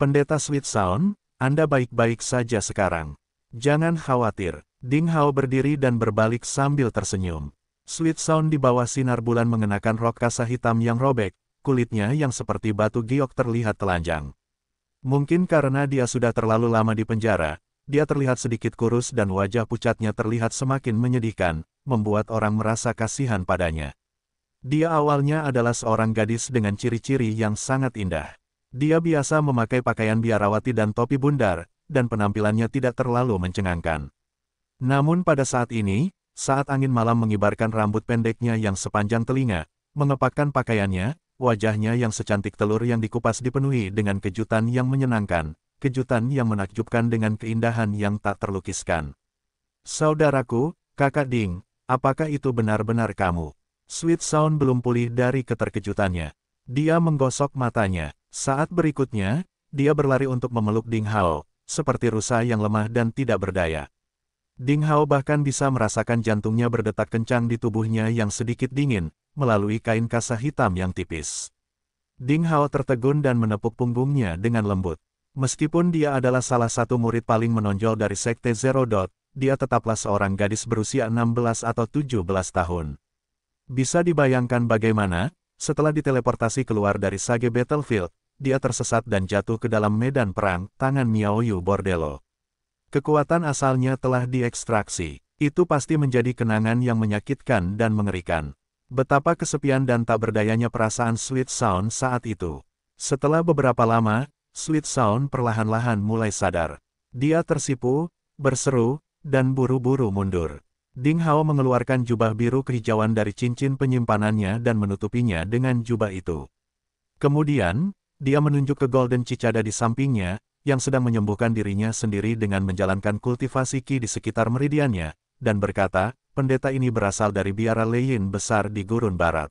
Pendeta Sweet Sound, Anda baik-baik saja sekarang. Jangan khawatir, Ding Hao berdiri dan berbalik sambil tersenyum. Sweet Sound di bawah sinar bulan mengenakan rok kasa hitam yang robek, kulitnya yang seperti batu giok terlihat telanjang. Mungkin karena dia sudah terlalu lama di penjara, dia terlihat sedikit kurus dan wajah pucatnya terlihat semakin menyedihkan, membuat orang merasa kasihan padanya. Dia awalnya adalah seorang gadis dengan ciri-ciri yang sangat indah. Dia biasa memakai pakaian biarawati dan topi bundar, dan penampilannya tidak terlalu mencengangkan. Namun pada saat ini, saat angin malam mengibarkan rambut pendeknya yang sepanjang telinga, mengepakkan pakaiannya, wajahnya yang secantik telur yang dikupas dipenuhi dengan kejutan yang menyenangkan, kejutan yang menakjubkan dengan keindahan yang tak terlukiskan. Saudaraku, kakak Ding, apakah itu benar-benar kamu? Sweet Sound belum pulih dari keterkejutannya. Dia menggosok matanya. Saat berikutnya, dia berlari untuk memeluk Ding Hao, seperti rusa yang lemah dan tidak berdaya. Ding Hao bahkan bisa merasakan jantungnya berdetak kencang di tubuhnya yang sedikit dingin, melalui kain kasa hitam yang tipis. Ding Hao tertegun dan menepuk punggungnya dengan lembut. Meskipun dia adalah salah satu murid paling menonjol dari Sekte Zero Dot, dia tetaplah seorang gadis berusia 16 atau 17 tahun. Bisa dibayangkan bagaimana, setelah diteleportasi keluar dari Sage Battlefield, dia tersesat dan jatuh ke dalam medan perang, tangan Miaoyu Bordello. Kekuatan asalnya telah diekstraksi. Itu pasti menjadi kenangan yang menyakitkan dan mengerikan. Betapa kesepian dan tak berdayanya perasaan Sweet Sound saat itu. Setelah beberapa lama, Sweet Sound perlahan-lahan mulai sadar. Dia tersipu, berseru, dan buru-buru mundur. Ding Hao mengeluarkan jubah biru kehijauan dari cincin penyimpanannya dan menutupinya dengan jubah itu. Kemudian, dia menunjuk ke Golden Cicada di sampingnya, yang sedang menyembuhkan dirinya sendiri dengan menjalankan kultivasi Qi di sekitar meridiannya, dan berkata, pendeta ini berasal dari biara Leyin besar di Gurun Barat.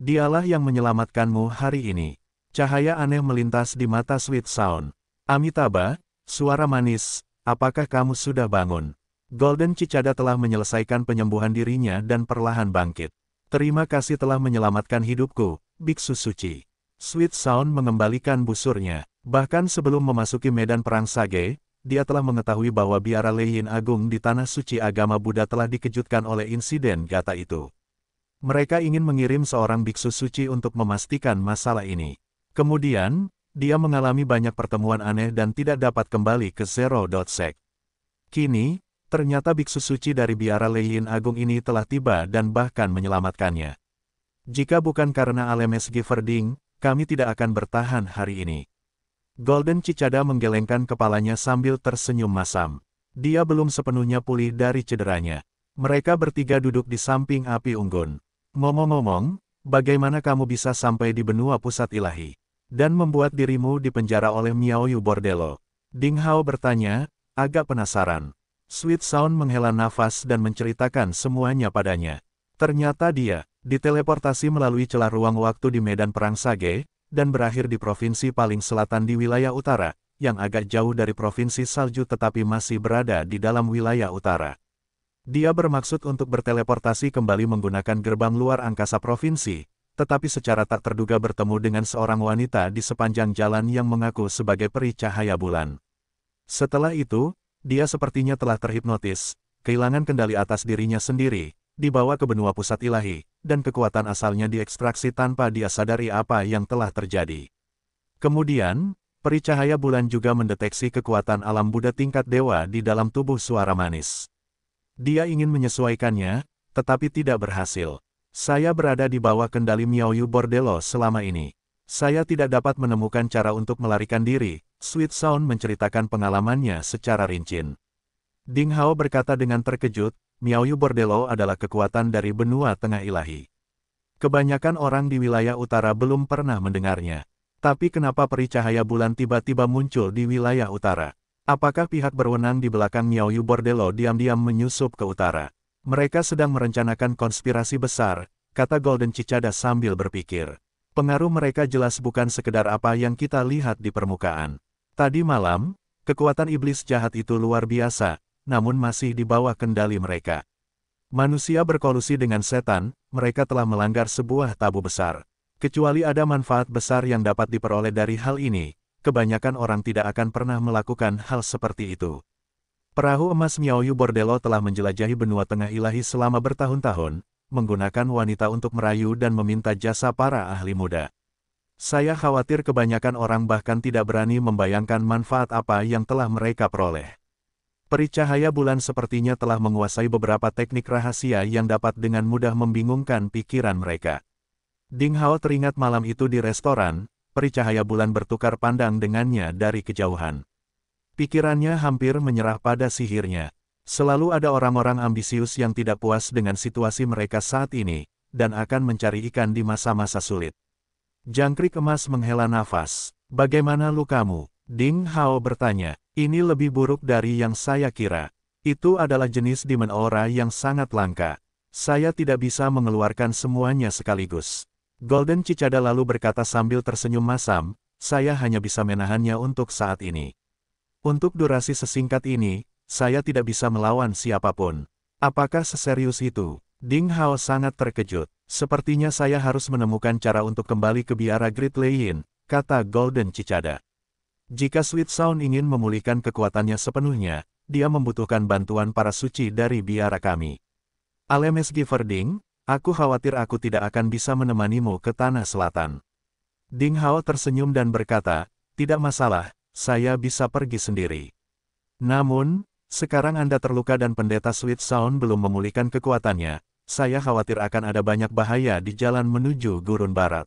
Dialah yang menyelamatkanmu hari ini. Cahaya aneh melintas di mata Sweet Sound. Amitabha, suara manis, apakah kamu sudah bangun? Golden Cicada telah menyelesaikan penyembuhan dirinya dan perlahan bangkit. Terima kasih telah menyelamatkan hidupku, Biksu Suci. Sweet Sound mengembalikan busurnya. Bahkan sebelum memasuki medan perang Sage, dia telah mengetahui bahwa biara Leyin Agung di Tanah Suci Agama Buddha telah dikejutkan oleh insiden gata itu. Mereka ingin mengirim seorang biksu suci untuk memastikan masalah ini. Kemudian, dia mengalami banyak pertemuan aneh dan tidak dapat kembali ke Zero.sec. Kini, ternyata biksu suci dari biara Leyin Agung ini telah tiba dan bahkan menyelamatkannya. Jika bukan karena Alemes Giverding, kami tidak akan bertahan hari ini. Golden Cicada menggelengkan kepalanya sambil tersenyum masam. Dia belum sepenuhnya pulih dari cederanya. Mereka bertiga duduk di samping api unggun. Ngomong-ngomong, bagaimana kamu bisa sampai di benua pusat ilahi? dan membuat dirimu dipenjara oleh Miao Yu Bordello? Ding Hao bertanya, agak penasaran. Sweet Sound menghela nafas dan menceritakan semuanya padanya. Ternyata dia, diteleportasi melalui celah ruang waktu di medan perang Sage, dan berakhir di provinsi paling selatan di wilayah utara, yang agak jauh dari provinsi salju tetapi masih berada di dalam wilayah utara. Dia bermaksud untuk berteleportasi kembali menggunakan gerbang luar angkasa provinsi, tetapi secara tak terduga bertemu dengan seorang wanita di sepanjang jalan yang mengaku sebagai peri cahaya bulan. Setelah itu, dia sepertinya telah terhipnotis, kehilangan kendali atas dirinya sendiri, dibawa ke benua pusat ilahi, dan kekuatan asalnya diekstraksi tanpa dia sadari apa yang telah terjadi. Kemudian, peri cahaya bulan juga mendeteksi kekuatan alam Buddha tingkat dewa di dalam tubuh suara manis. Dia ingin menyesuaikannya, tetapi tidak berhasil. Saya berada di bawah kendali Miaoyu Bordello selama ini. Saya tidak dapat menemukan cara untuk melarikan diri, Sweet Sound menceritakan pengalamannya secara rinci. Ding Hao berkata dengan terkejut, Miaoyu Bordello adalah kekuatan dari benua tengah ilahi. Kebanyakan orang di wilayah utara belum pernah mendengarnya. Tapi kenapa peri cahaya bulan tiba-tiba muncul di wilayah utara? Apakah pihak berwenang di belakang Miaoyu Bordello diam-diam menyusup ke utara? Mereka sedang merencanakan konspirasi besar, kata Golden Cicada sambil berpikir. Pengaruh mereka jelas bukan sekedar apa yang kita lihat di permukaan. Tadi malam, kekuatan iblis jahat itu luar biasa, namun masih di bawah kendali mereka. Manusia berkolusi dengan setan, mereka telah melanggar sebuah tabu besar. Kecuali ada manfaat besar yang dapat diperoleh dari hal ini, kebanyakan orang tidak akan pernah melakukan hal seperti itu. Perahu emas Miaoyu Bordello telah menjelajahi benua tengah ilahi selama bertahun-tahun, menggunakan wanita untuk merayu dan meminta jasa para ahli muda. Saya khawatir kebanyakan orang bahkan tidak berani membayangkan manfaat apa yang telah mereka peroleh. Pericahaya bulan sepertinya telah menguasai beberapa teknik rahasia yang dapat dengan mudah membingungkan pikiran mereka. Ding Hao teringat malam itu di restoran, pericahaya bulan bertukar pandang dengannya dari kejauhan. Pikirannya hampir menyerah pada sihirnya. Selalu ada orang-orang ambisius yang tidak puas dengan situasi mereka saat ini, dan akan mencari ikan di masa-masa sulit. Jangkrik emas menghela nafas. Bagaimana lukamu? Ding Hao bertanya. Ini lebih buruk dari yang saya kira. Itu adalah jenis demon aura yang sangat langka. Saya tidak bisa mengeluarkan semuanya sekaligus. Golden Cicada lalu berkata sambil tersenyum masam, saya hanya bisa menahannya untuk saat ini. Untuk durasi sesingkat ini, saya tidak bisa melawan siapapun. Apakah seserius itu? Ding Hao sangat terkejut. Sepertinya saya harus menemukan cara untuk kembali ke biara Great Leyin, kata Golden Cicada. Jika Sweet Sound ingin memulihkan kekuatannya sepenuhnya, dia membutuhkan bantuan para suci dari biara kami. Alemes Giverding, aku khawatir aku tidak akan bisa menemanimu ke tanah selatan. Ding Hao tersenyum dan berkata, tidak masalah, saya bisa pergi sendiri. Namun, sekarang Anda terluka dan pendeta Sweet Sound belum memulihkan kekuatannya, saya khawatir akan ada banyak bahaya di jalan menuju Gurun Barat.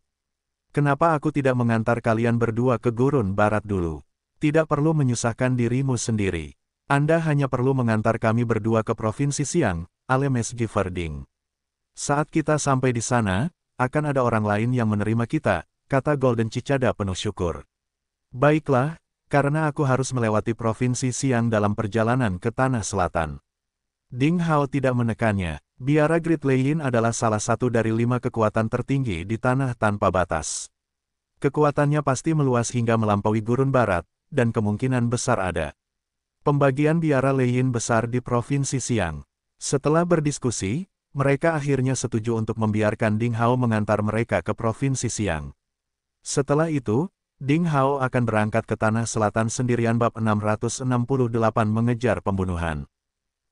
Kenapa aku tidak mengantar kalian berdua ke Gurun Barat dulu? Tidak perlu menyusahkan dirimu sendiri. Anda hanya perlu mengantar kami berdua ke Provinsi Siang, Alemes Giverding. Saat kita sampai di sana, akan ada orang lain yang menerima kita, kata Golden Cicada penuh syukur. Baiklah, karena aku harus melewati provinsi Siang dalam perjalanan ke Tanah Selatan. Ding Hao tidak menekannya, biara Great Leyin adalah salah satu dari lima kekuatan tertinggi di Tanah Tanpa Batas. Kekuatannya pasti meluas hingga melampaui gurun barat, dan kemungkinan besar ada. Pembagian biara Leyin besar di Provinsi Siang. Setelah berdiskusi, mereka akhirnya setuju untuk membiarkan Ding Hao mengantar mereka ke Provinsi Siang. Setelah itu, Ding Hao akan berangkat ke Tanah Selatan sendirian bab 668 mengejar pembunuhan.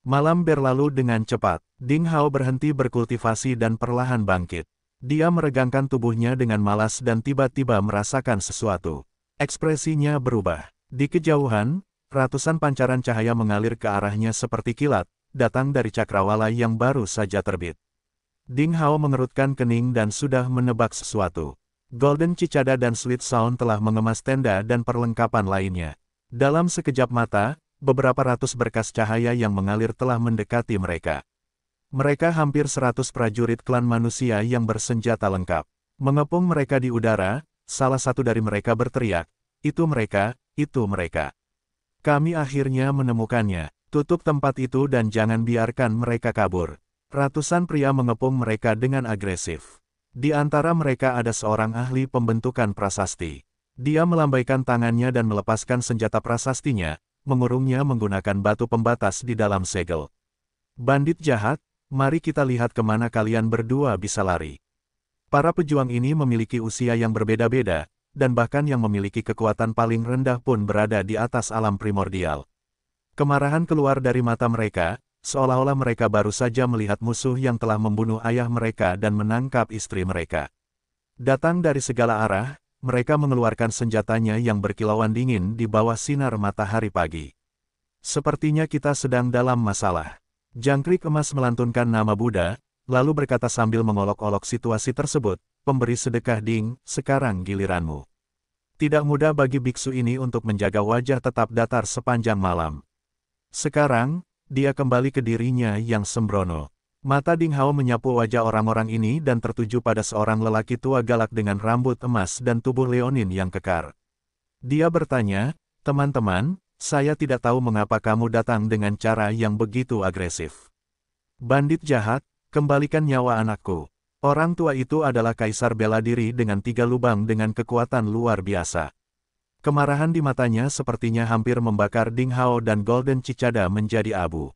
Malam berlalu dengan cepat, Ding Hao berhenti berkultivasi dan perlahan bangkit. Dia meregangkan tubuhnya dengan malas dan tiba-tiba merasakan sesuatu. Ekspresinya berubah. Di kejauhan, ratusan pancaran cahaya mengalir ke arahnya seperti kilat, datang dari cakrawala yang baru saja terbit. Ding Hao mengerutkan kening dan sudah menebak sesuatu. Golden Cicada dan Slit Sound telah mengemas tenda dan perlengkapan lainnya. Dalam sekejap mata, beberapa ratus berkas cahaya yang mengalir telah mendekati mereka. Mereka hampir seratus prajurit klan manusia yang bersenjata lengkap. Mengepung mereka di udara, salah satu dari mereka berteriak, itu mereka, itu mereka. Kami akhirnya menemukannya, tutup tempat itu dan jangan biarkan mereka kabur. Ratusan pria mengepung mereka dengan agresif. Di antara mereka ada seorang ahli pembentukan prasasti. Dia melambaikan tangannya dan melepaskan senjata prasastinya, mengurungnya menggunakan batu pembatas di dalam segel. Bandit jahat, mari kita lihat kemana kalian berdua bisa lari. Para pejuang ini memiliki usia yang berbeda-beda, dan bahkan yang memiliki kekuatan paling rendah pun berada di atas alam primordial. Kemarahan keluar dari mata mereka, seolah-olah mereka baru saja melihat musuh yang telah membunuh ayah mereka dan menangkap istri mereka. Datang dari segala arah, mereka mengeluarkan senjatanya yang berkilauan dingin di bawah sinar matahari pagi. Sepertinya kita sedang dalam masalah. Jangkrik emas melantunkan nama Buddha, lalu berkata sambil mengolok-olok situasi tersebut, pemberi sedekah ding, sekarang giliranmu. Tidak mudah bagi biksu ini untuk menjaga wajah tetap datar sepanjang malam. Sekarang, dia kembali ke dirinya yang sembrono. Mata Ding Hao menyapu wajah orang-orang ini dan tertuju pada seorang lelaki tua galak dengan rambut emas dan tubuh leonin yang kekar. Dia bertanya, teman-teman, saya tidak tahu mengapa kamu datang dengan cara yang begitu agresif. Bandit jahat, kembalikan nyawa anakku. Orang tua itu adalah kaisar bela diri dengan tiga lubang dengan kekuatan luar biasa. Kemarahan di matanya sepertinya hampir membakar Ding Hao dan Golden Cicada menjadi abu.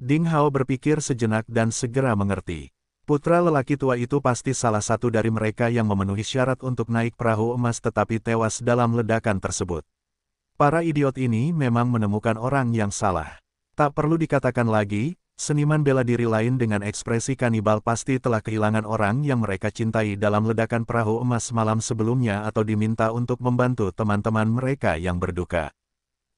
Ding Hao berpikir sejenak dan segera mengerti. Putra lelaki tua itu pasti salah satu dari mereka yang memenuhi syarat untuk naik perahu emas tetapi tewas dalam ledakan tersebut. Para idiot ini memang menemukan orang yang salah. Tak perlu dikatakan lagi, Seniman bela diri lain dengan ekspresi kanibal pasti telah kehilangan orang yang mereka cintai dalam ledakan perahu emas malam sebelumnya atau diminta untuk membantu teman-teman mereka yang berduka.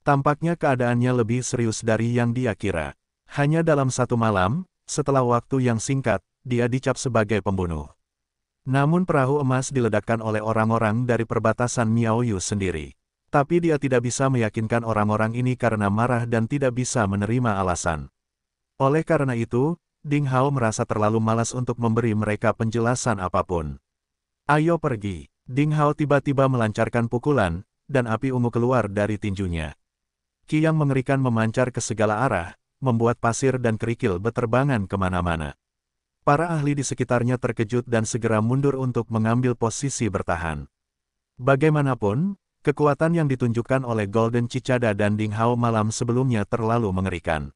Tampaknya keadaannya lebih serius dari yang dia kira. Hanya dalam satu malam, setelah waktu yang singkat, dia dicap sebagai pembunuh. Namun perahu emas diledakkan oleh orang-orang dari perbatasan Miaoyu sendiri. Tapi dia tidak bisa meyakinkan orang-orang ini karena marah dan tidak bisa menerima alasan. Oleh karena itu, Ding Hao merasa terlalu malas untuk memberi mereka penjelasan apapun. Ayo pergi. Ding Hao tiba-tiba melancarkan pukulan, dan api ungu keluar dari tinjunya. Ki yang mengerikan memancar ke segala arah, membuat pasir dan kerikil beterbangan kemana-mana. Para ahli di sekitarnya terkejut dan segera mundur untuk mengambil posisi bertahan. Bagaimanapun, kekuatan yang ditunjukkan oleh Golden Cicada dan Ding Hao malam sebelumnya terlalu mengerikan.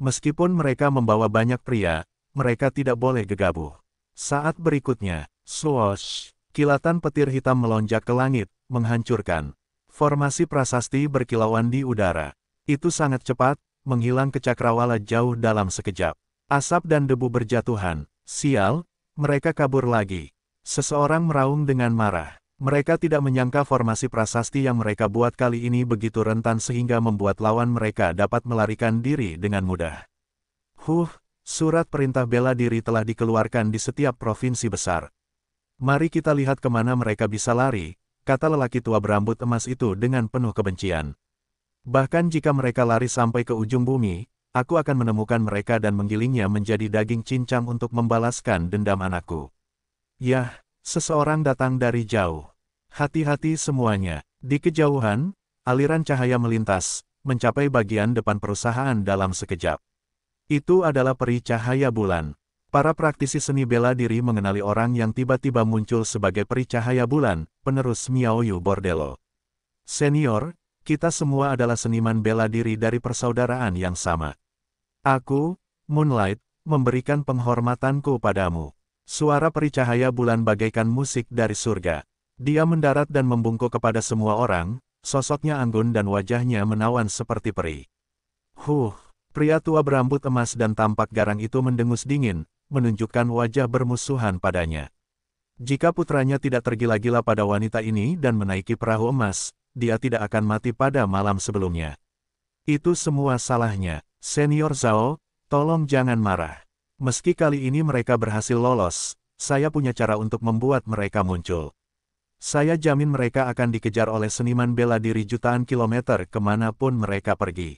Meskipun mereka membawa banyak pria, mereka tidak boleh gegabah. Saat berikutnya, swoosh, kilatan petir hitam melonjak ke langit, menghancurkan. Formasi prasasti berkilauan di udara. Itu sangat cepat, menghilang ke cakrawala jauh dalam sekejap. Asap dan debu berjatuhan. Sial, mereka kabur lagi. Seseorang meraung dengan marah. Mereka tidak menyangka formasi prasasti yang mereka buat kali ini begitu rentan sehingga membuat lawan mereka dapat melarikan diri dengan mudah. Huh, surat perintah bela diri telah dikeluarkan di setiap provinsi besar. Mari kita lihat kemana mereka bisa lari, kata lelaki tua berambut emas itu dengan penuh kebencian. Bahkan jika mereka lari sampai ke ujung bumi, aku akan menemukan mereka dan menggilingnya menjadi daging cincang untuk membalaskan dendam anakku. Yah, seseorang datang dari jauh. Hati-hati semuanya. Di kejauhan, aliran cahaya melintas, mencapai bagian depan perusahaan dalam sekejap. Itu adalah peri cahaya bulan. Para praktisi seni bela diri mengenali orang yang tiba-tiba muncul sebagai peri cahaya bulan, penerus Miaoyu Bordello. Senior, kita semua adalah seniman bela diri dari persaudaraan yang sama. Aku, Moonlight, memberikan penghormatanku padamu. Suara peri cahaya bulan bagaikan musik dari surga. Dia mendarat dan membungkuk kepada semua orang, sosoknya anggun dan wajahnya menawan seperti peri. Huh, pria tua berambut emas dan tampak garang itu mendengus dingin, menunjukkan wajah bermusuhan padanya. Jika putranya tidak tergila-gila pada wanita ini dan menaiki perahu emas, dia tidak akan mati pada malam sebelumnya. Itu semua salahnya, Senior Zhao, tolong jangan marah. Meski kali ini mereka berhasil lolos, saya punya cara untuk membuat mereka muncul. Saya jamin mereka akan dikejar oleh seniman bela diri jutaan kilometer kemanapun mereka pergi.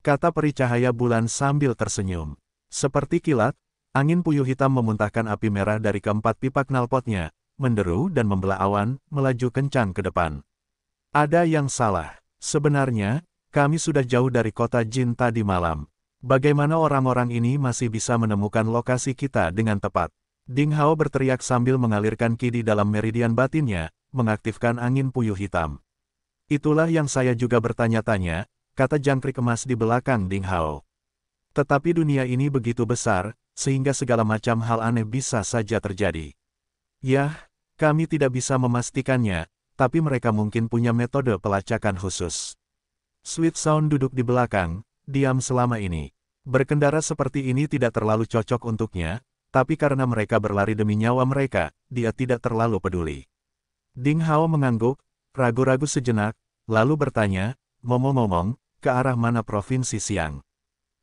Kata peri cahaya bulan sambil tersenyum. Seperti kilat, angin puyuh hitam memuntahkan api merah dari keempat pipa knalpotnya, menderu dan membelah awan, melaju kencang ke depan. Ada yang salah. Sebenarnya, kami sudah jauh dari kota Jin tadi malam. Bagaimana orang-orang ini masih bisa menemukan lokasi kita dengan tepat? Ding Hao berteriak sambil mengalirkan ki di dalam meridian batinnya, mengaktifkan angin puyuh hitam. Itulah yang saya juga bertanya-tanya, kata jangkrik emas di belakang Ding Hao. Tetapi dunia ini begitu besar, sehingga segala macam hal aneh bisa saja terjadi. Yah, kami tidak bisa memastikannya, tapi mereka mungkin punya metode pelacakan khusus. Sweet Sound duduk di belakang, diam selama ini. Berkendara seperti ini tidak terlalu cocok untuknya, tapi karena mereka berlari demi nyawa mereka, dia tidak terlalu peduli. Ding Hao mengangguk, ragu-ragu sejenak, lalu bertanya, ngomong-ngomong, ke arah mana provinsi Siang?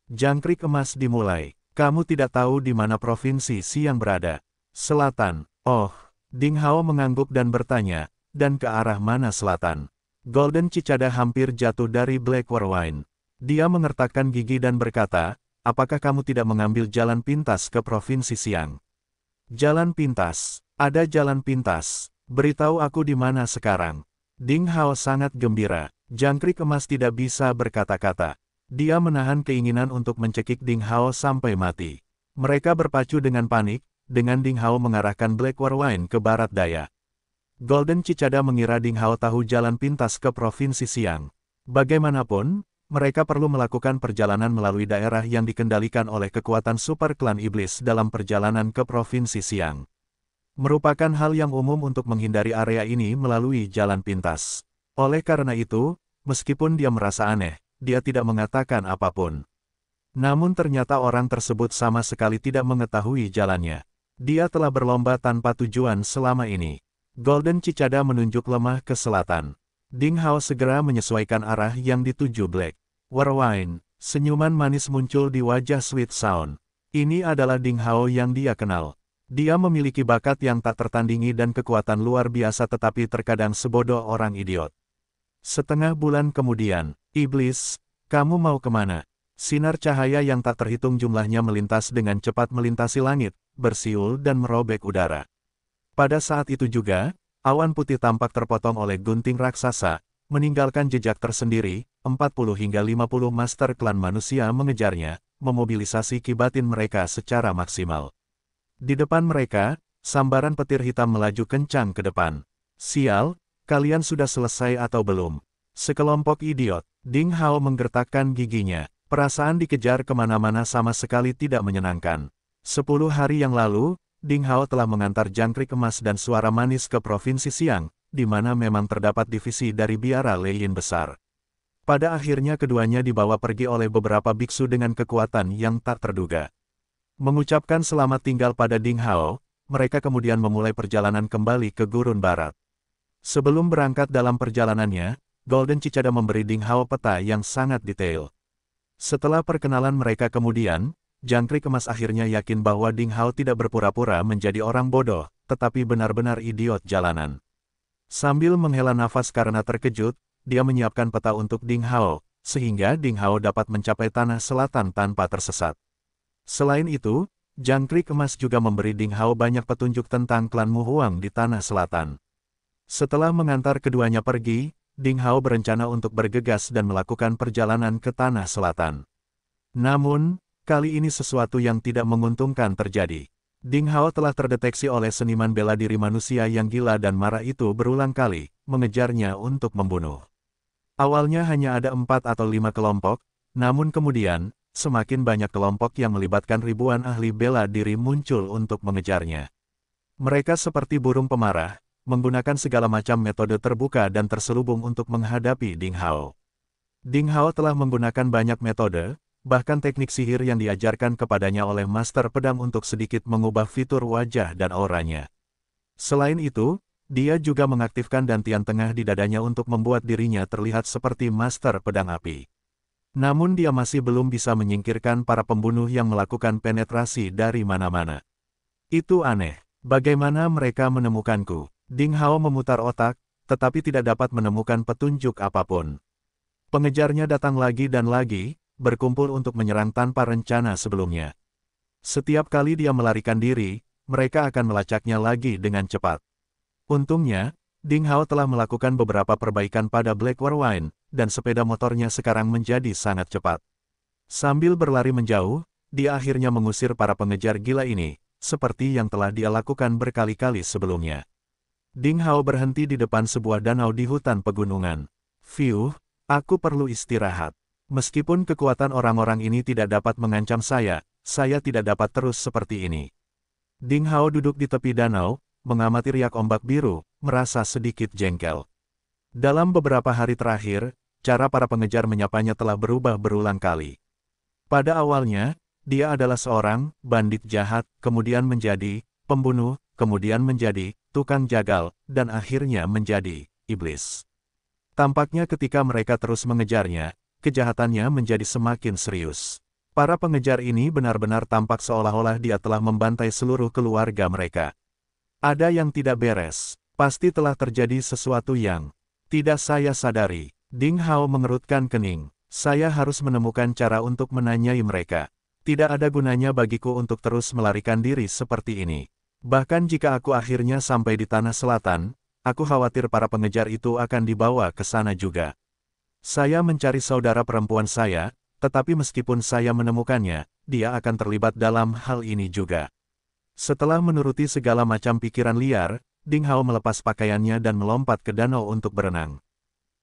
Jangkrik emas dimulai. Kamu tidak tahu di mana provinsi Siang berada. Selatan. Oh, Ding Hao mengangguk dan bertanya, dan ke arah mana selatan? Golden Cicada hampir jatuh dari Black Warwine. Dia mengertakkan gigi dan berkata, apakah kamu tidak mengambil jalan pintas ke Provinsi Siang? Jalan pintas, ada jalan pintas, beritahu aku di mana sekarang. Ding Hao sangat gembira, jangkrik emas tidak bisa berkata-kata. Dia menahan keinginan untuk mencekik Ding Hao sampai mati. Mereka berpacu dengan panik, dengan Ding Hao mengarahkan Black War Wine ke barat daya. Golden Cicada mengira Ding Hao tahu jalan pintas ke Provinsi Siang. Bagaimanapun, mereka perlu melakukan perjalanan melalui daerah yang dikendalikan oleh kekuatan super klan iblis dalam perjalanan ke Provinsi Siang. Merupakan hal yang umum untuk menghindari area ini melalui jalan pintas. Oleh karena itu, meskipun dia merasa aneh, dia tidak mengatakan apapun. Namun ternyata orang tersebut sama sekali tidak mengetahui jalannya. Dia telah berlomba tanpa tujuan selama ini. Golden Cicada menunjuk lemah ke selatan. Ding Hao segera menyesuaikan arah yang dituju Black. Warwine, senyuman manis muncul di wajah Sweet Sound. Ini adalah Ding Hao yang dia kenal. Dia memiliki bakat yang tak tertandingi dan kekuatan luar biasa tetapi terkadang sebodoh orang idiot. Setengah bulan kemudian, Iblis, kamu mau kemana? Sinar cahaya yang tak terhitung jumlahnya melintas dengan cepat melintasi langit, bersiul dan merobek udara. Pada saat itu juga, Awan putih tampak terpotong oleh gunting raksasa, meninggalkan jejak tersendiri, 40 hingga 50 master klan manusia mengejarnya, memobilisasi kibatin mereka secara maksimal. Di depan mereka, sambaran petir hitam melaju kencang ke depan. Sial, kalian sudah selesai atau belum? Sekelompok idiot, Ding Hao menggertakkan giginya. Perasaan dikejar kemana-mana sama sekali tidak menyenangkan. Sepuluh hari yang lalu, Ding Hao telah mengantar jangkrik emas dan suara manis ke Provinsi Siang, di mana memang terdapat divisi dari biara Leyin besar. Pada akhirnya keduanya dibawa pergi oleh beberapa biksu dengan kekuatan yang tak terduga. Mengucapkan selamat tinggal pada Ding Hao, mereka kemudian memulai perjalanan kembali ke Gurun Barat. Sebelum berangkat dalam perjalanannya, Golden Cicada memberi Ding Hao peta yang sangat detail. Setelah perkenalan mereka kemudian, Jangkrik emas akhirnya yakin bahwa Ding Hao tidak berpura-pura menjadi orang bodoh, tetapi benar-benar idiot jalanan. Sambil menghela nafas karena terkejut, dia menyiapkan peta untuk Ding Hao, sehingga Ding Hao dapat mencapai tanah selatan tanpa tersesat. Selain itu, Jangkrik emas juga memberi Ding Hao banyak petunjuk tentang klan Muhuang di tanah selatan. Setelah mengantar keduanya pergi, Ding Hao berencana untuk bergegas dan melakukan perjalanan ke tanah selatan. Namun, Kali ini sesuatu yang tidak menguntungkan terjadi. Ding Hao telah terdeteksi oleh seniman bela diri manusia yang gila dan marah itu berulang kali, mengejarnya untuk membunuh. Awalnya hanya ada empat atau lima kelompok, namun kemudian, semakin banyak kelompok yang melibatkan ribuan ahli bela diri muncul untuk mengejarnya. Mereka seperti burung pemarah, menggunakan segala macam metode terbuka dan terselubung untuk menghadapi Ding Hao. Ding Hao telah menggunakan banyak metode, Bahkan teknik sihir yang diajarkan kepadanya oleh Master Pedang untuk sedikit mengubah fitur wajah dan auranya. Selain itu, dia juga mengaktifkan dantian tengah di dadanya untuk membuat dirinya terlihat seperti Master Pedang Api. Namun dia masih belum bisa menyingkirkan para pembunuh yang melakukan penetrasi dari mana-mana. Itu aneh. Bagaimana mereka menemukanku? Ding Hao memutar otak, tetapi tidak dapat menemukan petunjuk apapun. Pengejarnya datang lagi dan lagi, berkumpul untuk menyerang tanpa rencana sebelumnya. Setiap kali dia melarikan diri, mereka akan melacaknya lagi dengan cepat. Untungnya, Ding Hao telah melakukan beberapa perbaikan pada Black War Wine dan sepeda motornya sekarang menjadi sangat cepat. Sambil berlari menjauh, dia akhirnya mengusir para pengejar gila ini, seperti yang telah dia lakukan berkali-kali sebelumnya. Ding Hao berhenti di depan sebuah danau di hutan pegunungan. Fiuh, aku perlu istirahat. Meskipun kekuatan orang-orang ini tidak dapat mengancam saya, saya tidak dapat terus seperti ini. Ding Hao duduk di tepi danau, mengamati riak ombak biru, merasa sedikit jengkel. Dalam beberapa hari terakhir, cara para pengejar menyapanya telah berubah berulang kali. Pada awalnya, dia adalah seorang bandit jahat, kemudian menjadi pembunuh, kemudian menjadi tukang jagal, dan akhirnya menjadi iblis. Tampaknya ketika mereka terus mengejarnya, kejahatannya menjadi semakin serius. Para pengejar ini benar-benar tampak seolah-olah dia telah membantai seluruh keluarga mereka. Ada yang tidak beres, pasti telah terjadi sesuatu yang tidak saya sadari. Ding Hao mengerutkan kening. Saya harus menemukan cara untuk menanyai mereka. Tidak ada gunanya bagiku untuk terus melarikan diri seperti ini. Bahkan jika aku akhirnya sampai di tanah selatan, aku khawatir para pengejar itu akan dibawa ke sana juga. Saya mencari saudara perempuan saya, tetapi meskipun saya menemukannya, dia akan terlibat dalam hal ini juga. Setelah menuruti segala macam pikiran liar, Ding Hao melepas pakaiannya dan melompat ke danau untuk berenang.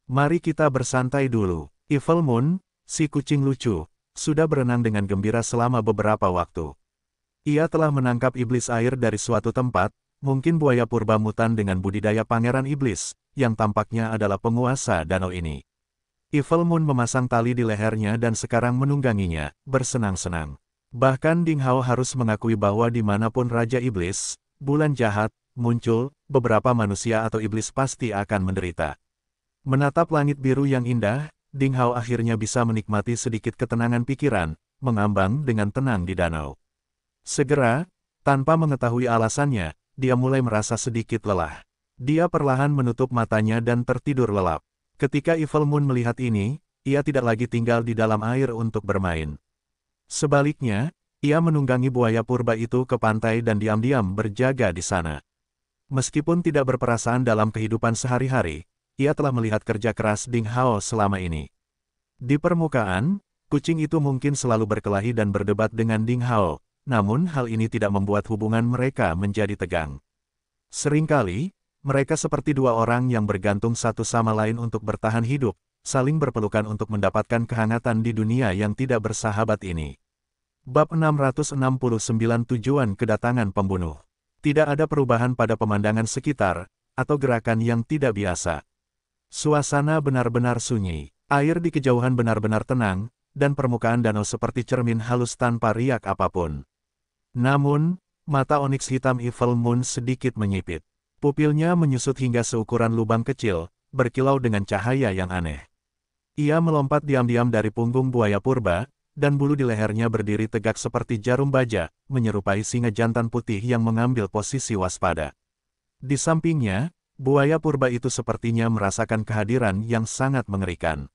Mari kita bersantai dulu. Evil Moon, si kucing lucu, sudah berenang dengan gembira selama beberapa waktu. Ia telah menangkap iblis air dari suatu tempat, mungkin buaya purba mutan dengan budidaya pangeran iblis, yang tampaknya adalah penguasa danau ini. Evil Moon memasang tali di lehernya dan sekarang menungganginya, bersenang-senang. Bahkan Ding Hao harus mengakui bahwa dimanapun Raja Iblis, bulan jahat, muncul, beberapa manusia atau iblis pasti akan menderita. Menatap langit biru yang indah, Ding Hao akhirnya bisa menikmati sedikit ketenangan pikiran, mengambang dengan tenang di danau. Segera, tanpa mengetahui alasannya, dia mulai merasa sedikit lelah. Dia perlahan menutup matanya dan tertidur lelap. Ketika Evil Moon melihat ini, ia tidak lagi tinggal di dalam air untuk bermain. Sebaliknya, ia menunggangi buaya purba itu ke pantai dan diam-diam berjaga di sana. Meskipun tidak berperasaan dalam kehidupan sehari-hari, ia telah melihat kerja keras Ding Hao selama ini. Di permukaan, kucing itu mungkin selalu berkelahi dan berdebat dengan Ding Hao, namun hal ini tidak membuat hubungan mereka menjadi tegang. Seringkali, mereka seperti dua orang yang bergantung satu sama lain untuk bertahan hidup, saling berpelukan untuk mendapatkan kehangatan di dunia yang tidak bersahabat ini. Bab 669 Tujuan Kedatangan Pembunuh Tidak ada perubahan pada pemandangan sekitar, atau gerakan yang tidak biasa. Suasana benar-benar sunyi, air di kejauhan benar-benar tenang, dan permukaan danau seperti cermin halus tanpa riak apapun. Namun, mata onyx hitam Evil Moon sedikit menyipit. Pupilnya menyusut hingga seukuran lubang kecil, berkilau dengan cahaya yang aneh. Ia melompat diam-diam dari punggung buaya purba, dan bulu di lehernya berdiri tegak seperti jarum baja, menyerupai singa jantan putih yang mengambil posisi waspada. Di sampingnya, buaya purba itu sepertinya merasakan kehadiran yang sangat mengerikan.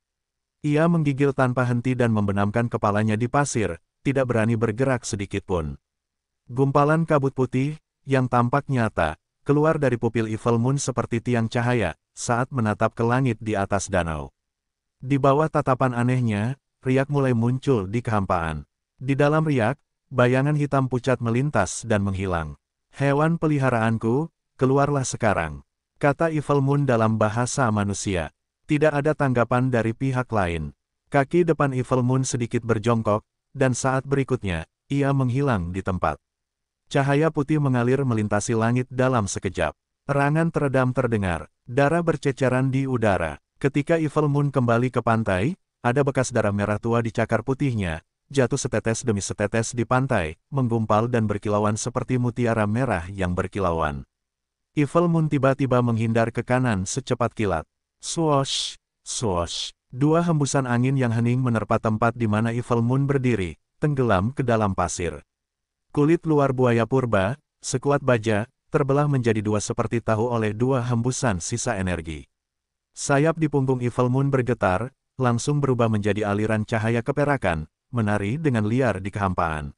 Ia menggigil tanpa henti dan membenamkan kepalanya di pasir, tidak berani bergerak sedikitpun. Gumpalan kabut putih, yang tampak nyata, keluar dari pupil Evil Moon seperti tiang cahaya, saat menatap ke langit di atas danau. Di bawah tatapan anehnya, riak mulai muncul di kehampaan. Di dalam riak, bayangan hitam pucat melintas dan menghilang. Hewan peliharaanku, keluarlah sekarang. Kata Evil Moon dalam bahasa manusia. Tidak ada tanggapan dari pihak lain. Kaki depan Evil Moon sedikit berjongkok, dan saat berikutnya, ia menghilang di tempat. Cahaya putih mengalir melintasi langit dalam sekejap. Erangan teredam terdengar, darah berceceran di udara. Ketika Evil Moon kembali ke pantai, ada bekas darah merah tua di cakar putihnya, jatuh setetes demi setetes di pantai, menggumpal dan berkilauan seperti mutiara merah yang berkilauan. Evil Moon tiba-tiba menghindar ke kanan secepat kilat. Swoosh, swoosh. Dua hembusan angin yang hening menerpa tempat di mana Evil Moon berdiri, tenggelam ke dalam pasir. Kulit luar buaya purba, sekuat baja, terbelah menjadi dua seperti tahu oleh dua hembusan sisa energi. Sayap di punggung Evil Moon bergetar, langsung berubah menjadi aliran cahaya keperakan, menari dengan liar di kehampaan.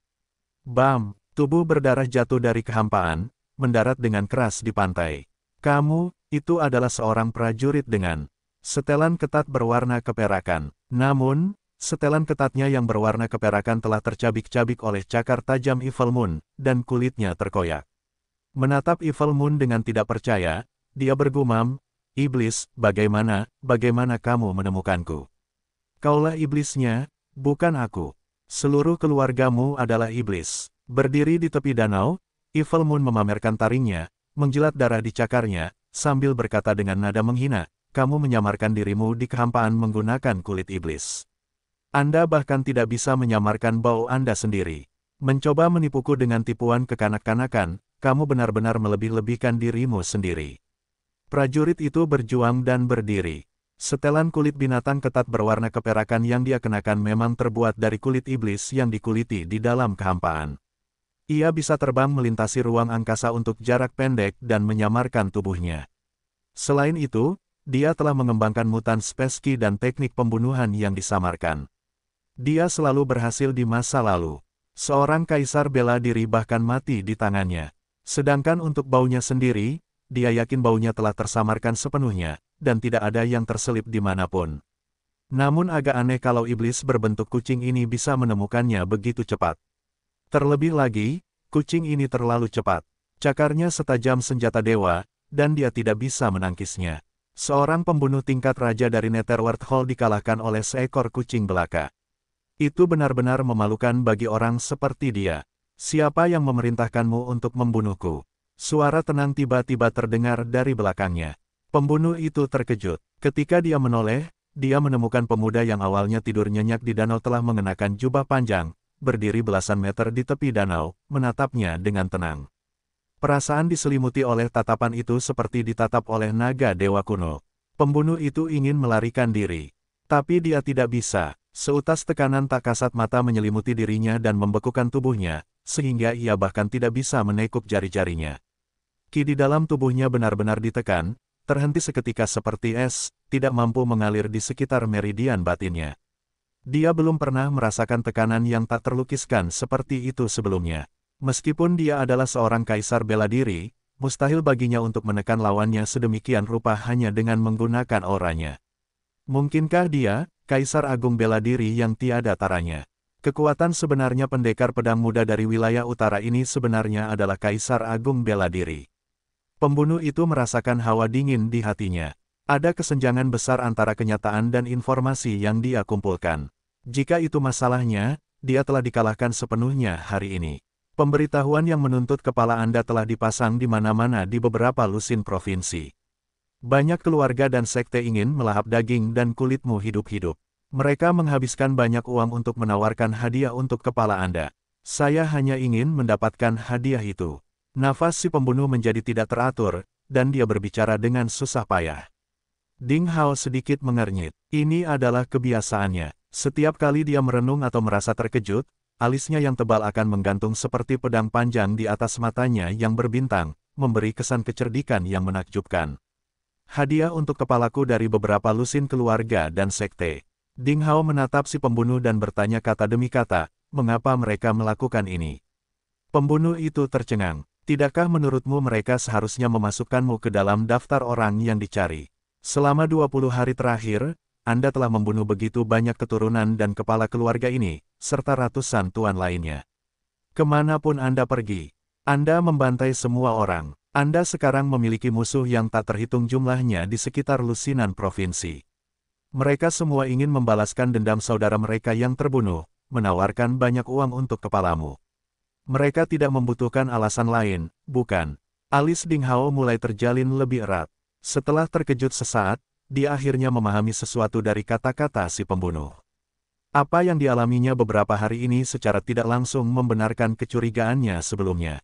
Bam! Tubuh berdarah jatuh dari kehampaan, mendarat dengan keras di pantai. Kamu, itu adalah seorang prajurit dengan setelan ketat berwarna keperakan. Namun, Setelan ketatnya yang berwarna keperakan telah tercabik-cabik oleh cakar tajam Evil Moon, dan kulitnya terkoyak. Menatap Evil Moon dengan tidak percaya, dia bergumam, Iblis, bagaimana, bagaimana kamu menemukanku? Kaulah iblisnya, bukan aku. Seluruh keluargamu adalah iblis. Berdiri di tepi danau, Evil Moon memamerkan taringnya, menjilat darah di cakarnya, sambil berkata dengan nada menghina, kamu menyamarkan dirimu di kehampaan menggunakan kulit iblis. Anda bahkan tidak bisa menyamarkan bau Anda sendiri. Mencoba menipuku dengan tipuan kekanak-kanakan, kamu benar-benar melebih-lebihkan dirimu sendiri. Prajurit itu berjuang dan berdiri. Setelan kulit binatang ketat berwarna keperakan yang dia kenakan memang terbuat dari kulit iblis yang dikuliti di dalam kehampaan. Ia bisa terbang melintasi ruang angkasa untuk jarak pendek dan menyamarkan tubuhnya. Selain itu, dia telah mengembangkan mutan speski dan teknik pembunuhan yang disamarkan. Dia selalu berhasil di masa lalu. Seorang kaisar bela diri bahkan mati di tangannya. Sedangkan untuk baunya sendiri, dia yakin baunya telah tersamarkan sepenuhnya, dan tidak ada yang terselip di manapun. Namun agak aneh kalau iblis berbentuk kucing ini bisa menemukannya begitu cepat. Terlebih lagi, kucing ini terlalu cepat. Cakarnya setajam senjata dewa, dan dia tidak bisa menangkisnya. Seorang pembunuh tingkat raja dari Netherworld Hall dikalahkan oleh seekor kucing belaka. Itu benar-benar memalukan bagi orang seperti dia. Siapa yang memerintahkanmu untuk membunuhku? Suara tenang tiba-tiba terdengar dari belakangnya. Pembunuh itu terkejut. Ketika dia menoleh, dia menemukan pemuda yang awalnya tidur nyenyak di danau telah mengenakan jubah panjang, berdiri belasan meter di tepi danau, menatapnya dengan tenang. Perasaan diselimuti oleh tatapan itu seperti ditatap oleh naga dewa kuno. Pembunuh itu ingin melarikan diri. Tapi dia tidak bisa. Seutas tekanan tak kasat mata menyelimuti dirinya dan membekukan tubuhnya, sehingga ia bahkan tidak bisa menekuk jari-jarinya. Ki di dalam tubuhnya benar-benar ditekan, terhenti seketika seperti es, tidak mampu mengalir di sekitar meridian batinnya. Dia belum pernah merasakan tekanan yang tak terlukiskan seperti itu sebelumnya. Meskipun dia adalah seorang kaisar bela diri, mustahil baginya untuk menekan lawannya sedemikian rupa hanya dengan menggunakan auranya. Mungkinkah dia, Kaisar Agung bela diri yang tiada taranya. Kekuatan sebenarnya pendekar pedang muda dari wilayah utara ini sebenarnya adalah Kaisar Agung bela diri. Pembunuh itu merasakan hawa dingin di hatinya. Ada kesenjangan besar antara kenyataan dan informasi yang dia kumpulkan. Jika itu masalahnya, dia telah dikalahkan sepenuhnya hari ini. Pemberitahuan yang menuntut kepala Anda telah dipasang di mana-mana di beberapa lusin provinsi. Banyak keluarga dan sekte ingin melahap daging dan kulitmu hidup-hidup. Mereka menghabiskan banyak uang untuk menawarkan hadiah untuk kepala Anda. Saya hanya ingin mendapatkan hadiah itu. Nafas si pembunuh menjadi tidak teratur, dan dia berbicara dengan susah payah. Ding Hao sedikit mengernyit. Ini adalah kebiasaannya. Setiap kali dia merenung atau merasa terkejut, alisnya yang tebal akan menggantung seperti pedang panjang di atas matanya yang berbintang, memberi kesan kecerdikan yang menakjubkan. Hadiah untuk kepalaku dari beberapa lusin keluarga dan sekte. Ding Hao menatap si pembunuh dan bertanya kata demi kata, mengapa mereka melakukan ini. Pembunuh itu tercengang. Tidakkah menurutmu mereka seharusnya memasukkanmu ke dalam daftar orang yang dicari? Selama 20 hari terakhir, Anda telah membunuh begitu banyak keturunan dan kepala keluarga ini, serta ratusan tuan lainnya. Kemanapun Anda pergi, Anda membantai semua orang. Anda sekarang memiliki musuh yang tak terhitung jumlahnya di sekitar Lusinan Provinsi. Mereka semua ingin membalaskan dendam saudara mereka yang terbunuh, menawarkan banyak uang untuk kepalamu. Mereka tidak membutuhkan alasan lain, bukan? Alis Ding Hao mulai terjalin lebih erat. Setelah terkejut sesaat, dia akhirnya memahami sesuatu dari kata-kata si pembunuh. Apa yang dialaminya beberapa hari ini secara tidak langsung membenarkan kecurigaannya sebelumnya.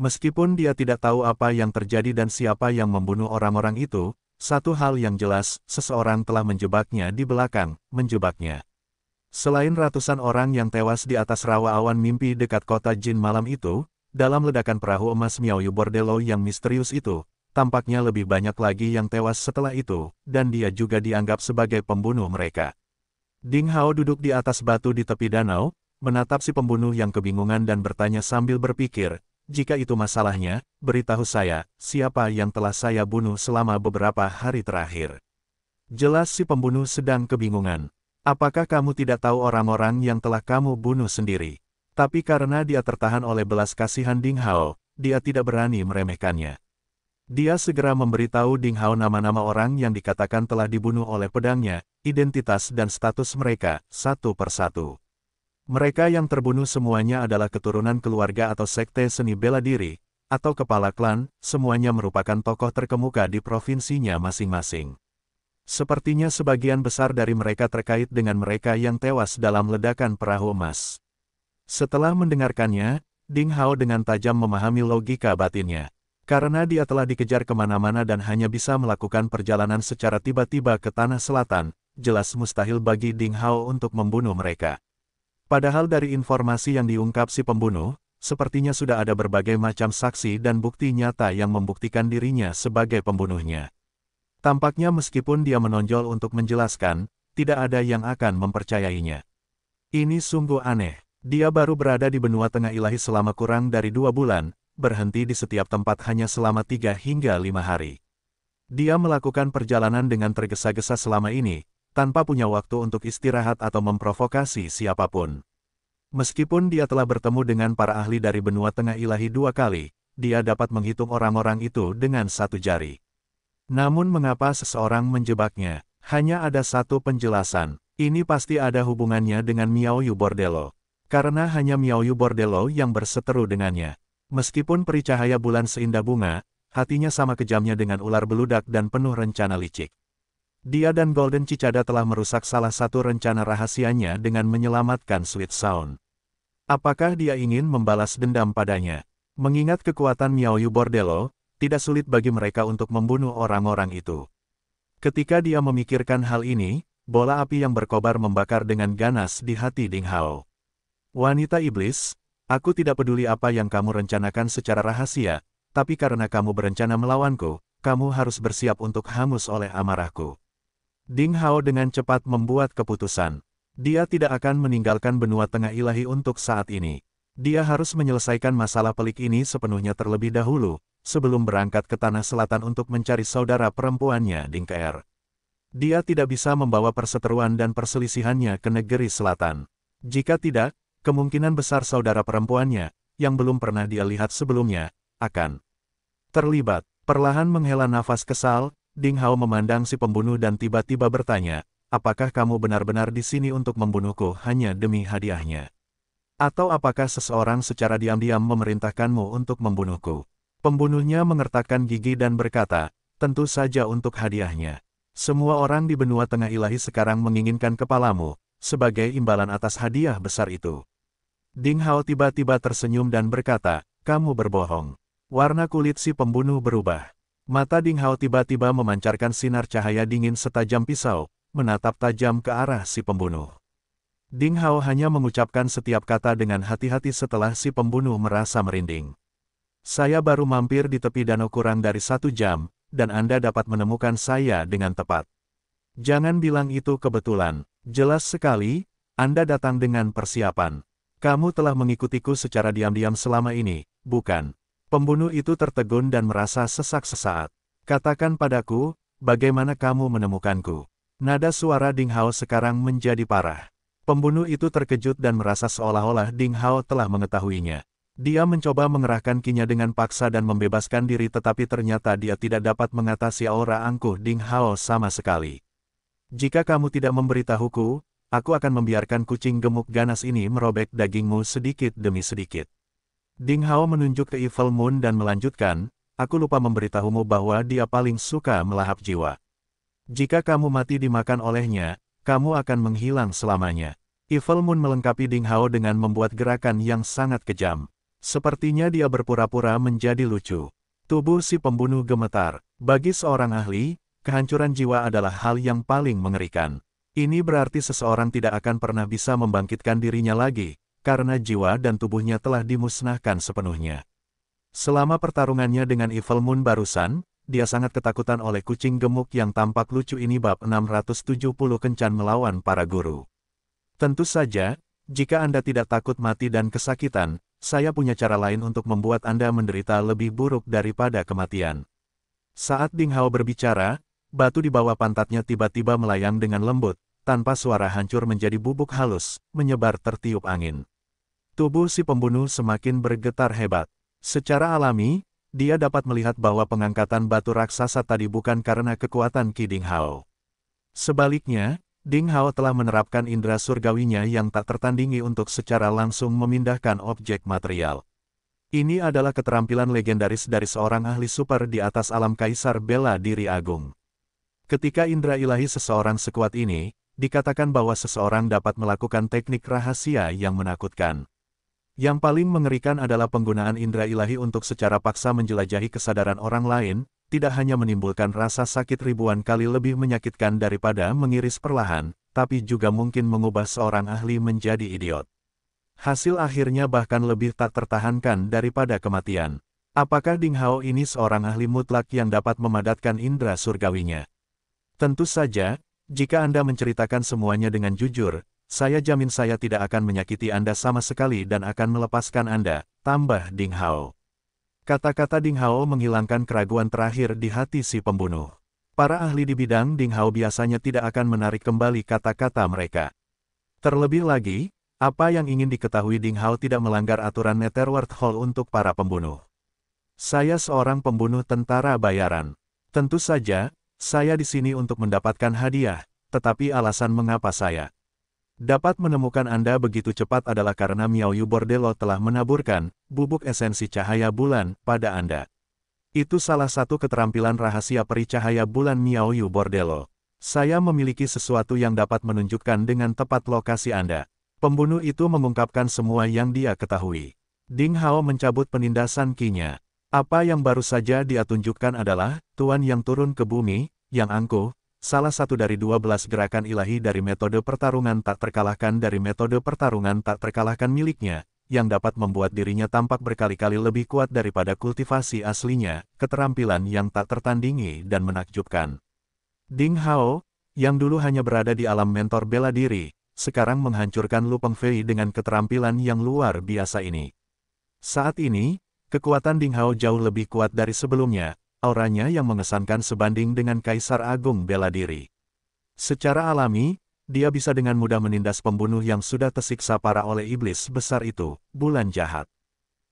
Meskipun dia tidak tahu apa yang terjadi dan siapa yang membunuh orang-orang itu, satu hal yang jelas, seseorang telah menjebaknya di belakang, menjebaknya. Selain ratusan orang yang tewas di atas rawa awan mimpi dekat kota Jin malam itu, dalam ledakan perahu emas Miao Yu Bordello yang misterius itu, tampaknya lebih banyak lagi yang tewas setelah itu, dan dia juga dianggap sebagai pembunuh mereka. Ding Hao duduk di atas batu di tepi danau, menatap si pembunuh yang kebingungan dan bertanya sambil berpikir, jika itu masalahnya, beritahu saya, siapa yang telah saya bunuh selama beberapa hari terakhir. Jelas si pembunuh sedang kebingungan. Apakah kamu tidak tahu orang-orang yang telah kamu bunuh sendiri? Tapi karena dia tertahan oleh belas kasihan Ding Hao, dia tidak berani meremehkannya. Dia segera memberitahu Ding Hao nama-nama orang yang dikatakan telah dibunuh oleh pedangnya, identitas dan status mereka, satu persatu. Mereka yang terbunuh semuanya adalah keturunan keluarga atau sekte seni bela diri, atau kepala klan, semuanya merupakan tokoh terkemuka di provinsinya masing-masing. Sepertinya sebagian besar dari mereka terkait dengan mereka yang tewas dalam ledakan perahu emas. Setelah mendengarkannya, Ding Hao dengan tajam memahami logika batinnya. Karena dia telah dikejar kemana-mana dan hanya bisa melakukan perjalanan secara tiba-tiba ke tanah selatan, jelas mustahil bagi Ding Hao untuk membunuh mereka. Padahal dari informasi yang diungkap si pembunuh, sepertinya sudah ada berbagai macam saksi dan bukti nyata yang membuktikan dirinya sebagai pembunuhnya. Tampaknya meskipun dia menonjol untuk menjelaskan, tidak ada yang akan mempercayainya. Ini sungguh aneh. Dia baru berada di benua tengah ilahi selama kurang dari dua bulan, berhenti di setiap tempat hanya selama tiga hingga lima hari. Dia melakukan perjalanan dengan tergesa-gesa selama ini, tanpa punya waktu untuk istirahat atau memprovokasi siapapun. Meskipun dia telah bertemu dengan para ahli dari benua tengah ilahi dua kali, dia dapat menghitung orang-orang itu dengan satu jari. Namun mengapa seseorang menjebaknya? Hanya ada satu penjelasan, ini pasti ada hubungannya dengan Miaoyu Bordello. Karena hanya Miaoyu Bordello yang berseteru dengannya. Meskipun pericahaya bulan seindah bunga, hatinya sama kejamnya dengan ular beludak dan penuh rencana licik. Dia dan Golden Cicada telah merusak salah satu rencana rahasianya dengan menyelamatkan Sweet Sound. Apakah dia ingin membalas dendam padanya? Mengingat kekuatan Miao Yu Bordello, tidak sulit bagi mereka untuk membunuh orang-orang itu. Ketika dia memikirkan hal ini, bola api yang berkobar membakar dengan ganas di hati Ding Hao. Wanita iblis, aku tidak peduli apa yang kamu rencanakan secara rahasia, tapi karena kamu berencana melawanku, kamu harus bersiap untuk hangus oleh amarahku. Ding Hao dengan cepat membuat keputusan. Dia tidak akan meninggalkan benua tengah ilahi untuk saat ini. Dia harus menyelesaikan masalah pelik ini sepenuhnya terlebih dahulu, sebelum berangkat ke tanah selatan untuk mencari saudara perempuannya Ding KR. Dia tidak bisa membawa perseteruan dan perselisihannya ke negeri selatan. Jika tidak, kemungkinan besar saudara perempuannya, yang belum pernah dia lihat sebelumnya, akan terlibat. Perlahan menghela nafas kesal, Ding Hao memandang si pembunuh dan tiba-tiba bertanya, apakah kamu benar-benar di sini untuk membunuhku hanya demi hadiahnya? Atau apakah seseorang secara diam-diam memerintahkanmu untuk membunuhku? Pembunuhnya mengertakkan gigi dan berkata, tentu saja untuk hadiahnya. Semua orang di benua tengah ilahi sekarang menginginkan kepalamu, sebagai imbalan atas hadiah besar itu. Ding Hao tiba-tiba tersenyum dan berkata, kamu berbohong. Warna kulit si pembunuh berubah. Mata Ding Hao tiba-tiba memancarkan sinar cahaya dingin setajam pisau, menatap tajam ke arah si pembunuh. Ding Hao hanya mengucapkan setiap kata dengan hati-hati setelah si pembunuh merasa merinding. Saya baru mampir di tepi danau kurang dari satu jam, dan Anda dapat menemukan saya dengan tepat. Jangan bilang itu kebetulan, jelas sekali, Anda datang dengan persiapan. Kamu telah mengikutiku secara diam-diam selama ini, bukan? Pembunuh itu tertegun dan merasa sesak sesaat. Katakan padaku, bagaimana kamu menemukanku? Nada suara Ding Hao sekarang menjadi parah. Pembunuh itu terkejut dan merasa seolah-olah Ding Hao telah mengetahuinya. Dia mencoba mengerahkan kinya dengan paksa dan membebaskan diri tetapi ternyata dia tidak dapat mengatasi aura angkuh Ding Hao sama sekali. Jika kamu tidak memberitahuku, aku akan membiarkan kucing gemuk ganas ini merobek dagingmu sedikit demi sedikit. Ding Hao menunjuk ke Evil Moon dan melanjutkan, aku lupa memberitahumu bahwa dia paling suka melahap jiwa. Jika kamu mati dimakan olehnya, kamu akan menghilang selamanya. Evil Moon melengkapi Ding Hao dengan membuat gerakan yang sangat kejam. Sepertinya dia berpura-pura menjadi lucu. Tubuh si pembunuh gemetar. Bagi seorang ahli, kehancuran jiwa adalah hal yang paling mengerikan. Ini berarti seseorang tidak akan pernah bisa membangkitkan dirinya lagi, karena jiwa dan tubuhnya telah dimusnahkan sepenuhnya. Selama pertarungannya dengan Evil Moon barusan, dia sangat ketakutan oleh kucing gemuk yang tampak lucu ini bab 670 kencan melawan para guru. Tentu saja, jika Anda tidak takut mati dan kesakitan, saya punya cara lain untuk membuat Anda menderita lebih buruk daripada kematian. Saat Ding Hao berbicara, batu di bawah pantatnya tiba-tiba melayang dengan lembut, tanpa suara hancur menjadi bubuk halus, menyebar tertiup angin. Tubuh si pembunuh semakin bergetar hebat. Secara alami, dia dapat melihat bahwa pengangkatan batu raksasa tadi bukan karena kekuatan Ki Ding Hao. Sebaliknya, Ding Hao telah menerapkan indera surgawinya yang tak tertandingi untuk secara langsung memindahkan objek material. Ini adalah keterampilan legendaris dari seorang ahli super di atas alam kaisar bela diri agung. Ketika indera ilahi seseorang sekuat ini, dikatakan bahwa seseorang dapat melakukan teknik rahasia yang menakutkan. Yang paling mengerikan adalah penggunaan indera ilahi untuk secara paksa menjelajahi kesadaran orang lain, tidak hanya menimbulkan rasa sakit ribuan kali lebih menyakitkan daripada mengiris perlahan, tapi juga mungkin mengubah seorang ahli menjadi idiot. Hasil akhirnya bahkan lebih tak tertahankan daripada kematian. Apakah Ding Hao ini seorang ahli mutlak yang dapat memadatkan indera surgawinya? Tentu saja, jika Anda menceritakan semuanya dengan jujur, saya jamin saya tidak akan menyakiti Anda sama sekali dan akan melepaskan Anda, tambah Ding Hao. Kata-kata Ding Hao menghilangkan keraguan terakhir di hati si pembunuh. Para ahli di bidang Ding Hao biasanya tidak akan menarik kembali kata-kata mereka. Terlebih lagi, apa yang ingin diketahui Ding Hao tidak melanggar aturan Netherworld Hall untuk para pembunuh. Saya seorang pembunuh tentara bayaran. Tentu saja, saya di sini untuk mendapatkan hadiah, tetapi alasan mengapa saya dapat menemukan Anda begitu cepat adalah karena Miao Yu Bordello telah menaburkan bubuk esensi cahaya bulan pada Anda. Itu salah satu keterampilan rahasia peri cahaya bulan Miao Yu Bordello. Saya memiliki sesuatu yang dapat menunjukkan dengan tepat lokasi Anda. Pembunuh itu mengungkapkan semua yang dia ketahui. Ding Hao mencabut penindasan kinya. Apa yang baru saja dia tunjukkan adalah, Tuan yang turun ke bumi, yang angkuh, salah satu dari dua belas gerakan ilahi dari metode pertarungan tak terkalahkan dari metode pertarungan tak terkalahkan miliknya, yang dapat membuat dirinya tampak berkali-kali lebih kuat daripada kultivasi aslinya, keterampilan yang tak tertandingi dan menakjubkan. Ding Hao, yang dulu hanya berada di alam mentor bela diri, sekarang menghancurkan Lu Pengfei dengan keterampilan yang luar biasa ini. Saat ini, Kekuatan Ding Hao jauh lebih kuat dari sebelumnya, auranya yang mengesankan sebanding dengan Kaisar Agung bela diri. Secara alami, dia bisa dengan mudah menindas pembunuh yang sudah tersiksa para oleh iblis besar itu, bulan jahat.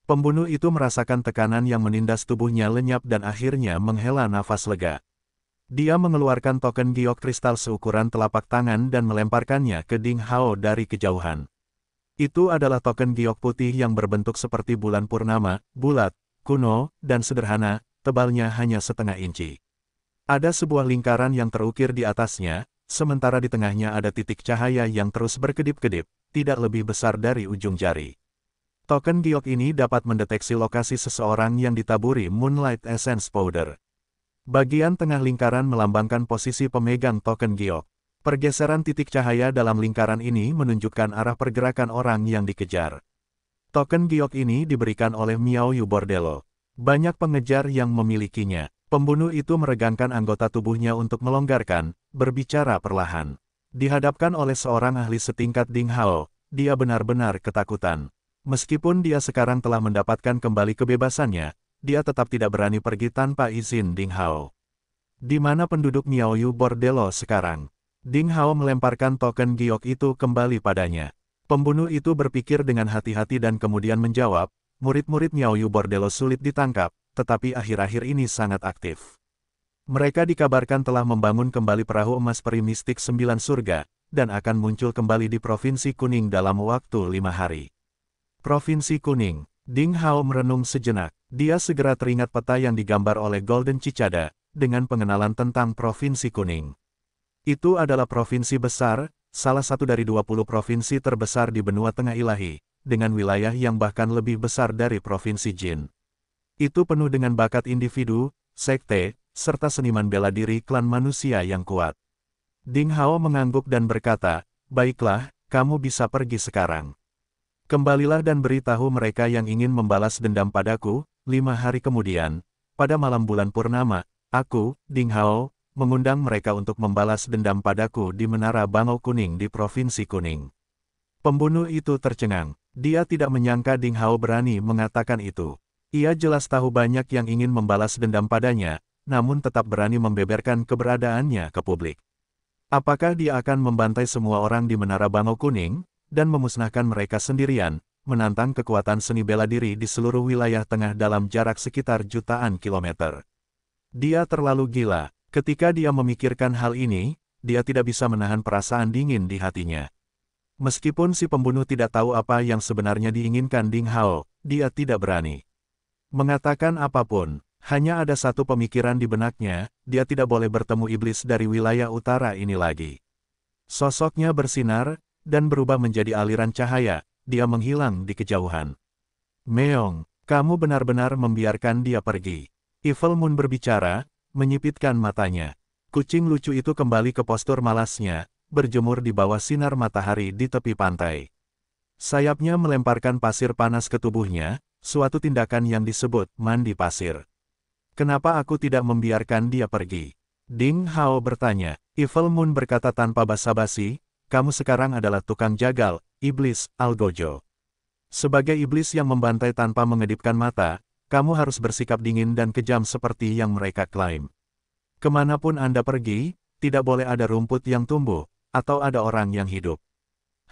Pembunuh itu merasakan tekanan yang menindas tubuhnya lenyap dan akhirnya menghela nafas lega. Dia mengeluarkan token giok kristal seukuran telapak tangan dan melemparkannya ke Ding Hao dari kejauhan. Itu adalah token giok putih yang berbentuk seperti bulan purnama, bulat, kuno, dan sederhana, tebalnya hanya setengah inci. Ada sebuah lingkaran yang terukir di atasnya, sementara di tengahnya ada titik cahaya yang terus berkedip-kedip, tidak lebih besar dari ujung jari. Token giok ini dapat mendeteksi lokasi seseorang yang ditaburi Moonlight Essence Powder. Bagian tengah lingkaran melambangkan posisi pemegang token giok. Pergeseran titik cahaya dalam lingkaran ini menunjukkan arah pergerakan orang yang dikejar. Token giok ini diberikan oleh Miao Yu Bordello. Banyak pengejar yang memilikinya. Pembunuh itu meregangkan anggota tubuhnya untuk melonggarkan, berbicara perlahan. Dihadapkan oleh seorang ahli setingkat Ding Hao, dia benar-benar ketakutan. Meskipun dia sekarang telah mendapatkan kembali kebebasannya, dia tetap tidak berani pergi tanpa izin Ding Hao. Di mana penduduk Miao Yu Bordello sekarang? Ding Hao melemparkan token giok itu kembali padanya. Pembunuh itu berpikir dengan hati-hati dan kemudian menjawab, murid-murid Miao Yu Bordello sulit ditangkap, tetapi akhir-akhir ini sangat aktif. Mereka dikabarkan telah membangun kembali perahu emas perimistik sembilan surga, dan akan muncul kembali di Provinsi Kuning dalam waktu lima hari. Provinsi Kuning, Ding Hao merenung sejenak. Dia segera teringat peta yang digambar oleh Golden Cicada, dengan pengenalan tentang Provinsi Kuning. Itu adalah provinsi besar, salah satu dari 20 provinsi terbesar di benua tengah ilahi, dengan wilayah yang bahkan lebih besar dari provinsi Jin. Itu penuh dengan bakat individu, sekte, serta seniman bela diri klan manusia yang kuat. Ding Hao mengangguk dan berkata, Baiklah, kamu bisa pergi sekarang. Kembalilah dan beritahu mereka yang ingin membalas dendam padaku, lima hari kemudian, pada malam bulan purnama, aku, Ding Hao, mengundang mereka untuk membalas dendam padaku di Menara Bangau Kuning di Provinsi Kuning. Pembunuh itu tercengang. Dia tidak menyangka Ding Hao berani mengatakan itu. Ia jelas tahu banyak yang ingin membalas dendam padanya, namun tetap berani membeberkan keberadaannya ke publik. Apakah dia akan membantai semua orang di Menara Bangau Kuning, dan memusnahkan mereka sendirian, menantang kekuatan seni bela diri di seluruh wilayah tengah dalam jarak sekitar jutaan kilometer. Dia terlalu gila, Ketika dia memikirkan hal ini, dia tidak bisa menahan perasaan dingin di hatinya. Meskipun si pembunuh tidak tahu apa yang sebenarnya diinginkan Ding Hao, dia tidak berani. Mengatakan apapun, hanya ada satu pemikiran di benaknya, dia tidak boleh bertemu iblis dari wilayah utara ini lagi. Sosoknya bersinar, dan berubah menjadi aliran cahaya, dia menghilang di kejauhan. Meong, kamu benar-benar membiarkan dia pergi. Evil Moon berbicara, menyipitkan matanya. Kucing lucu itu kembali ke postur malasnya, berjemur di bawah sinar matahari di tepi pantai. Sayapnya melemparkan pasir panas ke tubuhnya, suatu tindakan yang disebut mandi pasir. Kenapa aku tidak membiarkan dia pergi? Ding Hao bertanya. Evil Moon berkata tanpa basa-basi, kamu sekarang adalah tukang jagal, iblis, Algojo. Sebagai iblis yang membantai tanpa mengedipkan mata, kamu harus bersikap dingin dan kejam seperti yang mereka klaim. Kemanapun Anda pergi, tidak boleh ada rumput yang tumbuh, atau ada orang yang hidup.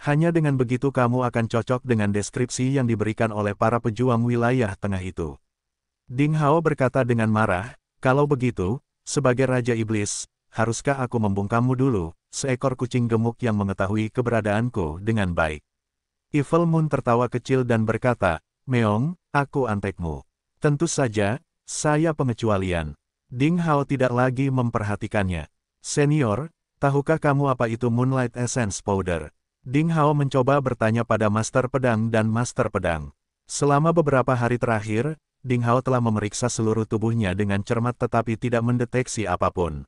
Hanya dengan begitu kamu akan cocok dengan deskripsi yang diberikan oleh para pejuang wilayah tengah itu. Ding Hao berkata dengan marah, kalau begitu, sebagai Raja Iblis, haruskah aku membungkammu dulu, seekor kucing gemuk yang mengetahui keberadaanku dengan baik. Evil Moon tertawa kecil dan berkata, Meong, aku antekmu. Tentu saja, saya pengecualian. Ding Hao tidak lagi memperhatikannya. Senior, tahukah kamu apa itu Moonlight Essence Powder? Ding Hao mencoba bertanya pada Master Pedang dan Master Pedang. Selama beberapa hari terakhir, Ding Hao telah memeriksa seluruh tubuhnya dengan cermat tetapi tidak mendeteksi apapun.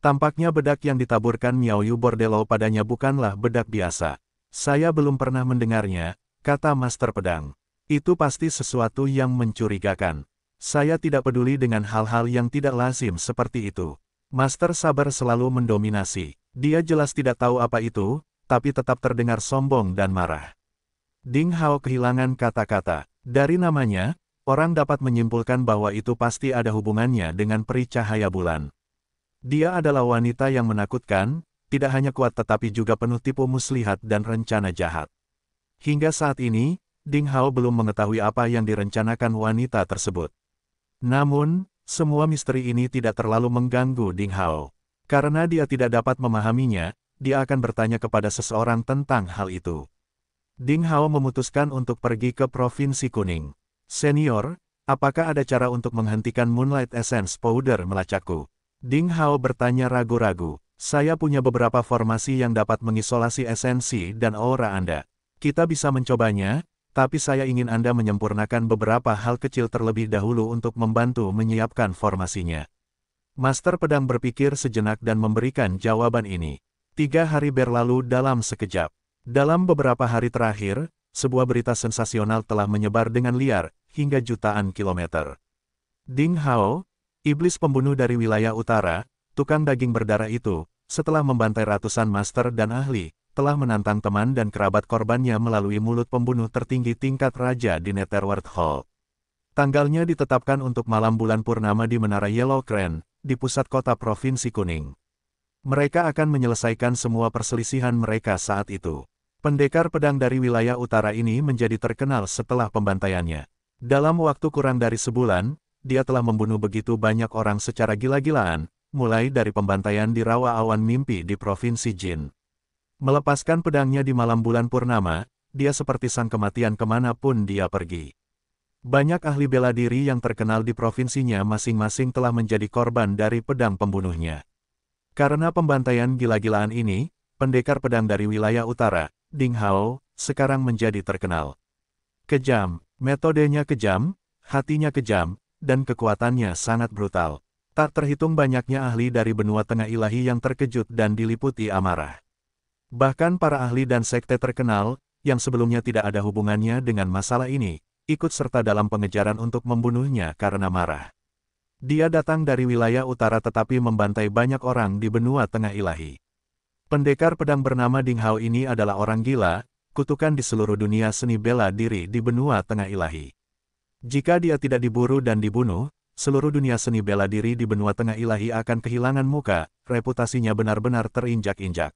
Tampaknya bedak yang ditaburkan Miao Yu Bordello padanya bukanlah bedak biasa. Saya belum pernah mendengarnya, kata Master Pedang. Itu pasti sesuatu yang mencurigakan. Saya tidak peduli dengan hal-hal yang tidak lazim seperti itu. Master Sabar selalu mendominasi. Dia jelas tidak tahu apa itu, tapi tetap terdengar sombong dan marah. Ding Hao kehilangan kata-kata. Dari namanya, orang dapat menyimpulkan bahwa itu pasti ada hubungannya dengan peri cahaya bulan. Dia adalah wanita yang menakutkan, tidak hanya kuat tetapi juga penuh tipu muslihat dan rencana jahat. Hingga saat ini, Ding Hao belum mengetahui apa yang direncanakan wanita tersebut. Namun, semua misteri ini tidak terlalu mengganggu Ding Hao. Karena dia tidak dapat memahaminya, dia akan bertanya kepada seseorang tentang hal itu. Ding Hao memutuskan untuk pergi ke Provinsi Kuning. Senior, apakah ada cara untuk menghentikan Moonlight Essence Powder melacakku? Ding Hao bertanya ragu-ragu. Saya punya beberapa formasi yang dapat mengisolasi esensi dan aura Anda. Kita bisa mencobanya, tapi saya ingin Anda menyempurnakan beberapa hal kecil terlebih dahulu untuk membantu menyiapkan formasinya. Master Pedang berpikir sejenak dan memberikan jawaban ini. Tiga hari berlalu dalam sekejap. Dalam beberapa hari terakhir, sebuah berita sensasional telah menyebar dengan liar, hingga jutaan kilometer. Ding Hao, iblis pembunuh dari wilayah utara, tukang daging berdarah itu, setelah membantai ratusan master dan ahli, telah menantang teman dan kerabat korbannya melalui mulut pembunuh tertinggi tingkat raja di Netherworld Hall. Tanggalnya ditetapkan untuk malam bulan purnama di Menara Yellow Crane, di pusat kota Provinsi Kuning. Mereka akan menyelesaikan semua perselisihan mereka saat itu. Pendekar pedang dari wilayah utara ini menjadi terkenal setelah pembantaiannya. Dalam waktu kurang dari sebulan, dia telah membunuh begitu banyak orang secara gila-gilaan, mulai dari pembantaian di Rawa Awan Mimpi di Provinsi Jin. Melepaskan pedangnya di malam bulan purnama, dia seperti sang kematian kemanapun dia pergi. Banyak ahli bela diri yang terkenal di provinsinya masing-masing telah menjadi korban dari pedang pembunuhnya. Karena pembantaian gila-gilaan ini, pendekar pedang dari wilayah utara, Ding Hao, sekarang menjadi terkenal. Kejam, metodenya kejam, hatinya kejam, dan kekuatannya sangat brutal. Tak terhitung banyaknya ahli dari benua tengah ilahi yang terkejut dan diliputi amarah. Bahkan para ahli dan sekte terkenal, yang sebelumnya tidak ada hubungannya dengan masalah ini, ikut serta dalam pengejaran untuk membunuhnya karena marah. Dia datang dari wilayah utara tetapi membantai banyak orang di benua tengah ilahi. Pendekar pedang bernama Ding Hao ini adalah orang gila, kutukan di seluruh dunia seni bela diri di benua tengah ilahi. Jika dia tidak diburu dan dibunuh, seluruh dunia seni bela diri di benua tengah ilahi akan kehilangan muka, reputasinya benar-benar terinjak-injak.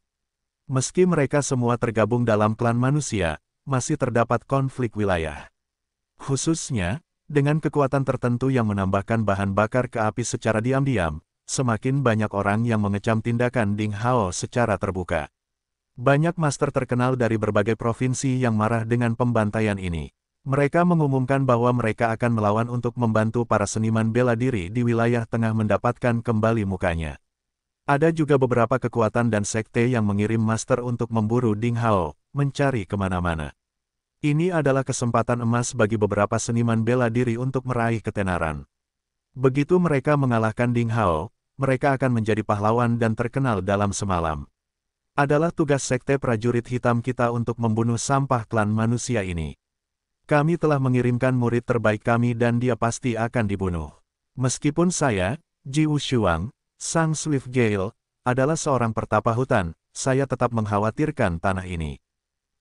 Meski mereka semua tergabung dalam klan manusia, masih terdapat konflik wilayah. Khususnya, dengan kekuatan tertentu yang menambahkan bahan bakar ke api secara diam-diam, semakin banyak orang yang mengecam tindakan Ding Hao secara terbuka. Banyak master terkenal dari berbagai provinsi yang marah dengan pembantaian ini. Mereka mengumumkan bahwa mereka akan melawan untuk membantu para seniman bela diri di wilayah tengah mendapatkan kembali mukanya. Ada juga beberapa kekuatan dan sekte yang mengirim master untuk memburu Ding Hao, mencari kemana-mana. Ini adalah kesempatan emas bagi beberapa seniman bela diri untuk meraih ketenaran. Begitu mereka mengalahkan Ding Hao, mereka akan menjadi pahlawan dan terkenal dalam semalam. Adalah tugas sekte prajurit hitam kita untuk membunuh sampah klan manusia ini. Kami telah mengirimkan murid terbaik kami dan dia pasti akan dibunuh. Meskipun saya, Ji Wushuang, Sang Swift Gale, adalah seorang pertapa hutan, saya tetap mengkhawatirkan tanah ini.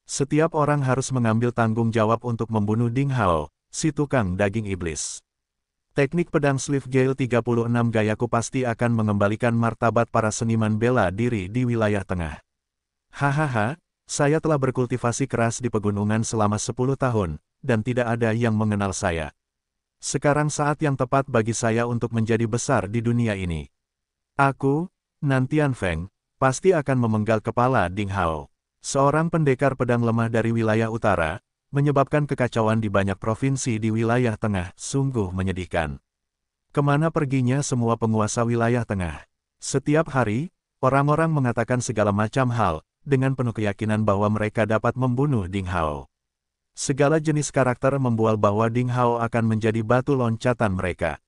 Setiap orang harus mengambil tanggung jawab untuk membunuh Ding Hao, si tukang daging iblis. Teknik pedang Swift Gale 36 gayaku pasti akan mengembalikan martabat para seniman bela diri di wilayah tengah. Hahaha, saya telah berkultivasi keras di pegunungan selama 10 tahun, dan tidak ada yang mengenal saya. Sekarang saat yang tepat bagi saya untuk menjadi besar di dunia ini. Aku, Nantian Feng, pasti akan memenggal kepala Ding Hao. Seorang pendekar pedang lemah dari wilayah utara, menyebabkan kekacauan di banyak provinsi di wilayah tengah, sungguh menyedihkan. Kemana perginya semua penguasa wilayah tengah? Setiap hari, orang-orang mengatakan segala macam hal, dengan penuh keyakinan bahwa mereka dapat membunuh Ding Hao. Segala jenis karakter membual bahwa Ding Hao akan menjadi batu loncatan mereka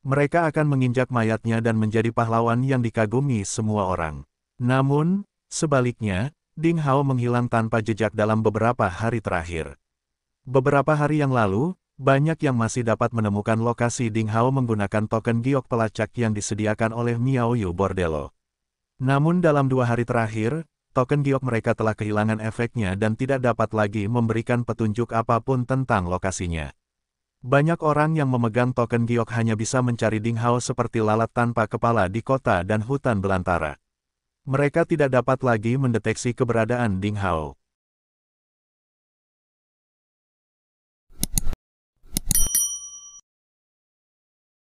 mereka akan menginjak mayatnya dan menjadi pahlawan yang dikagumi semua orang. Namun, sebaliknya, Ding Hao menghilang tanpa jejak dalam beberapa hari terakhir. Beberapa hari yang lalu, banyak yang masih dapat menemukan lokasi Ding Hao menggunakan token giok pelacak yang disediakan oleh Miao Yu Bordello. Namun dalam dua hari terakhir, token giok mereka telah kehilangan efeknya dan tidak dapat lagi memberikan petunjuk apapun tentang lokasinya. Banyak orang yang memegang token giok hanya bisa mencari Dinghao seperti lalat tanpa kepala di kota dan hutan belantara. Mereka tidak dapat lagi mendeteksi keberadaan Dinghao.